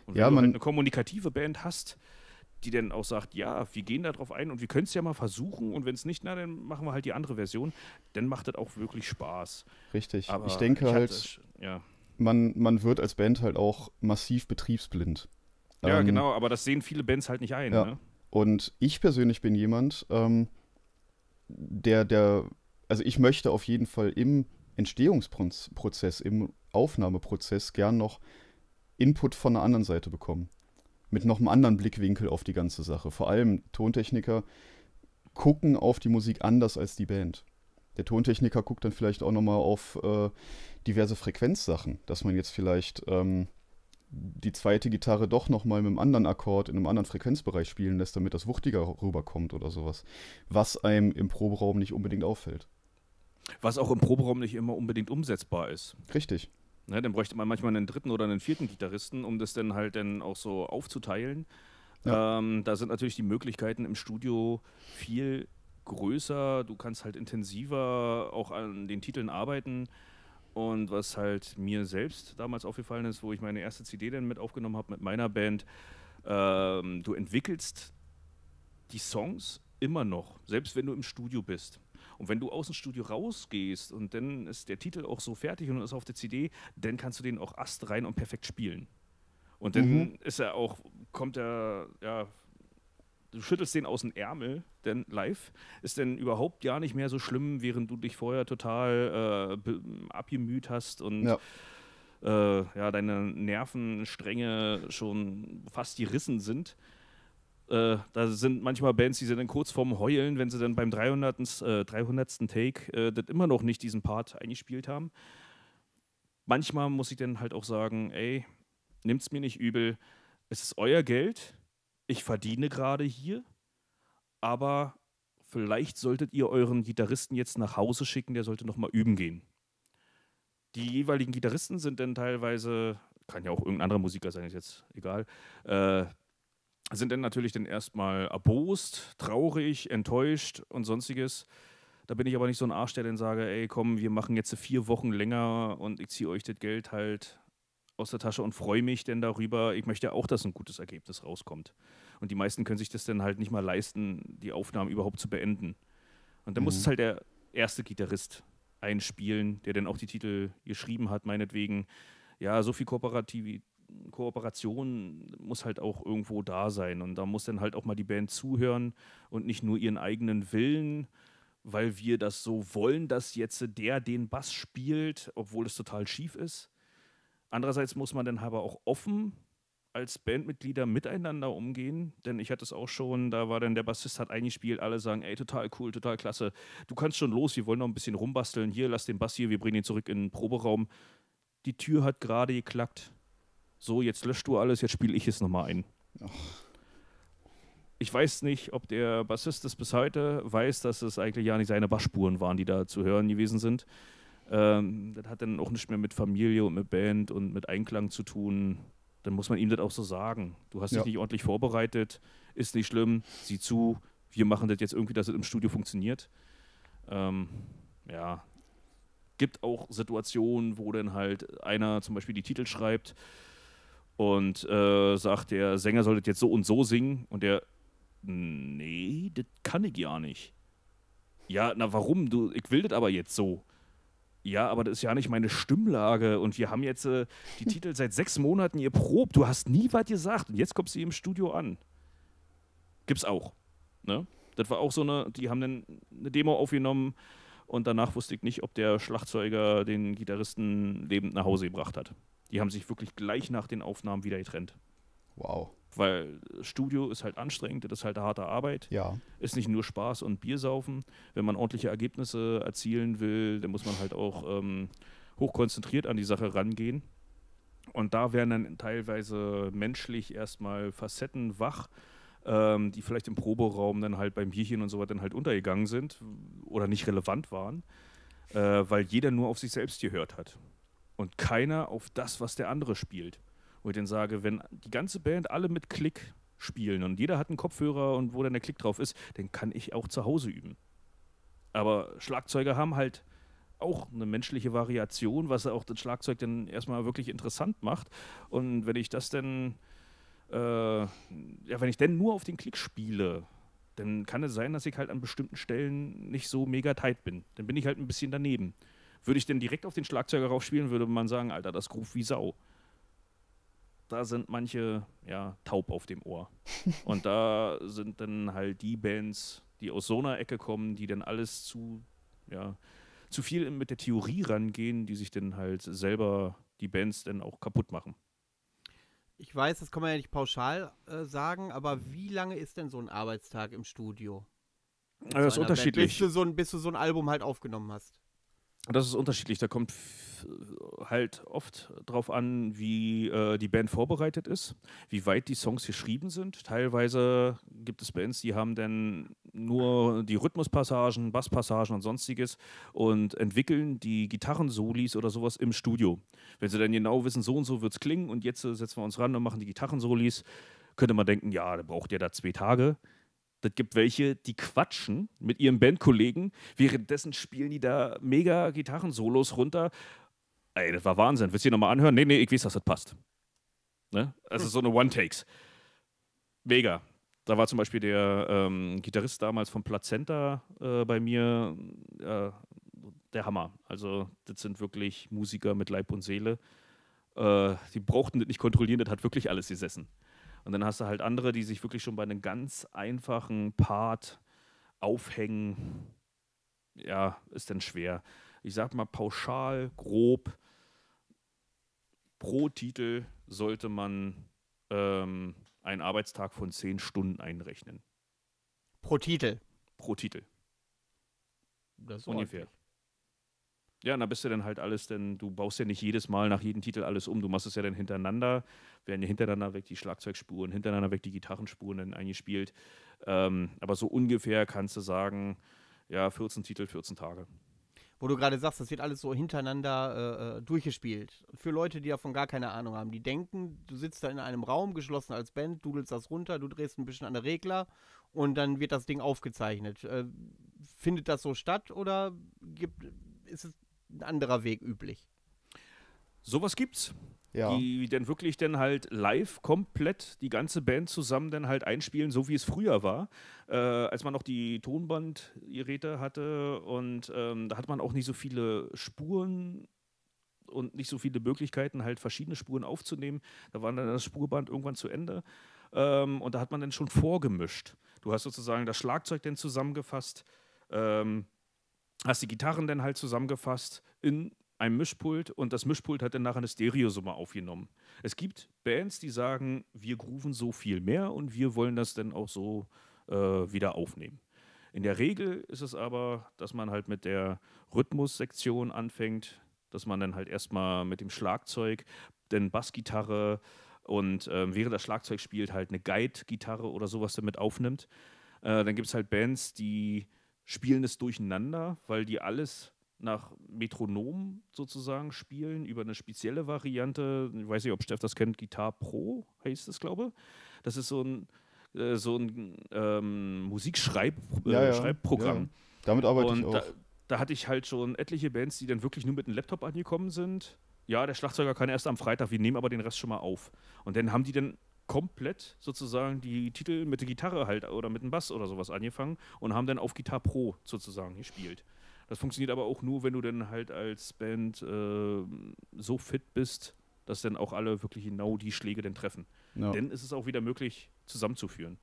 Und wenn ja, du halt eine kommunikative Band hast, die dann auch sagt, ja, wir gehen da drauf ein und wir können es ja mal versuchen und wenn es nicht, na, dann machen wir halt die andere Version, dann macht das auch wirklich Spaß. Richtig. Aber ich denke ich halt, ja. man, man wird als Band halt auch massiv betriebsblind. Ja, ähm, genau, aber das sehen viele Bands halt nicht ein. Ja. Ne? Und ich persönlich bin jemand, ähm, der, der, also ich möchte auf jeden Fall im Entstehungsprozess, im Aufnahmeprozess gern noch Input von der anderen Seite bekommen. Mit noch einem anderen Blickwinkel auf die ganze Sache. Vor allem Tontechniker gucken auf die Musik anders als die Band. Der Tontechniker guckt dann vielleicht auch nochmal auf äh, diverse Frequenzsachen, dass man jetzt vielleicht ähm, die zweite Gitarre doch nochmal mit einem anderen Akkord in einem anderen Frequenzbereich spielen lässt, damit das wuchtiger rüberkommt oder sowas. Was einem im Proberaum nicht unbedingt auffällt. Was auch im Proberaum nicht immer unbedingt umsetzbar ist. Richtig. Ne, dann bräuchte man manchmal einen dritten oder einen vierten Gitarristen, um das dann halt dann auch so aufzuteilen. Ja. Ähm, da sind natürlich die Möglichkeiten im Studio viel größer. Du kannst halt intensiver auch an den Titeln arbeiten. Und was halt mir selbst damals aufgefallen ist, wo ich meine erste CD dann mit aufgenommen habe mit meiner Band, ähm, du entwickelst die Songs immer noch, selbst wenn du im Studio bist. Und wenn du aus dem Studio rausgehst und dann ist der Titel auch so fertig und ist auf der CD, dann kannst du den auch Ast rein und perfekt spielen. Und dann mhm. ist er auch, kommt er, ja, du schüttelst den aus dem Ärmel, denn live ist denn überhaupt ja nicht mehr so schlimm, während du dich vorher total äh, abgemüht hast und ja. Äh, ja. deine Nervenstränge schon fast gerissen sind. Äh, da sind manchmal Bands, die sind dann kurz vorm Heulen, wenn sie dann beim 300. Äh, 300. Take äh, das immer noch nicht diesen Part eingespielt haben. Manchmal muss ich dann halt auch sagen, ey, nimmt's mir nicht übel, es ist euer Geld, ich verdiene gerade hier, aber vielleicht solltet ihr euren Gitarristen jetzt nach Hause schicken, der sollte nochmal üben gehen. Die jeweiligen Gitarristen sind dann teilweise, kann ja auch irgendein anderer Musiker sein, ist jetzt egal, äh, sind dann natürlich dann erstmal erbost, traurig, enttäuscht und sonstiges. Da bin ich aber nicht so ein Arsch, der dann sage, ey, komm, wir machen jetzt vier Wochen länger und ich ziehe euch das Geld halt aus der Tasche und freue mich denn darüber. Ich möchte ja auch, dass ein gutes Ergebnis rauskommt. Und die meisten können sich das dann halt nicht mal leisten, die Aufnahmen überhaupt zu beenden. Und dann mhm. muss es halt der erste Gitarrist einspielen, der dann auch die Titel geschrieben hat, meinetwegen. Ja, so viel Kooperativ Kooperation muss halt auch irgendwo da sein. Und da muss dann halt auch mal die Band zuhören und nicht nur ihren eigenen Willen, weil wir das so wollen, dass jetzt der den Bass spielt, obwohl es total schief ist. Andererseits muss man dann aber auch offen als Bandmitglieder miteinander umgehen, denn ich hatte es auch schon, da war dann der Bassist hat eingespielt, alle sagen, ey, total cool, total klasse, du kannst schon los, wir wollen noch ein bisschen rumbasteln, hier, lass den Bass hier, wir bringen ihn zurück in den Proberaum. Die Tür hat gerade geklackt. So, jetzt löscht du alles, jetzt spiele ich es nochmal ein. Ach. Ich weiß nicht, ob der Bassist das bis heute weiß, dass es eigentlich ja nicht seine Bassspuren waren, die da zu hören gewesen sind. Ähm, das hat dann auch nicht mehr mit Familie und mit Band und mit Einklang zu tun. Dann muss man ihm das auch so sagen. Du hast ja. dich nicht ordentlich vorbereitet, ist nicht schlimm, sieh zu, wir machen das jetzt irgendwie, dass es im Studio funktioniert. Ähm, ja, gibt auch Situationen, wo dann halt einer zum Beispiel die Titel schreibt und äh, sagt, der Sänger soll das jetzt so und so singen und der, nee, das kann ich ja nicht. Ja, na warum? Du, ich will das aber jetzt so. Ja, aber das ist ja nicht meine Stimmlage. Und wir haben jetzt äh, die Titel seit sechs Monaten erprobt. Du hast nie was gesagt. Und jetzt kommst du im Studio an. Gibt's auch. Ne? Das war auch so eine, die haben dann eine Demo aufgenommen und danach wusste ich nicht, ob der Schlagzeuger den Gitarristen lebend nach Hause gebracht hat. Die haben sich wirklich gleich nach den Aufnahmen wieder getrennt. Wow weil Studio ist halt anstrengend, das ist halt harte Arbeit. Ja. Ist nicht nur Spaß und Biersaufen. Wenn man ordentliche Ergebnisse erzielen will, dann muss man halt auch ähm, hochkonzentriert an die Sache rangehen. Und da werden dann teilweise menschlich erstmal Facetten wach, ähm, die vielleicht im Proberaum dann halt beim Bierchen und so weiter dann halt untergegangen sind oder nicht relevant waren, äh, weil jeder nur auf sich selbst gehört hat und keiner auf das, was der andere spielt. Wo ich dann sage, wenn die ganze Band alle mit Klick spielen und jeder hat einen Kopfhörer und wo dann der Klick drauf ist, dann kann ich auch zu Hause üben. Aber Schlagzeuger haben halt auch eine menschliche Variation, was auch das Schlagzeug dann erstmal wirklich interessant macht. Und wenn ich das denn, äh, ja, wenn ich denn nur auf den Klick spiele, dann kann es sein, dass ich halt an bestimmten Stellen nicht so mega tight bin. Dann bin ich halt ein bisschen daneben. Würde ich denn direkt auf den Schlagzeuger raufspielen, würde man sagen, Alter, das groove wie Sau da sind manche ja taub auf dem Ohr. Und da sind dann halt die Bands, die aus so einer Ecke kommen, die dann alles zu, ja, zu viel mit der Theorie rangehen, die sich dann halt selber die Bands dann auch kaputt machen. Ich weiß, das kann man ja nicht pauschal äh, sagen, aber wie lange ist denn so ein Arbeitstag im Studio? Also das ist unterschiedlich. bis, du so ein, bis du so ein Album halt aufgenommen hast das ist unterschiedlich. Da kommt halt oft drauf an, wie äh, die Band vorbereitet ist, wie weit die Songs geschrieben sind. Teilweise gibt es Bands, die haben dann nur die Rhythmuspassagen, Basspassagen und sonstiges und entwickeln die Gitarrensolis oder sowas im Studio. Wenn sie dann genau wissen, so und so wird es klingen und jetzt setzen wir uns ran und machen die Gitarrensolis, könnte man denken, ja, da braucht ihr da zwei Tage. Das gibt welche, die quatschen mit ihren Bandkollegen, währenddessen spielen die da mega Gitarren-Solos runter. Ey, das war Wahnsinn. Willst du die nochmal anhören? Nee, nee, ich weiß, dass das passt. Ne? Also so eine One-Takes. Mega. Da war zum Beispiel der ähm, Gitarrist damals von Plazenta äh, bei mir äh, der Hammer. Also, das sind wirklich Musiker mit Leib und Seele. Äh, die brauchten das nicht kontrollieren, das hat wirklich alles gesessen. Und dann hast du halt andere, die sich wirklich schon bei einem ganz einfachen Part aufhängen. Ja, ist dann schwer. Ich sag mal pauschal, grob, pro Titel sollte man ähm, einen Arbeitstag von zehn Stunden einrechnen. Pro Titel? Pro Titel. Das Ungefähr. Ordentlich ja, und da bist du dann halt alles, denn du baust ja nicht jedes Mal nach jedem Titel alles um. Du machst es ja dann hintereinander, werden ja hintereinander weg die Schlagzeugspuren, hintereinander weg die Gitarrenspuren dann eingespielt. Ähm, aber so ungefähr kannst du sagen, ja, 14 Titel, 14 Tage. Wo du gerade sagst, das wird alles so hintereinander äh, äh, durchgespielt. Für Leute, die davon gar keine Ahnung haben, die denken, du sitzt da in einem Raum, geschlossen als Band, dudelst das runter, du drehst ein bisschen an der Regler und dann wird das Ding aufgezeichnet. Äh, findet das so statt oder gibt, ist es ein anderer Weg üblich. Sowas gibt's. Ja. Die dann wirklich dann halt live komplett die ganze Band zusammen dann halt einspielen, so wie es früher war, äh, als man noch die Tonbandgeräte hatte und ähm, da hat man auch nicht so viele Spuren und nicht so viele Möglichkeiten, halt verschiedene Spuren aufzunehmen. Da war dann das Spurband irgendwann zu Ende. Ähm, und da hat man dann schon vorgemischt. Du hast sozusagen das Schlagzeug dann zusammengefasst, ähm, hast die Gitarren dann halt zusammengefasst in einem Mischpult und das Mischpult hat dann nachher eine Stereosumme aufgenommen. Es gibt Bands, die sagen, wir grooven so viel mehr und wir wollen das dann auch so äh, wieder aufnehmen. In der Regel ist es aber, dass man halt mit der Rhythmussektion anfängt, dass man dann halt erstmal mit dem Schlagzeug, denn Bassgitarre und äh, während das Schlagzeug spielt halt eine Guide-Gitarre oder sowas damit aufnimmt. Äh, dann gibt es halt Bands, die spielen es durcheinander, weil die alles nach Metronom sozusagen spielen, über eine spezielle Variante. Ich weiß nicht, ob Steff das kennt, Guitar Pro heißt es, glaube ich. Das ist so ein, äh, so ein ähm, Musikschreibprogramm. Äh, ja, ja. ja, damit arbeite Und ich auch. Da, da hatte ich halt schon etliche Bands, die dann wirklich nur mit einem Laptop angekommen sind. Ja, der Schlagzeuger kann erst am Freitag, wir nehmen aber den Rest schon mal auf. Und dann haben die dann komplett sozusagen die Titel mit der Gitarre halt oder mit dem Bass oder sowas angefangen und haben dann auf Gitarre Pro sozusagen gespielt. Das funktioniert aber auch nur, wenn du dann halt als Band äh, so fit bist, dass dann auch alle wirklich genau die Schläge dann treffen. No. Dann ist es auch wieder möglich, zusammenzuführen.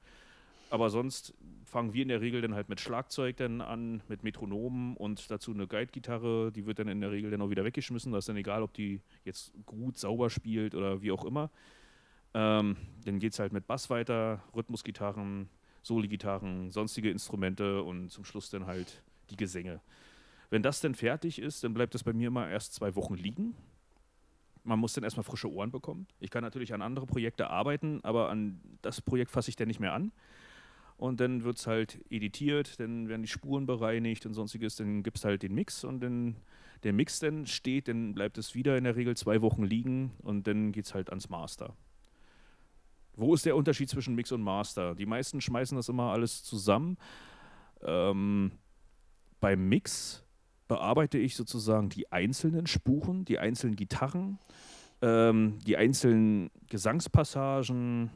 Aber sonst fangen wir in der Regel dann halt mit Schlagzeug dann an, mit Metronomen und dazu eine Guide-Gitarre. Die wird dann in der Regel dann auch wieder weggeschmissen. Da ist dann egal, ob die jetzt gut, sauber spielt oder wie auch immer. Ähm, dann geht es halt mit Bass weiter, Rhythmusgitarren, Soli-Gitarren, sonstige Instrumente und zum Schluss dann halt die Gesänge. Wenn das dann fertig ist, dann bleibt das bei mir immer erst zwei Wochen liegen. Man muss dann erstmal frische Ohren bekommen. Ich kann natürlich an andere Projekte arbeiten, aber an das Projekt fasse ich dann nicht mehr an. Und dann wird es halt editiert, dann werden die Spuren bereinigt und sonstiges. Dann gibt es halt den Mix und dann der Mix dann steht, dann bleibt es wieder in der Regel zwei Wochen liegen und dann geht es halt ans Master. Wo ist der Unterschied zwischen Mix und Master? Die meisten schmeißen das immer alles zusammen. Ähm, beim Mix bearbeite ich sozusagen die einzelnen Spuren, die einzelnen Gitarren, ähm, die einzelnen Gesangspassagen,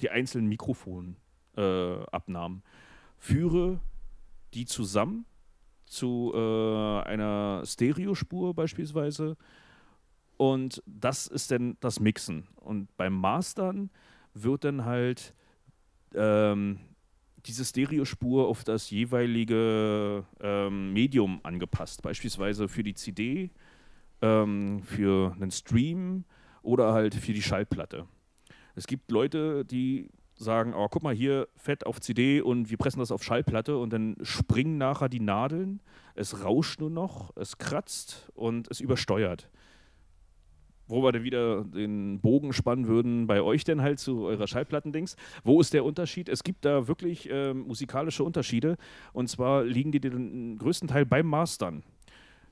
die einzelnen Mikrofonabnahmen. Äh, Führe die zusammen zu äh, einer Stereospur beispielsweise. Und das ist dann das Mixen. Und beim Mastern wird dann halt ähm, diese Stereospur auf das jeweilige ähm, Medium angepasst. Beispielsweise für die CD, ähm, für einen Stream oder halt für die Schallplatte. Es gibt Leute, die sagen, oh, guck mal hier, fett auf CD und wir pressen das auf Schallplatte und dann springen nachher die Nadeln, es rauscht nur noch, es kratzt und es übersteuert wo wir dann wieder den Bogen spannen würden, bei euch denn halt zu eurer Schallplattendings. Wo ist der Unterschied? Es gibt da wirklich äh, musikalische Unterschiede. Und zwar liegen die den größten Teil beim Mastern.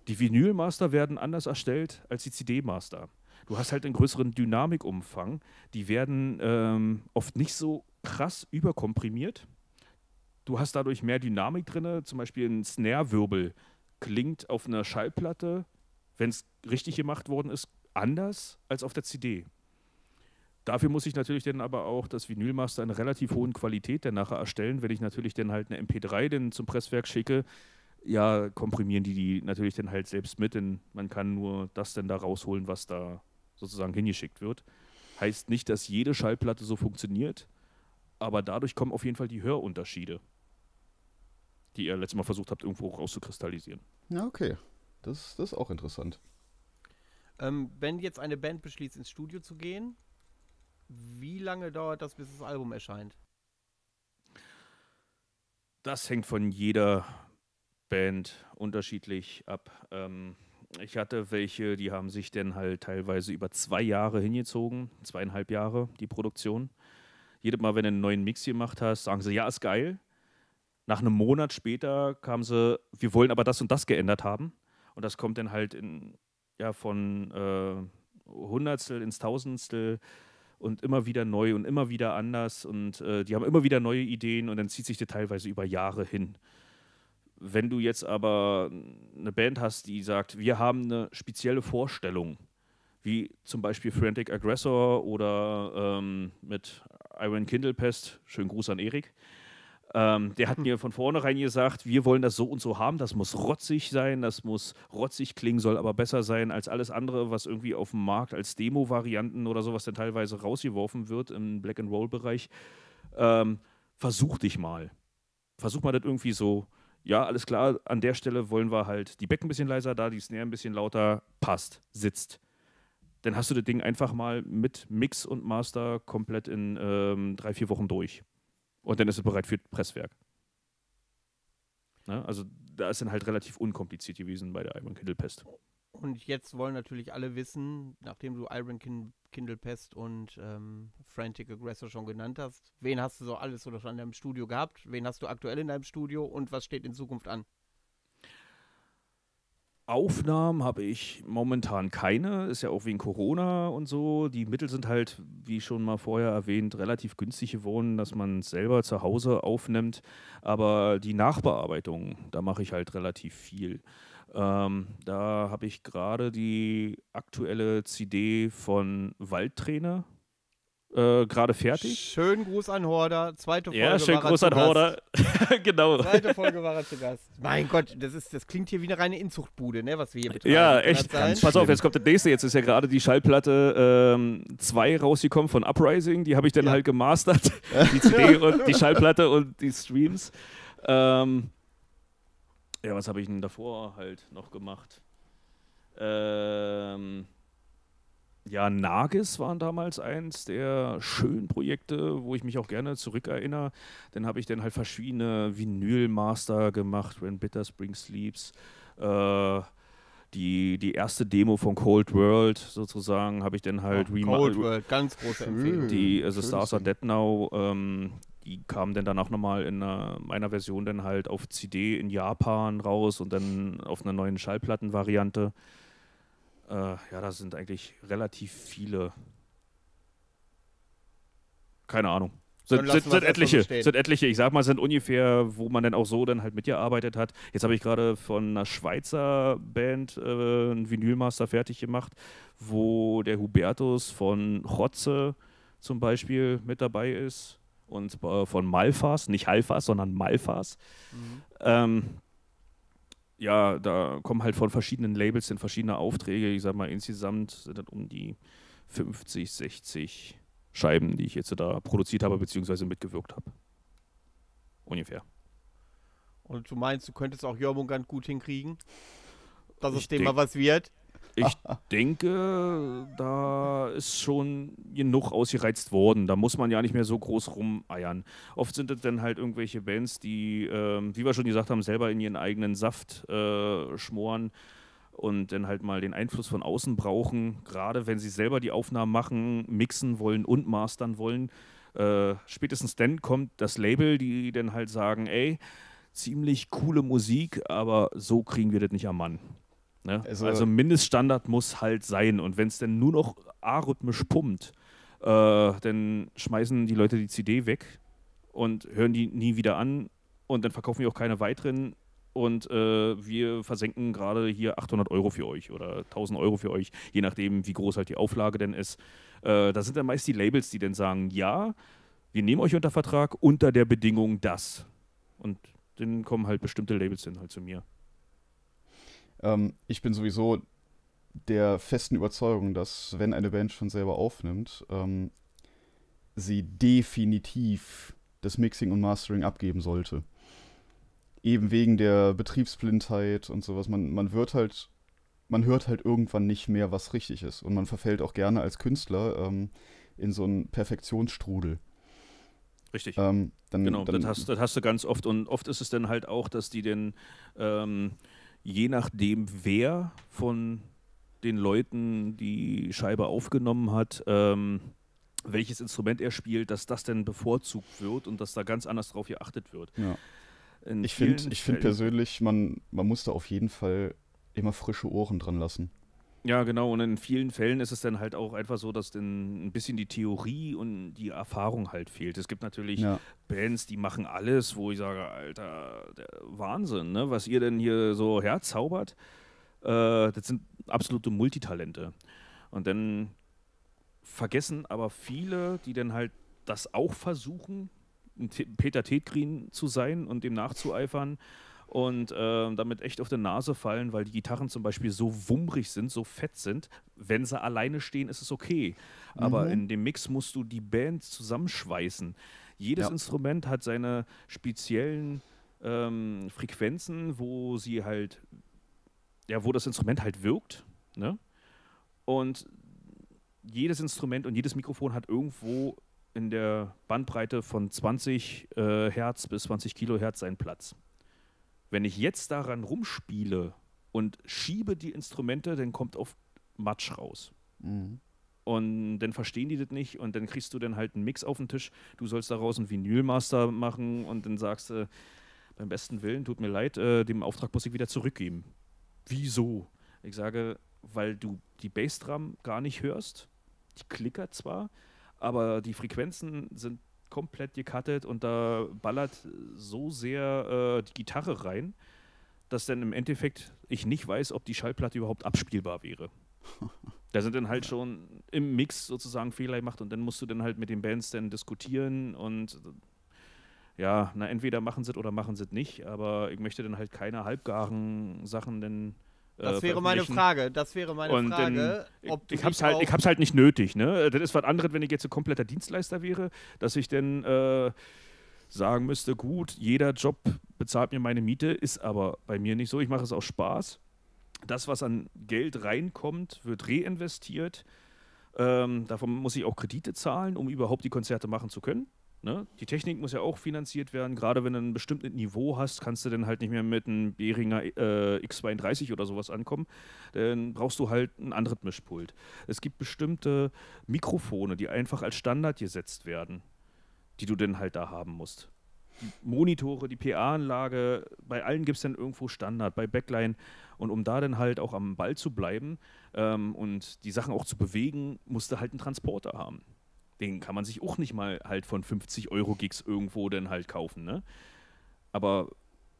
Die Vinylmaster werden anders erstellt als die CD-Master. Du hast halt einen größeren Dynamikumfang. Die werden ähm, oft nicht so krass überkomprimiert. Du hast dadurch mehr Dynamik drin. Zum Beispiel ein Snare-Wirbel klingt auf einer Schallplatte, wenn es richtig gemacht worden ist, anders als auf der CD. Dafür muss ich natürlich dann aber auch das Vinylmaster in relativ hohen Qualität dann nachher erstellen. Wenn ich natürlich dann halt eine MP3 denn zum Presswerk schicke, ja, komprimieren die die natürlich dann halt selbst mit, denn man kann nur das dann da rausholen, was da sozusagen hingeschickt wird. Heißt nicht, dass jede Schallplatte so funktioniert, aber dadurch kommen auf jeden Fall die Hörunterschiede, die ihr letztes Mal versucht habt, irgendwo rauszukristallisieren. Ja, okay. Das, das ist auch interessant. Ähm, wenn jetzt eine Band beschließt, ins Studio zu gehen, wie lange dauert das, bis das Album erscheint? Das hängt von jeder Band unterschiedlich ab. Ähm, ich hatte welche, die haben sich dann halt teilweise über zwei Jahre hingezogen, zweieinhalb Jahre die Produktion. Jedes Mal, wenn du einen neuen Mix gemacht hast, sagen sie, ja, ist geil. Nach einem Monat später kamen sie, wir wollen aber das und das geändert haben. Und das kommt dann halt in ja von äh, Hundertstel ins Tausendstel und immer wieder neu und immer wieder anders und äh, die haben immer wieder neue Ideen und dann zieht sich der teilweise über Jahre hin. Wenn du jetzt aber eine Band hast, die sagt, wir haben eine spezielle Vorstellung, wie zum Beispiel Frantic Aggressor oder ähm, mit Iron Kindlepest, schönen Gruß an Erik, ähm, der hat hm. mir von vornherein gesagt, wir wollen das so und so haben, das muss rotzig sein, das muss rotzig klingen, soll aber besser sein als alles andere, was irgendwie auf dem Markt als Demo-Varianten oder sowas dann teilweise rausgeworfen wird im Black-and-Roll-Bereich. Ähm, versuch dich mal. Versuch mal das irgendwie so, ja, alles klar, an der Stelle wollen wir halt die Becken ein bisschen leiser, da die Snare ein bisschen lauter, passt, sitzt. Dann hast du das Ding einfach mal mit Mix und Master komplett in ähm, drei, vier Wochen durch. Und dann ist er bereit für Presswerk. Na, ne? also da ist dann halt relativ unkompliziert gewesen bei der Iron Kindle Pest. Und jetzt wollen natürlich alle wissen, nachdem du Iron Kindle Pest und ähm, Frantic Aggressor schon genannt hast, wen hast du so alles oder schon in deinem Studio gehabt? Wen hast du aktuell in deinem Studio und was steht in Zukunft an? Aufnahmen habe ich momentan keine, ist ja auch wegen Corona und so. Die Mittel sind halt, wie schon mal vorher erwähnt, relativ günstig geworden, dass man es selber zu Hause aufnimmt. Aber die Nachbearbeitung, da mache ich halt relativ viel. Ähm, da habe ich gerade die aktuelle CD von Waldtrainer äh, gerade fertig. Schönen Gruß an Horder. Zweite Folge. Ja, schönen Gruß an Horder. genau. Zweite Folge war er zu Gast. Mein Gott, das, ist, das klingt hier wie eine reine Inzuchtbude, ne, was wir hier betreiben. Ja, echt. Pass auf, jetzt kommt der nächste. Jetzt ist ja gerade die Schallplatte 2 ähm, rausgekommen von Uprising. Die habe ich dann ja. halt gemastert. die CD und die Schallplatte und die Streams. Ähm, ja, was habe ich denn davor halt noch gemacht? Ähm ja, Nagis waren damals eins der schönen Projekte, wo ich mich auch gerne zurückerinnere. Dann habe ich dann halt verschiedene Vinylmaster gemacht, When Bitter Spring Sleeps, äh, die, die erste Demo von Cold World sozusagen habe ich dann halt oh, Cold äh, World, ganz große Empfehlung. Die also Stars are Dead Now, ähm, die kamen dann danach nochmal in einer, äh, meiner Version dann halt auf CD in Japan raus und dann auf einer neuen Schallplattenvariante. variante äh, ja, da sind eigentlich relativ viele. Keine Ahnung. Sind, sind, sind etliche, so sind etliche. Ich sag mal, sind ungefähr, wo man dann auch so dann halt mitgearbeitet hat. Jetzt habe ich gerade von einer Schweizer Band äh, ein Vinylmaster fertig gemacht, wo der Hubertus von Rotze zum Beispiel mit dabei ist und äh, von Malfas, nicht Halfas, sondern Malfas. Mhm. Ähm, ja, da kommen halt von verschiedenen Labels in verschiedene Aufträge. Ich sag mal, insgesamt sind das um die 50, 60 Scheiben, die ich jetzt da produziert habe, beziehungsweise mitgewirkt habe. Ungefähr. Und du meinst, du könntest auch Jörmungand gut hinkriegen? Dass ich es dem mal was wird? Ich denke, da ist schon genug ausgereizt worden. Da muss man ja nicht mehr so groß rumeiern. Oft sind es dann halt irgendwelche Bands, die, äh, wie wir schon gesagt haben, selber in ihren eigenen Saft äh, schmoren und dann halt mal den Einfluss von außen brauchen. Gerade wenn sie selber die Aufnahmen machen, mixen wollen und mastern wollen. Äh, spätestens dann kommt das Label, die dann halt sagen, ey, ziemlich coole Musik, aber so kriegen wir das nicht am Mann. Ne? Also, also, Mindeststandard muss halt sein. Und wenn es denn nur noch arrhythmisch pumpt, äh, dann schmeißen die Leute die CD weg und hören die nie wieder an. Und dann verkaufen wir auch keine weiteren. Und äh, wir versenken gerade hier 800 Euro für euch oder 1000 Euro für euch, je nachdem, wie groß halt die Auflage denn ist. Äh, da sind dann meist die Labels, die dann sagen, ja, wir nehmen euch unter Vertrag unter der Bedingung das. Und dann kommen halt bestimmte Labels dann halt zu mir. Ähm, ich bin sowieso der festen Überzeugung, dass wenn eine Band schon selber aufnimmt, ähm, sie definitiv das Mixing und Mastering abgeben sollte. Eben wegen der Betriebsblindheit und sowas. Man, man wird halt, man hört halt irgendwann nicht mehr, was richtig ist. Und man verfällt auch gerne als Künstler ähm, in so einen Perfektionsstrudel. Richtig. Ähm, dann, genau, dann, das, hast, das, hast, du ganz oft. Und oft ist es dann halt auch, dass die den ähm, je nachdem, wer von den Leuten die Scheibe aufgenommen hat, ähm, welches Instrument er spielt, dass das denn bevorzugt wird und dass da ganz anders drauf geachtet wird. Ja. Ich finde find persönlich, man, man muss da auf jeden Fall immer frische Ohren dran lassen. Ja, genau. Und in vielen Fällen ist es dann halt auch einfach so, dass dann ein bisschen die Theorie und die Erfahrung halt fehlt. Es gibt natürlich ja. Bands, die machen alles, wo ich sage, Alter, Wahnsinn, ne? was ihr denn hier so herzaubert. Äh, das sind absolute Multitalente. Und dann vergessen aber viele, die dann halt das auch versuchen, Peter Tetgrin zu sein und dem nachzueifern, und äh, damit echt auf der Nase fallen, weil die Gitarren zum Beispiel so wummrig sind, so fett sind. Wenn sie alleine stehen, ist es okay. Aber mhm. in dem Mix musst du die Band zusammenschweißen. Jedes ja. Instrument hat seine speziellen ähm, Frequenzen, wo sie halt, ja, wo das Instrument halt wirkt. Ne? Und jedes Instrument und jedes Mikrofon hat irgendwo in der Bandbreite von 20 äh, Hertz bis 20 Kilohertz seinen Platz. Wenn ich jetzt daran rumspiele und schiebe die Instrumente, dann kommt oft Matsch raus. Mhm. Und dann verstehen die das nicht und dann kriegst du dann halt einen Mix auf den Tisch. Du sollst daraus einen Vinylmaster machen und dann sagst du, äh, beim besten Willen, tut mir leid, äh, dem Auftrag muss ich wieder zurückgeben. Wieso? Ich sage, weil du die Bassdrum gar nicht hörst. Die klickert zwar, aber die Frequenzen sind komplett gecuttet und da ballert so sehr äh, die Gitarre rein, dass dann im Endeffekt ich nicht weiß, ob die Schallplatte überhaupt abspielbar wäre. Da sind dann halt schon im Mix sozusagen Fehler gemacht und dann musst du dann halt mit den Bands dann diskutieren und ja, na entweder machen sie es oder machen sie es nicht, aber ich möchte dann halt keine halbgaren Sachen dann das äh, wäre meine Frage. Das wäre meine und Frage. In, ob ich habe es halt, ich hab's halt nicht nötig. Ne? Das ist was anderes, wenn ich jetzt ein kompletter Dienstleister wäre, dass ich dann äh, sagen müsste: gut, jeder Job bezahlt mir meine Miete, ist aber bei mir nicht so. Ich mache es aus Spaß. Das, was an Geld reinkommt, wird reinvestiert. Ähm, davon muss ich auch Kredite zahlen, um überhaupt die Konzerte machen zu können. Ne? Die Technik muss ja auch finanziert werden. Gerade wenn du ein bestimmtes Niveau hast, kannst du dann halt nicht mehr mit einem Behringer äh, X32 oder sowas ankommen. Dann brauchst du halt ein anderes Mischpult. Es gibt bestimmte Mikrofone, die einfach als Standard gesetzt werden, die du dann halt da haben musst. Die Monitore, die PA-Anlage, bei allen gibt es dann irgendwo Standard, bei Backline. Und um da dann halt auch am Ball zu bleiben ähm, und die Sachen auch zu bewegen, musst du halt einen Transporter haben den kann man sich auch nicht mal halt von 50 Euro Gigs irgendwo dann halt kaufen, ne? Aber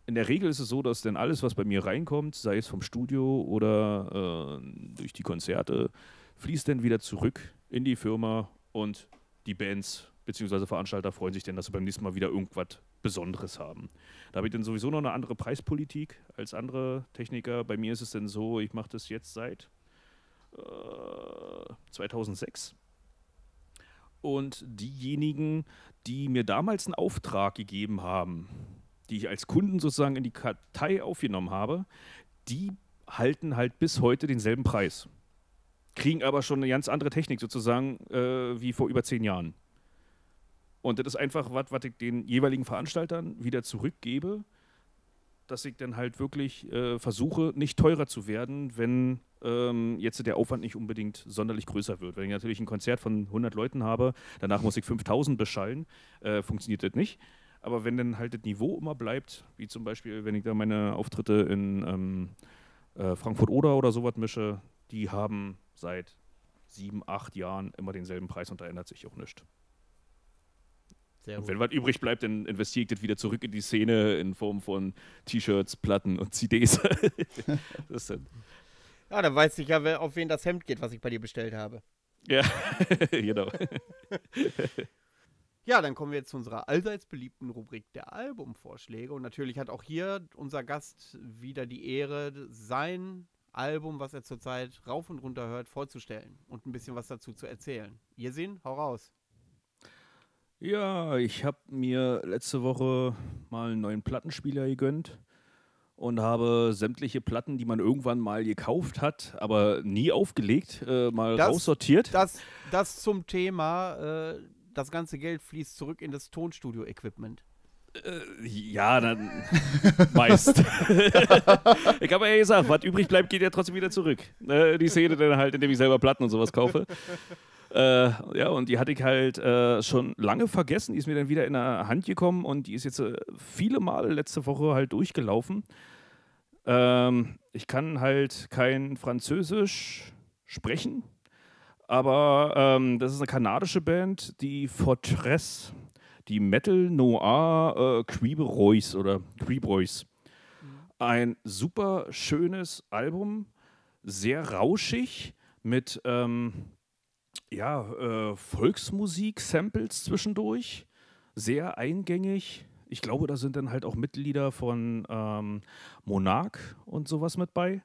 in der Regel ist es so, dass dann alles, was bei mir reinkommt, sei es vom Studio oder äh, durch die Konzerte, fließt dann wieder zurück in die Firma und die Bands bzw. Veranstalter freuen sich dann, dass sie beim nächsten Mal wieder irgendwas Besonderes haben. Da habe ich dann sowieso noch eine andere Preispolitik als andere Techniker. Bei mir ist es dann so, ich mache das jetzt seit äh, 2006 und diejenigen, die mir damals einen Auftrag gegeben haben, die ich als Kunden sozusagen in die Kartei aufgenommen habe, die halten halt bis heute denselben Preis. Kriegen aber schon eine ganz andere Technik sozusagen äh, wie vor über zehn Jahren. Und das ist einfach was, was ich den jeweiligen Veranstaltern wieder zurückgebe, dass ich dann halt wirklich äh, versuche, nicht teurer zu werden, wenn ähm, jetzt der Aufwand nicht unbedingt sonderlich größer wird. Wenn ich natürlich ein Konzert von 100 Leuten habe, danach muss ich 5000 beschallen, äh, funktioniert das nicht. Aber wenn dann halt das Niveau immer bleibt, wie zum Beispiel, wenn ich da meine Auftritte in ähm, äh, Frankfurt-Oder oder sowas mische, die haben seit sieben, acht Jahren immer denselben Preis und da ändert sich auch nichts. wenn was übrig bleibt, dann investiere ich das wieder zurück in die Szene in Form von T-Shirts, Platten und CDs. das, ist dann, Ah, dann weiß ich ja, auf wen das Hemd geht, was ich bei dir bestellt habe. Ja, genau. ja, dann kommen wir jetzt zu unserer allseits beliebten Rubrik der Albumvorschläge. Und natürlich hat auch hier unser Gast wieder die Ehre, sein Album, was er zurzeit rauf und runter hört, vorzustellen und ein bisschen was dazu zu erzählen. Ihr sehen, hau raus. Ja, ich habe mir letzte Woche mal einen neuen Plattenspieler gegönnt und habe sämtliche Platten, die man irgendwann mal gekauft hat, aber nie aufgelegt, äh, mal das, raussortiert. Das, das zum Thema, äh, das ganze Geld fließt zurück in das Tonstudio-Equipment. Äh, ja, dann meist. ich habe ja gesagt, was übrig bleibt, geht ja trotzdem wieder zurück. Ne, die Szene dann halt, indem ich selber Platten und sowas kaufe. Äh, ja, und die hatte ich halt äh, schon lange vergessen. Die ist mir dann wieder in der Hand gekommen und die ist jetzt äh, viele Male letzte Woche halt durchgelaufen. Ähm, ich kann halt kein Französisch sprechen, aber ähm, das ist eine kanadische Band, die Fortress, die Metal Noir äh, Creebroys oder Creebroys. Mhm. Ein super schönes Album, sehr rauschig mit. Ähm, ja, äh, Volksmusik-Samples zwischendurch, sehr eingängig. Ich glaube, da sind dann halt auch Mitglieder von ähm, Monarch und sowas mit bei.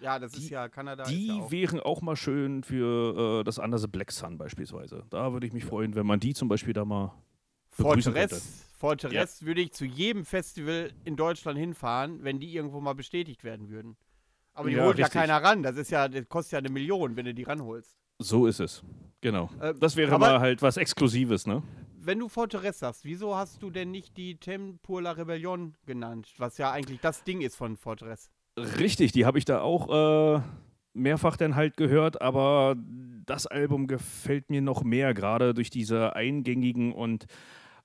Ja, das die, ist ja Kanada. Die ja auch wären auch mal schön für äh, das andere Black Sun beispielsweise. Da würde ich mich freuen, wenn man die zum Beispiel da mal Fortress, Fortress ja. würde ich zu jedem Festival in Deutschland hinfahren, wenn die irgendwo mal bestätigt werden würden. Aber die ja, holt richtig. ja keiner ran. Das ist ja, das kostet ja eine Million, wenn du die ranholst. So ist es. Genau. Äh, das wäre aber, mal halt was Exklusives, ne? Wenn du Fortress sagst, wieso hast du denn nicht die Tempur la Rebellion genannt, was ja eigentlich das Ding ist von Fortress? Richtig, die habe ich da auch äh, mehrfach dann halt gehört, aber das Album gefällt mir noch mehr, gerade durch diese eingängigen und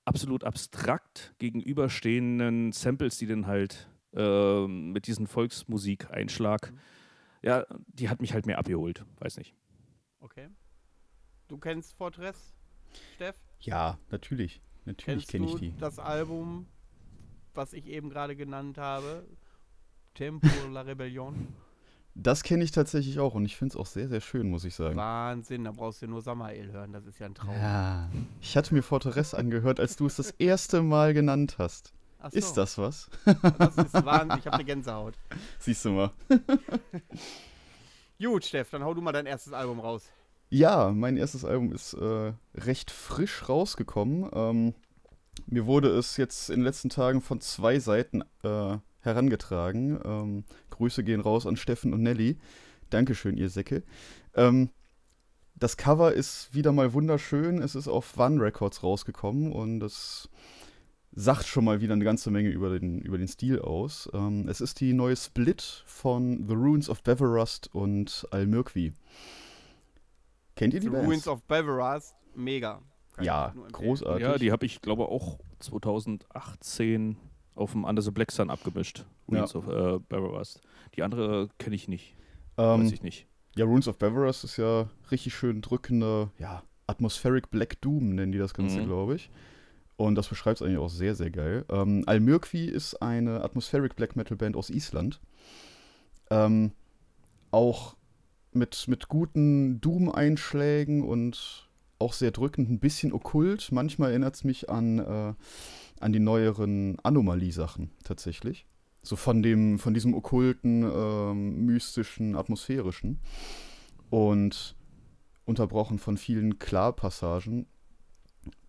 absolut abstrakt gegenüberstehenden Samples, die dann halt äh, mit diesem Volksmusik-Einschlag, mhm. ja, die hat mich halt mehr abgeholt, weiß nicht. Okay. Du kennst Fortress, Steff? Ja, natürlich. Natürlich kenne ich die. Das Album, was ich eben gerade genannt habe, Tempo La Rebellion. Das kenne ich tatsächlich auch und ich finde es auch sehr, sehr schön, muss ich sagen. Wahnsinn, da brauchst du nur Samael hören, das ist ja ein Traum. Ja. Ich hatte mir Fortress angehört, als du es das erste Mal genannt hast. So. Ist das was? Das ist Wahnsinn, ich habe eine Gänsehaut. Siehst du mal. Gut, Steff, dann hau du mal dein erstes Album raus. Ja, mein erstes Album ist äh, recht frisch rausgekommen. Ähm, mir wurde es jetzt in den letzten Tagen von zwei Seiten äh, herangetragen. Ähm, Grüße gehen raus an Steffen und Nelly. Dankeschön, ihr Säcke. Ähm, das Cover ist wieder mal wunderschön. Es ist auf One Records rausgekommen und das sagt schon mal wieder eine ganze Menge über den, über den Stil aus. Ähm, es ist die neue Split von The Ruins of Beverust und Almirkvi. Kennt ihr die The Bands? Ruins of Beverust, mega. Kann ja, großartig. Ja, die habe ich, glaube auch 2018 auf dem Under the Black Sun abgemischt. Ruins ja. of äh, Beverust. Die andere kenne ich nicht. Ähm, Weiß ich nicht. Ja, Ruins of Beverust ist ja richtig schön drückende, ja, Atmospheric Black Doom nennen die das Ganze, mhm. glaube ich. Und das beschreibt es eigentlich auch sehr, sehr geil. Ähm, Almyrkvi ist eine Atmospheric Black Metal Band aus Island. Ähm, auch mit, mit guten Doom-Einschlägen und auch sehr drückend, ein bisschen okkult. Manchmal erinnert es mich an, äh, an die neueren Anomalie-Sachen tatsächlich. So von, dem, von diesem okkulten, äh, mystischen, atmosphärischen. Und unterbrochen von vielen Klarpassagen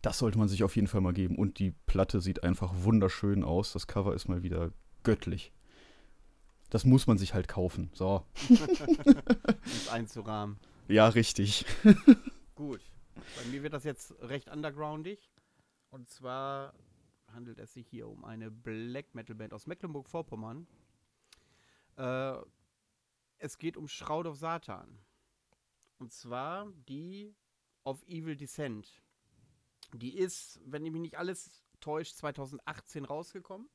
das sollte man sich auf jeden Fall mal geben. Und die Platte sieht einfach wunderschön aus. Das Cover ist mal wieder göttlich. Das muss man sich halt kaufen. So. um einzurahmen. Ja, richtig. Gut. Bei mir wird das jetzt recht undergroundig. Und zwar handelt es sich hier um eine Black Metal Band aus Mecklenburg-Vorpommern. Äh, es geht um Shroud of Satan. Und zwar die of Evil Descent. Die ist, wenn ich mich nicht alles täuscht, 2018 rausgekommen.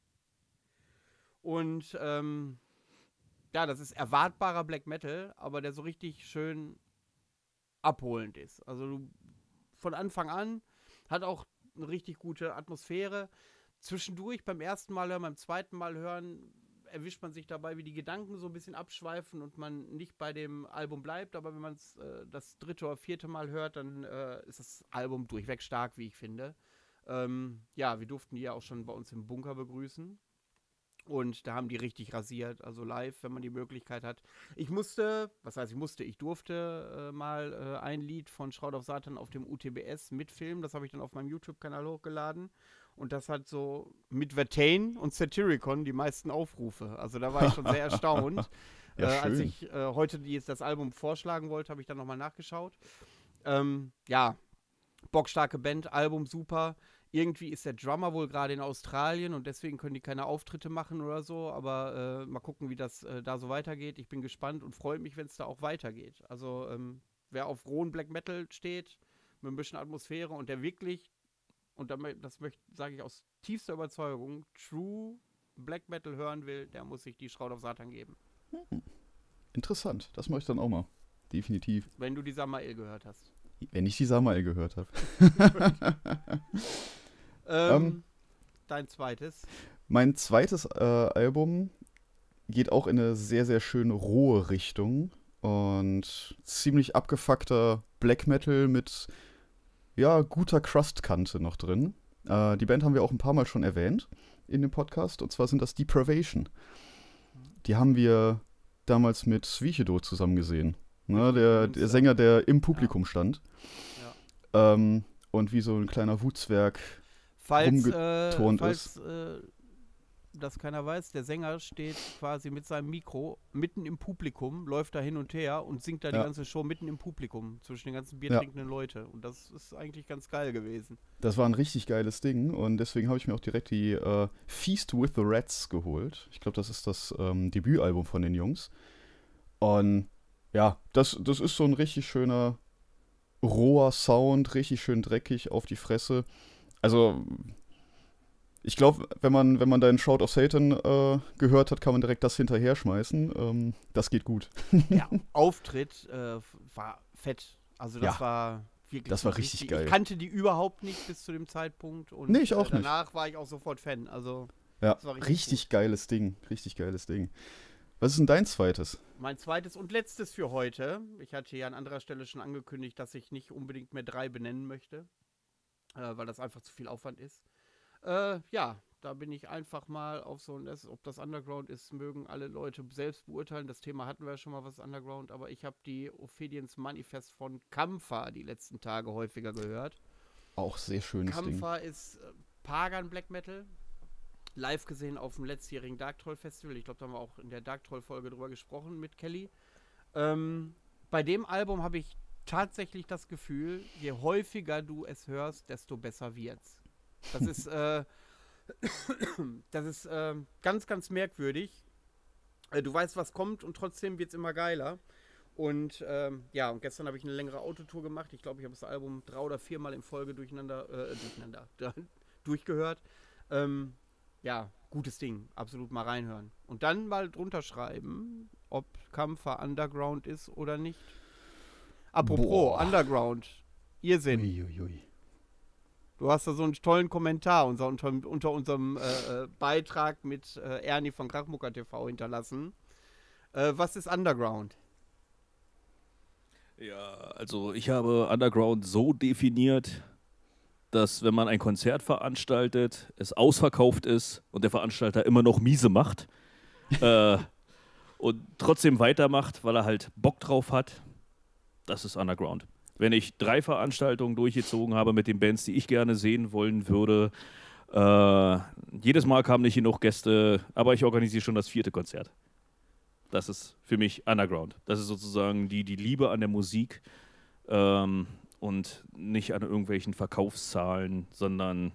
Und ähm, ja, das ist erwartbarer Black Metal, aber der so richtig schön abholend ist. Also du, von Anfang an hat auch eine richtig gute Atmosphäre. Zwischendurch beim ersten Mal hören, beim zweiten Mal hören erwischt man sich dabei, wie die Gedanken so ein bisschen abschweifen und man nicht bei dem Album bleibt. Aber wenn man es äh, das dritte oder vierte Mal hört, dann äh, ist das Album durchweg stark, wie ich finde. Ähm, ja, wir durften die ja auch schon bei uns im Bunker begrüßen. Und da haben die richtig rasiert, also live, wenn man die Möglichkeit hat. Ich musste, was heißt ich musste, ich durfte äh, mal äh, ein Lied von Schraud auf Satan auf dem UTBS mitfilmen. Das habe ich dann auf meinem YouTube-Kanal hochgeladen. Und das hat so mit Vertain und Satyricon die meisten Aufrufe. Also da war ich schon sehr erstaunt. ja, äh, als ich äh, heute jetzt das Album vorschlagen wollte, habe ich dann nochmal nachgeschaut. Ähm, ja, bockstarke Band, Album super. Irgendwie ist der Drummer wohl gerade in Australien und deswegen können die keine Auftritte machen oder so. Aber äh, mal gucken, wie das äh, da so weitergeht. Ich bin gespannt und freue mich, wenn es da auch weitergeht. Also ähm, wer auf rohen Black Metal steht, mit ein bisschen Atmosphäre und der wirklich und damit, das sage ich aus tiefster Überzeugung, True Black Metal hören will, der muss sich die Schraut auf Satan geben. Hm. Interessant, das mache ich dann auch mal. Definitiv. Wenn du die Samael gehört hast. Wenn ich die Samael gehört habe. ähm, um, ähm. dein zweites. Mein zweites äh, Album geht auch in eine sehr, sehr schöne rohe Richtung. Und ziemlich abgefuckter Black Metal mit ja, guter Crust-Kante noch drin. Äh, die Band haben wir auch ein paar Mal schon erwähnt in dem Podcast. Und zwar sind das Deprivation. Die haben wir damals mit Svichedo zusammen gesehen. Ne, der, der, Sänger, der im Publikum ja. stand. Ja. Ähm, und wie so ein kleiner Wutzwerg falls, rumgeturnt äh, falls, ist. Äh, dass keiner weiß, der Sänger steht quasi mit seinem Mikro mitten im Publikum, läuft da hin und her und singt da ja. die ganze Show mitten im Publikum zwischen den ganzen biertrinkenden ja. Leute. Und das ist eigentlich ganz geil gewesen. Das war ein richtig geiles Ding und deswegen habe ich mir auch direkt die äh, Feast with the Rats geholt. Ich glaube, das ist das ähm, Debütalbum von den Jungs. Und ja, das, das ist so ein richtig schöner, roher Sound, richtig schön dreckig auf die Fresse. Also ich glaube, wenn man, wenn man deinen Shout of Satan äh, gehört hat, kann man direkt das hinterher schmeißen. Ähm, das geht gut. Der Auftritt äh, war fett. Also das ja. war wirklich. Das war richtig, richtig, geil. Ich kannte die überhaupt nicht bis zu dem Zeitpunkt. Und nee, ich äh, auch äh, danach nicht. Danach war ich auch sofort Fan. Also ja, richtig, richtig geiles Ding. Richtig geiles Ding. Was ist denn dein zweites? Mein zweites und letztes für heute. Ich hatte ja an anderer Stelle schon angekündigt, dass ich nicht unbedingt mehr drei benennen möchte, äh, weil das einfach zu viel Aufwand ist. Äh, ja, da bin ich einfach mal auf so ein, ob das Underground ist, mögen alle Leute selbst beurteilen. Das Thema hatten wir ja schon mal, was Underground, aber ich habe die Opheliens Manifest von Kampfer die letzten Tage häufiger gehört. Auch sehr schönes Kampfer Ding. ist äh, Pagan Black Metal. Live gesehen auf dem letztjährigen Dark Troll Festival. Ich glaube, da haben wir auch in der Dark Troll Folge drüber gesprochen mit Kelly. Ähm, bei dem Album habe ich tatsächlich das Gefühl, je häufiger du es hörst, desto besser wird's. Das ist, äh, das ist äh, ganz, ganz merkwürdig. Äh, du weißt, was kommt und trotzdem wird es immer geiler. Und ähm, ja, und gestern habe ich eine längere Autotour gemacht. Ich glaube, ich habe das Album drei oder viermal in Folge durcheinander, äh, durcheinander durchgehört. Ähm, ja, gutes Ding. Absolut mal reinhören. Und dann mal drunter schreiben, ob Kampfer Underground ist oder nicht. Apropos Boah. Underground. Sinn. Uiuiui. ui. Du hast da so einen tollen Kommentar unter, unter, unter unserem äh, äh, Beitrag mit äh, Ernie von Krachmucker TV hinterlassen. Äh, was ist Underground? Ja, also ich habe Underground so definiert, dass wenn man ein Konzert veranstaltet, es ausverkauft ist und der Veranstalter immer noch miese macht äh, und trotzdem weitermacht, weil er halt Bock drauf hat, das ist Underground wenn ich drei Veranstaltungen durchgezogen habe mit den Bands, die ich gerne sehen wollen würde. Äh, jedes Mal kamen nicht genug Gäste, aber ich organisiere schon das vierte Konzert. Das ist für mich Underground. Das ist sozusagen die, die Liebe an der Musik ähm, und nicht an irgendwelchen Verkaufszahlen, sondern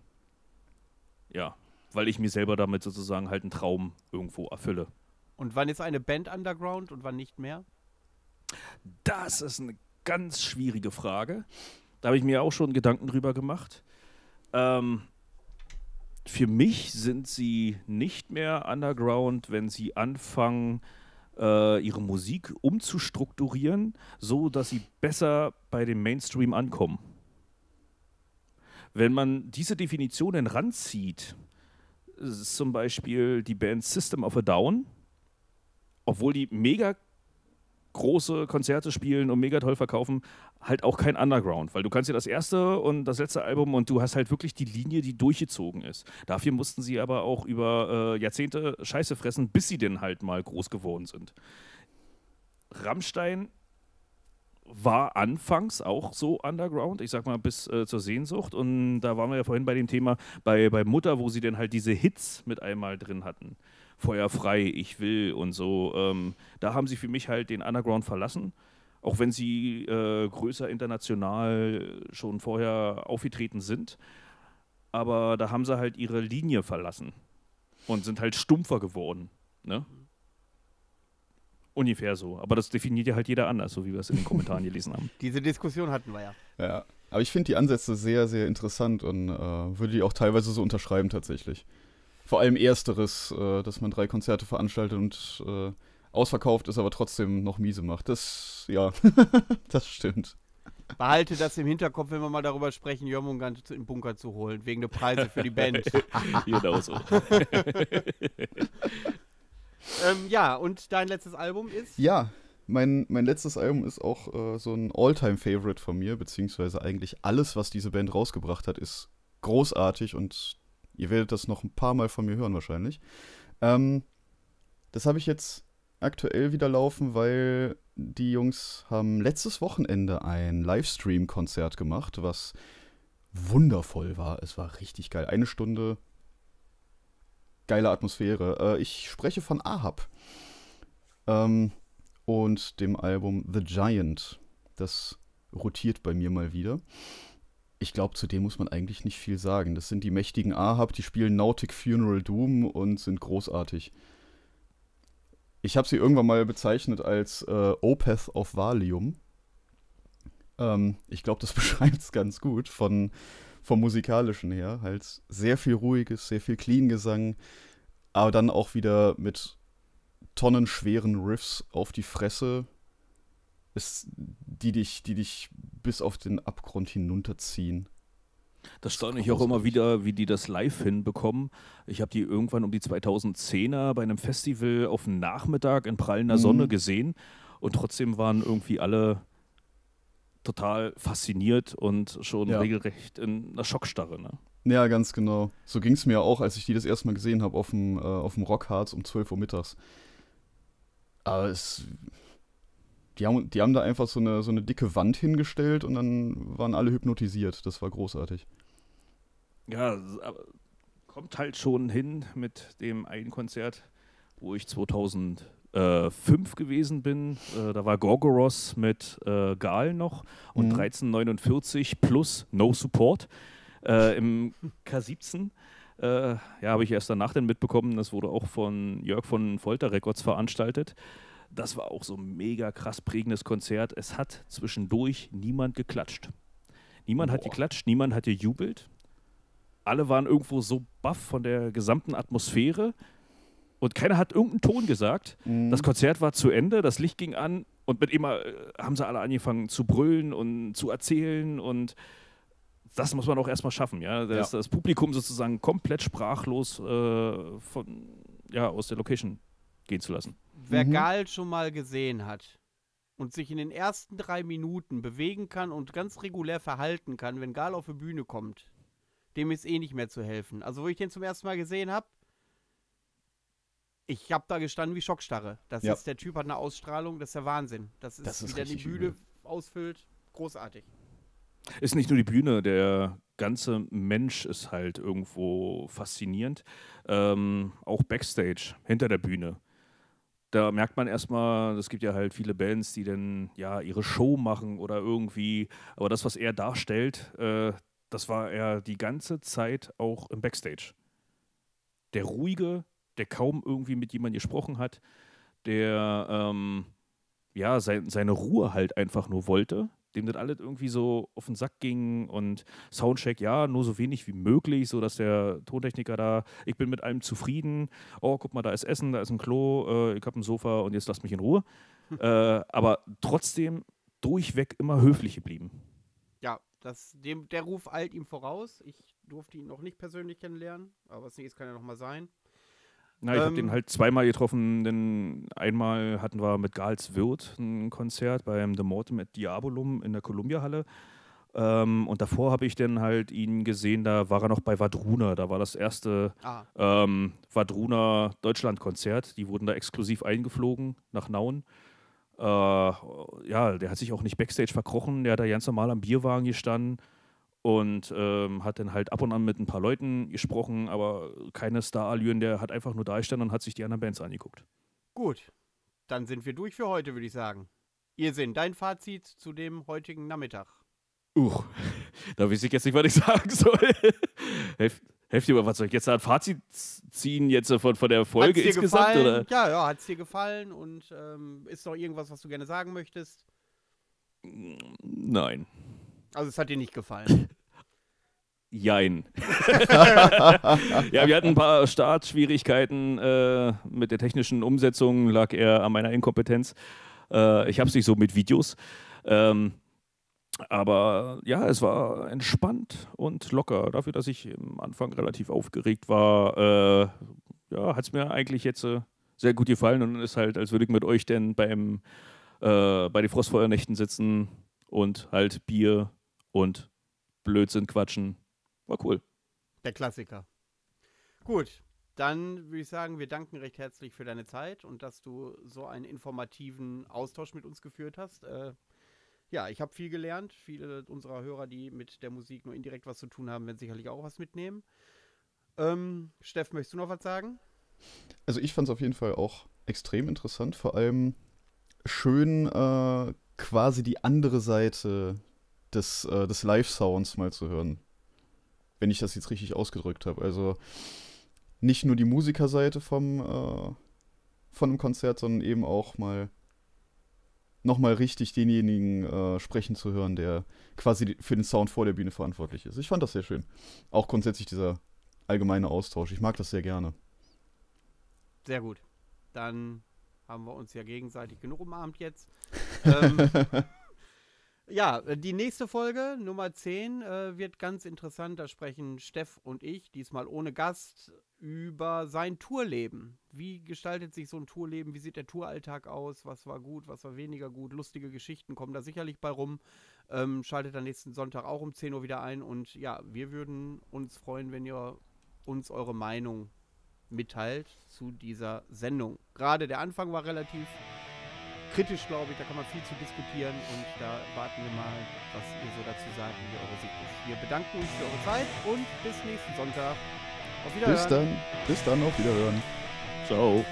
ja, weil ich mir selber damit sozusagen halt einen Traum irgendwo erfülle. Und wann ist eine Band Underground und wann nicht mehr? Das ist eine ganz schwierige Frage. Da habe ich mir auch schon Gedanken drüber gemacht. Ähm, für mich sind sie nicht mehr underground, wenn sie anfangen, äh, ihre Musik umzustrukturieren, so dass sie besser bei dem Mainstream ankommen. Wenn man diese Definitionen ranzieht, äh, zum Beispiel die Band System of a Down, obwohl die mega große Konzerte spielen und mega toll verkaufen, halt auch kein Underground, weil du kannst ja das erste und das letzte Album und du hast halt wirklich die Linie, die durchgezogen ist. Dafür mussten sie aber auch über äh, Jahrzehnte Scheiße fressen, bis sie denn halt mal groß geworden sind. Rammstein war anfangs auch so underground, ich sag mal bis äh, zur Sehnsucht. Und da waren wir ja vorhin bei dem Thema bei, bei Mutter, wo sie denn halt diese Hits mit einmal drin hatten feuerfrei, ich will und so. Ähm, da haben sie für mich halt den Underground verlassen. Auch wenn sie äh, größer international schon vorher aufgetreten sind. Aber da haben sie halt ihre Linie verlassen und sind halt stumpfer geworden. Ne? Ungefähr so. Aber das definiert ja halt jeder anders, so wie wir es in den Kommentaren gelesen haben. Diese Diskussion hatten wir ja. Ja. Aber ich finde die Ansätze sehr, sehr interessant und äh, würde die auch teilweise so unterschreiben tatsächlich vor allem ersteres, äh, dass man drei Konzerte veranstaltet und äh, ausverkauft ist, aber trotzdem noch miese macht. Das, ja, das stimmt. Behalte das im Hinterkopf, wenn wir mal darüber sprechen, Jörmungand im Bunker zu holen, wegen der Preise für die Band. genau so. ähm, ja, und dein letztes Album ist? Ja, mein, mein letztes Album ist auch äh, so ein All-Time-Favorite von mir, beziehungsweise eigentlich alles, was diese Band rausgebracht hat, ist großartig und Ihr werdet das noch ein paar Mal von mir hören wahrscheinlich. Ähm, das habe ich jetzt aktuell wieder laufen, weil die Jungs haben letztes Wochenende ein Livestream-Konzert gemacht, was wundervoll war. Es war richtig geil. Eine Stunde geile Atmosphäre. Äh, ich spreche von Ahab ähm, und dem Album The Giant. Das rotiert bei mir mal wieder ich glaube, zu dem muss man eigentlich nicht viel sagen. Das sind die mächtigen Ahab, die spielen Nautic Funeral Doom und sind großartig. Ich habe sie irgendwann mal bezeichnet als äh, Opeth of Valium. Ähm, ich glaube, das beschreibt es ganz gut von, vom musikalischen her. Halt sehr viel ruhiges, sehr viel clean Gesang, aber dann auch wieder mit tonnenschweren Riffs auf die Fresse ist, die dich, die dich bis auf den Abgrund hinunterziehen. Das staune ich auch immer wieder, wie die das live hinbekommen. Ich habe die irgendwann um die 2010er bei einem Festival auf dem Nachmittag in prallender mhm. Sonne gesehen und trotzdem waren irgendwie alle total fasziniert und schon ja. regelrecht in einer Schockstarre. Ne? Ja, ganz genau. So ging es mir auch, als ich die das erste Mal gesehen habe auf dem, äh, auf dem Rockharz um 12 Uhr mittags. Aber es die haben, die haben da einfach so eine, so eine dicke Wand hingestellt und dann waren alle hypnotisiert. Das war großartig. Ja, aber kommt halt schon hin mit dem einen Konzert, wo ich 2005 äh, gewesen bin. Äh, da war Gorgoros mit äh, Gal noch und mhm. 1349 plus No Support äh, im K17. ja, habe ich erst danach dann mitbekommen. Das wurde auch von Jörg von Folter Records veranstaltet. Das war auch so ein mega krass prägendes Konzert. Es hat zwischendurch niemand geklatscht. Niemand Boah. hat geklatscht, niemand hat gejubelt. Alle waren irgendwo so baff von der gesamten Atmosphäre und keiner hat irgendeinen Ton gesagt. Mhm. Das Konzert war zu Ende, das Licht ging an und mit immer äh, haben sie alle angefangen zu brüllen und zu erzählen und das muss man auch erstmal schaffen, ja. Das, ja. das Publikum sozusagen komplett sprachlos äh, von, ja, aus der Location gehen zu lassen. Wer mhm. Gal schon mal gesehen hat und sich in den ersten drei Minuten bewegen kann und ganz regulär verhalten kann, wenn Gal auf die Bühne kommt, dem ist eh nicht mehr zu helfen. Also, wo ich den zum ersten Mal gesehen habe, ich habe da gestanden wie Schockstarre. Das ja. ist der Typ hat eine Ausstrahlung, das ist der Wahnsinn. Das ist, das ist wie der die Bühne übel. ausfüllt, großartig. Ist nicht nur die Bühne, der ganze Mensch ist halt irgendwo faszinierend. Ähm, auch Backstage, hinter der Bühne da merkt man erstmal, es gibt ja halt viele Bands, die dann ja ihre Show machen oder irgendwie, aber das, was er darstellt, äh, das war er die ganze Zeit auch im Backstage. Der ruhige, der kaum irgendwie mit jemandem gesprochen hat, der ähm, ja sein, seine Ruhe halt einfach nur wollte dem das alles irgendwie so auf den Sack ging und Soundcheck, ja, nur so wenig wie möglich, sodass der Tontechniker da, ich bin mit allem zufrieden, oh, guck mal, da ist Essen, da ist ein Klo, äh, ich habe ein Sofa und jetzt lasst mich in Ruhe. äh, aber trotzdem durchweg immer höflich geblieben. Ja, das, dem, der Ruf eilt ihm voraus. Ich durfte ihn noch nicht persönlich kennenlernen, aber was nächstes kann ja nochmal sein. Na, ich ähm, habe den halt zweimal getroffen, denn einmal hatten wir mit Gals Wirth ein Konzert beim The Mortem at Diabolum in der Columbia-Halle. Ähm, und davor habe ich dann halt ihn gesehen, da war er noch bei Vadruna. Da war das erste ah. ähm, Vadruna Deutschland-Konzert. Die wurden da exklusiv eingeflogen nach Nauen. Äh, ja, der hat sich auch nicht Backstage verkrochen. Der hat da ganz normal am Bierwagen gestanden und ähm, hat dann halt ab und an mit ein paar Leuten gesprochen, aber keine Star-Allüren, der hat einfach nur da gestanden und hat sich die anderen Bands angeguckt. Gut, dann sind wir durch für heute, würde ich sagen. Ihr seht dein Fazit zu dem heutigen Nachmittag. Uch, da weiß ich jetzt nicht, was ich sagen soll. Helft, helft mir was soll ich jetzt da ein Fazit ziehen jetzt von, von der Folge hat's dir insgesamt? Gefallen? Oder? Ja, ja, hat es dir gefallen und ähm, ist noch irgendwas, was du gerne sagen möchtest? Mm, nein. Also es hat dir nicht gefallen. Jein. ja, wir hatten ein paar Startschwierigkeiten äh, mit der technischen Umsetzung, lag eher an meiner Inkompetenz. Äh, ich habe es nicht so mit Videos. Ähm, aber ja, es war entspannt und locker. Dafür, dass ich am Anfang relativ aufgeregt war, äh, ja, hat es mir eigentlich jetzt äh, sehr gut gefallen und ist halt, als würde ich mit euch denn beim, äh, bei den Frostfeuernächten sitzen und halt Bier und Blödsinn quatschen. War cool. Der Klassiker. Gut, dann würde ich sagen, wir danken recht herzlich für deine Zeit und dass du so einen informativen Austausch mit uns geführt hast. Äh, ja, ich habe viel gelernt. Viele unserer Hörer, die mit der Musik nur indirekt was zu tun haben, werden sicherlich auch was mitnehmen. Ähm, Steff, möchtest du noch was sagen? Also ich fand es auf jeden Fall auch extrem interessant, vor allem schön äh, quasi die andere Seite des, äh, des Live-Sounds mal zu hören. Wenn ich das jetzt richtig ausgedrückt habe. Also nicht nur die Musikerseite vom, äh, von einem Konzert, sondern eben auch mal nochmal richtig denjenigen äh, sprechen zu hören, der quasi für den Sound vor der Bühne verantwortlich ist. Ich fand das sehr schön. Auch grundsätzlich dieser allgemeine Austausch. Ich mag das sehr gerne. Sehr gut. Dann haben wir uns ja gegenseitig genug umarmt jetzt. ähm, ja, äh, die nächste Folge, Nummer 10, äh, wird ganz interessant. Da sprechen Steff und ich, diesmal ohne Gast, über sein Tourleben. Wie gestaltet sich so ein Tourleben? Wie sieht der Touralltag aus? Was war gut, was war weniger gut? Lustige Geschichten kommen da sicherlich bei rum. Ähm, schaltet dann nächsten Sonntag auch um 10 Uhr wieder ein. Und ja, wir würden uns freuen, wenn ihr uns eure Meinung mitteilt zu dieser Sendung. Gerade der Anfang war relativ kritisch, glaube ich. Da kann man viel zu diskutieren und da warten wir mal, was ihr so dazu sagt, wie eure Sicht ist. Wir bedanken uns für eure Zeit und bis nächsten Sonntag. Auf Wiederhören. Bis dann. Bis dann. Auf Wiederhören. Ciao.